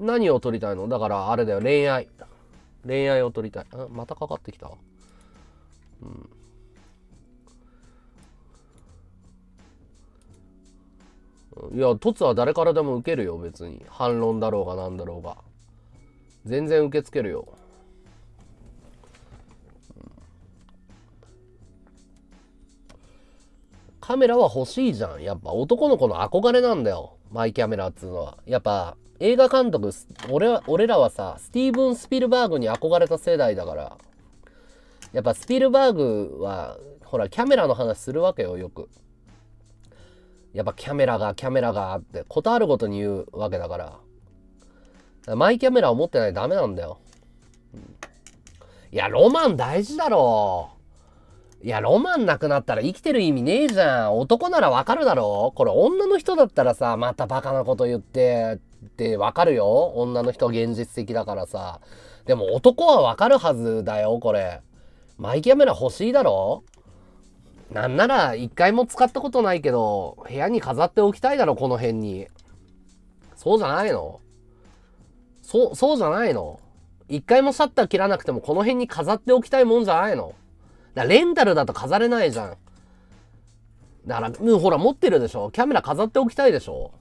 何を撮りたいのだからあれだよ、恋愛。恋愛を撮りたい。あ、またかかってきた。うん。いや、凸は誰からでも受けるよ、別に。反論だろうが何だろうが。全然受け付けるよ。カメラは欲しいじゃん。やっぱ男の子の憧れなんだよ。マイキャメラっつうのは。やっぱ、映画監督、俺は、俺らはさ、スティーブン・スピルバーグに憧れた世代だから、やっぱスピルバーグは、ほら、キャメラの話するわけよ、よく。やっぱキャメラが、キャメラがって、ことあるごとに言うわけだから、マイキャメラを持ってないとダメなんだよ。いや、ロマン大事だろ。いや、ロマンなくなったら生きてる意味ねえじゃん。男ならわかるだろこれ女の人だったらさ、またバカなこと言って、ってわかるよ。女の人現実的だからさ。でも男はわかるはずだよ、これ。マイキャメラ欲しいだろなんなら一回も使ったことないけど、部屋に飾っておきたいだろ、この辺に。そうじゃないのそう、そうじゃないの一回もシャッター切らなくてもこの辺に飾っておきたいもんじゃないのだレンタルだと飾れないじゃん。だから、うん、ほら持ってるでしょキャメラ飾っておきたいでしょ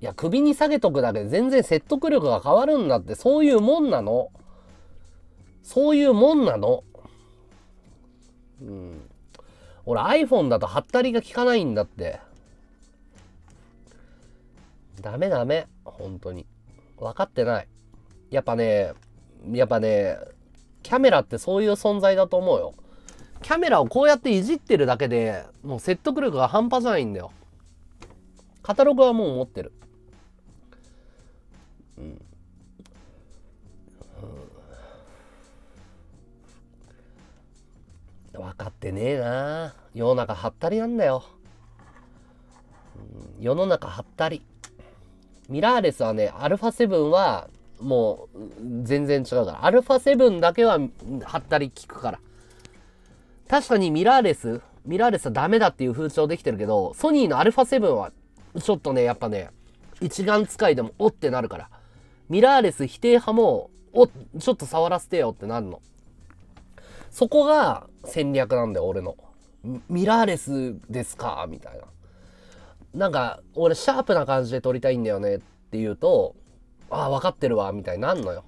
いや、首に下げとくだけで全然説得力が変わるんだって、そういうもんなの。そういうもんなの。うん。俺 iPhone だとハったりが効かないんだって。ダメダメ。本当に。分かってない。やっぱね、やっぱね、キャメラってそういう存在だと思うよ。キャメラをこうやっていじってるだけでもう説得力が半端じゃないんだよ。カタログはもう持ってる。うん。うん、分かってねえな世の中はったりなんだよ、うん、世の中はったりミラーレスはねアルファ7はもう全然違うからアルファ7だけははったり効くから確かにミラーレスミラーレスはダメだっていう風潮できてるけどソニーのアルファ7はちょっとね、やっぱね、一眼使いでもおってなるから。ミラーレス否定派も、お、ちょっと触らせてよってなるの。そこが戦略なんだよ、俺の。ミラーレスですかみたいな。なんか、俺、シャープな感じで撮りたいんだよねって言うと、ああ、分かってるわ、みたいになんのよ。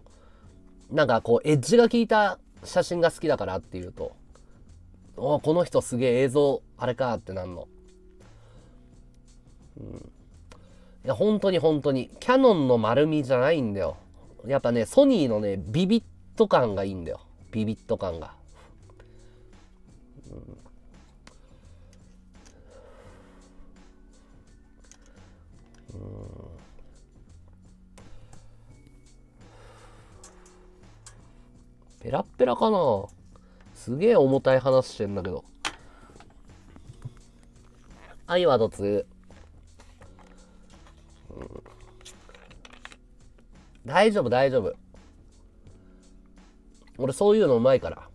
なんか、こう、エッジが効いた写真が好きだからって言うと、おこの人すげえ映像、あれかってなんの。うん。いや、本当に本当に。キャノンの丸みじゃないんだよ。やっぱね、ソニーのね、ビビット感がいいんだよ。ビビット感が。うん、うんペラッペラかなすげえ重たい話してんだけど。はい、ワード2。大丈夫、大丈夫。俺そういうのうまいから。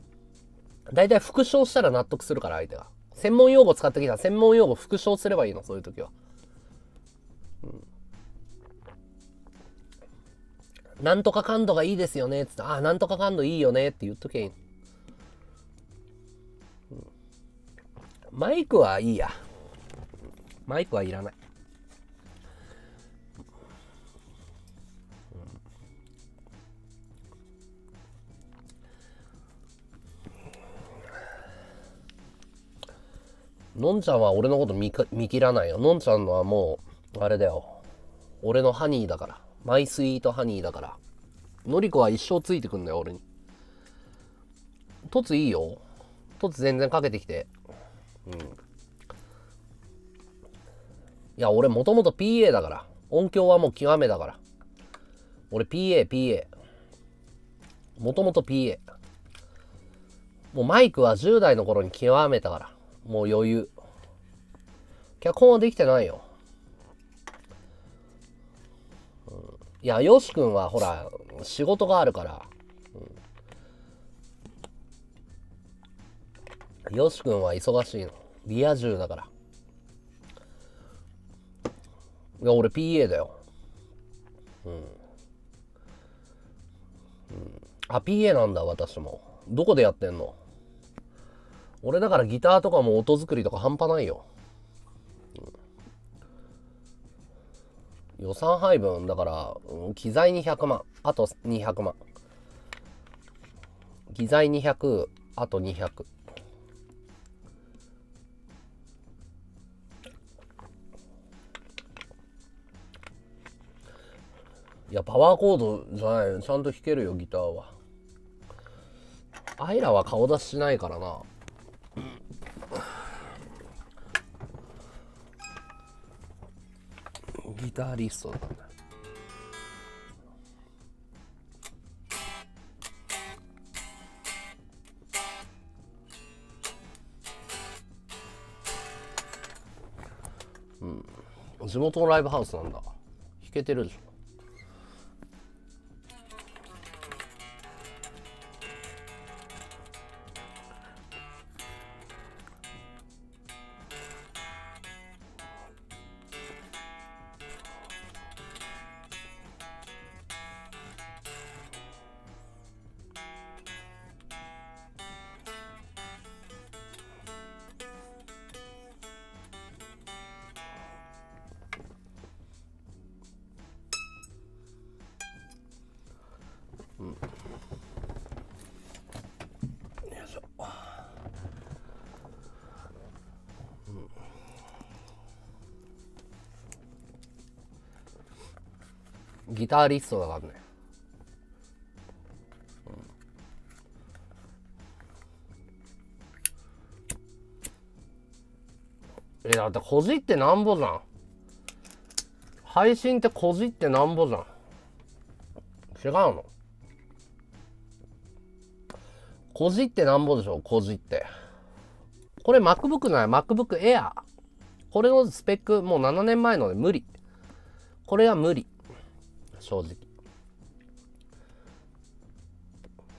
大体復唱したら納得するから、相手が。専門用語使ってきたら専門用語復唱すればいいの、そういう時は。うん。なんとか感度がいいですよね、つって、あ、なんとか感度いいよねって言っとけいい、うん。マイクはいいや。マイクはいらない。のんちゃんは俺のこと見切らないよ。のんちゃんのはもう、あれだよ。俺のハニーだから。マイスイートハニーだから。のりこは一生ついてくんだよ、俺に。とついいよ。とつ全然かけてきて。うん。いや、俺もともと PA だから。音響はもう極めだから。俺 PA、PA。もともと PA。もうマイクは10代の頃に極めたから。もう余裕。脚本はできてないよ。うん、いや、よし君はほら、仕事があるから。よし君は忙しいの。リア充だから。いや、俺 PA だよ。うん。うん、あ、PA なんだ、私も。どこでやってんの俺だからギターとかも音作りとか半端ないよ。予算配分、だから、うん、機材200万、あと200万。機材200、あと200。いや、パワーコードじゃない。ちゃんと弾けるよ、ギターは。アイラは顔出ししないからな。ギタリストだったんだうん地元のライブハウスなんだ弾けてるでしょタリストだからね。え、だってこじってなんぼじゃん。配信ってこじってなんぼじゃん。違うのこじってなんぼでしょこじって。これ MacBook ない MacBook Air。これのスペックもう7年前ので無理。これは無理。正直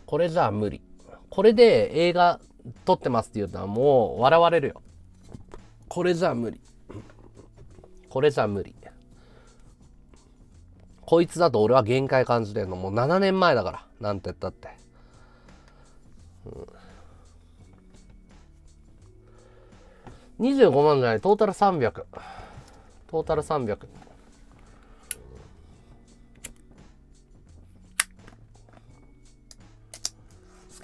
これじゃあ無理これで映画撮ってますって言うのはもう笑われるよこれじゃあ無理これじゃあ無理こいつだと俺は限界感じてんのもう7年前だからなんて言ったって、うん、25万じゃないトータル300トータル300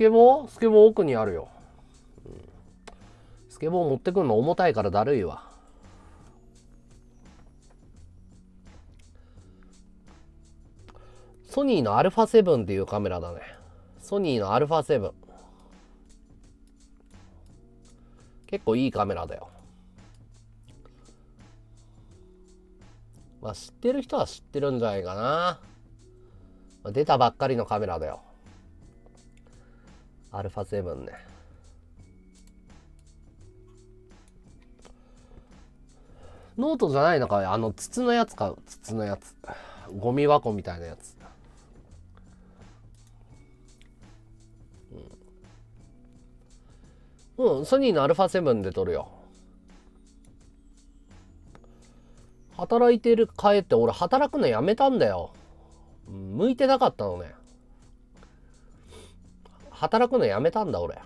ケボースケボー奥にあるよ、うん。スケボー持ってくんの重たいからだるいわ。ソニーの α7 っていうカメラだね。ソニーの α7。結構いいカメラだよ。まあ知ってる人は知ってるんじゃないかな。出たばっかりのカメラだよ。ブ7ねノートじゃないのかあの筒のやつか筒のやつゴミ箱みたいなやつ、うん、うん、ソニーの α7 で撮るよ働いてる帰って俺働くのやめたんだよ向いてなかったのね働くのやめたんだ、俺。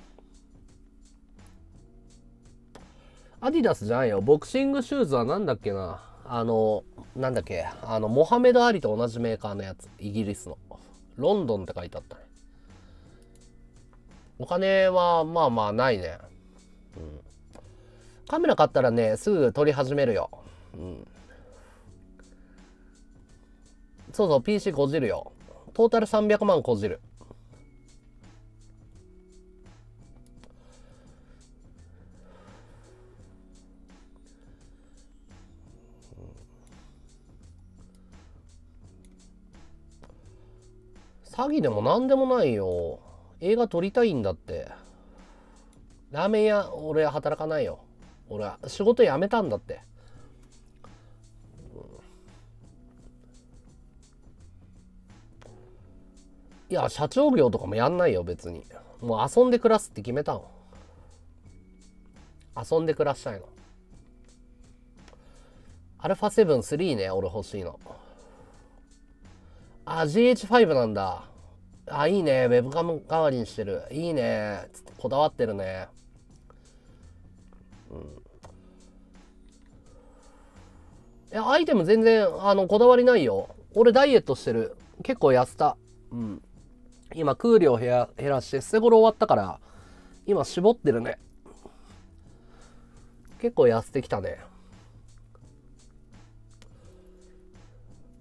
アディダスじゃないよ。ボクシングシューズは何だっけな。あの、なんだっけ。あの、モハメド・アリと同じメーカーのやつ。イギリスの。ロンドンって書いてあったね。お金は、まあまあ、ないね。うん。カメラ買ったらね、すぐ撮り始めるよ。うん。そうそう、PC こじるよ。トータル300万こじる。詐欺でも何でもないよ。映画撮りたいんだって。ラーメン屋、俺は働かないよ。俺は仕事辞めたんだって。いや、社長業とかもやんないよ、別に。もう遊んで暮らすって決めたの。遊んで暮らしたいの。アルファセブン3ね、俺欲しいの。あ、GH5 なんだ。あ、いいね。ウェブカム代わりにしてる。いいね。こだわってるね。うん。いや、アイテム全然、あの、こだわりないよ。俺ダイエットしてる。結構痩せた。うん。今、空量減らして、捨て頃終わったから、今、絞ってるね。結構痩せてきたね。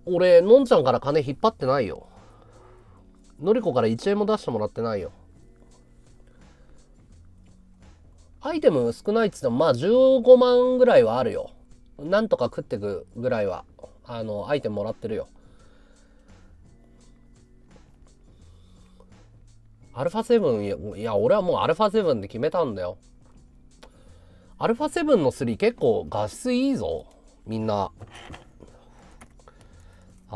俺、のんちゃんから金引っ張ってないよ。のりこから1円も出してもらってないよ。アイテム少ないっつっても、まあ15万ぐらいはあるよ。なんとか食ってくぐらいは、あの、アイテムもらってるよ。アルファセブン、いや、俺はもうアルファセブンで決めたんだよ。アルファセブンの3結構画質いいぞ。みんな。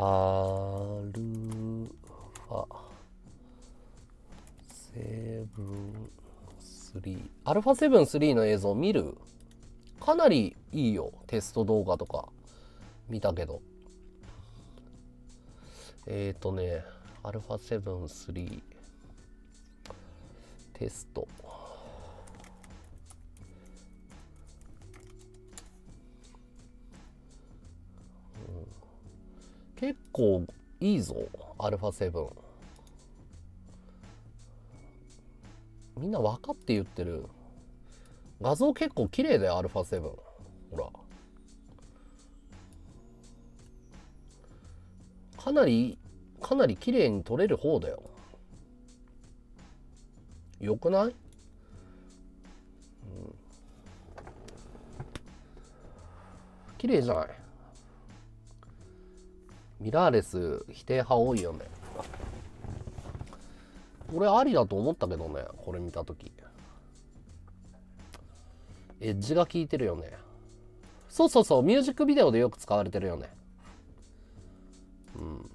アルファセブンスリー。アルファセブンスリーの映像見るかなりいいよテスト動画とか見たけどえっ、ー、とねアルファセブンスリーテスト結構いいぞアルファ7みんな分かって言ってる画像結構綺麗だよアルファ7ほらかなりかなり綺麗に撮れる方だよよくない、うん、綺麗じゃないミラーレス否定派多いよね。俺ありだと思ったけどね、これ見た時エッジが効いてるよね。そうそうそう、ミュージックビデオでよく使われてるよね。うん。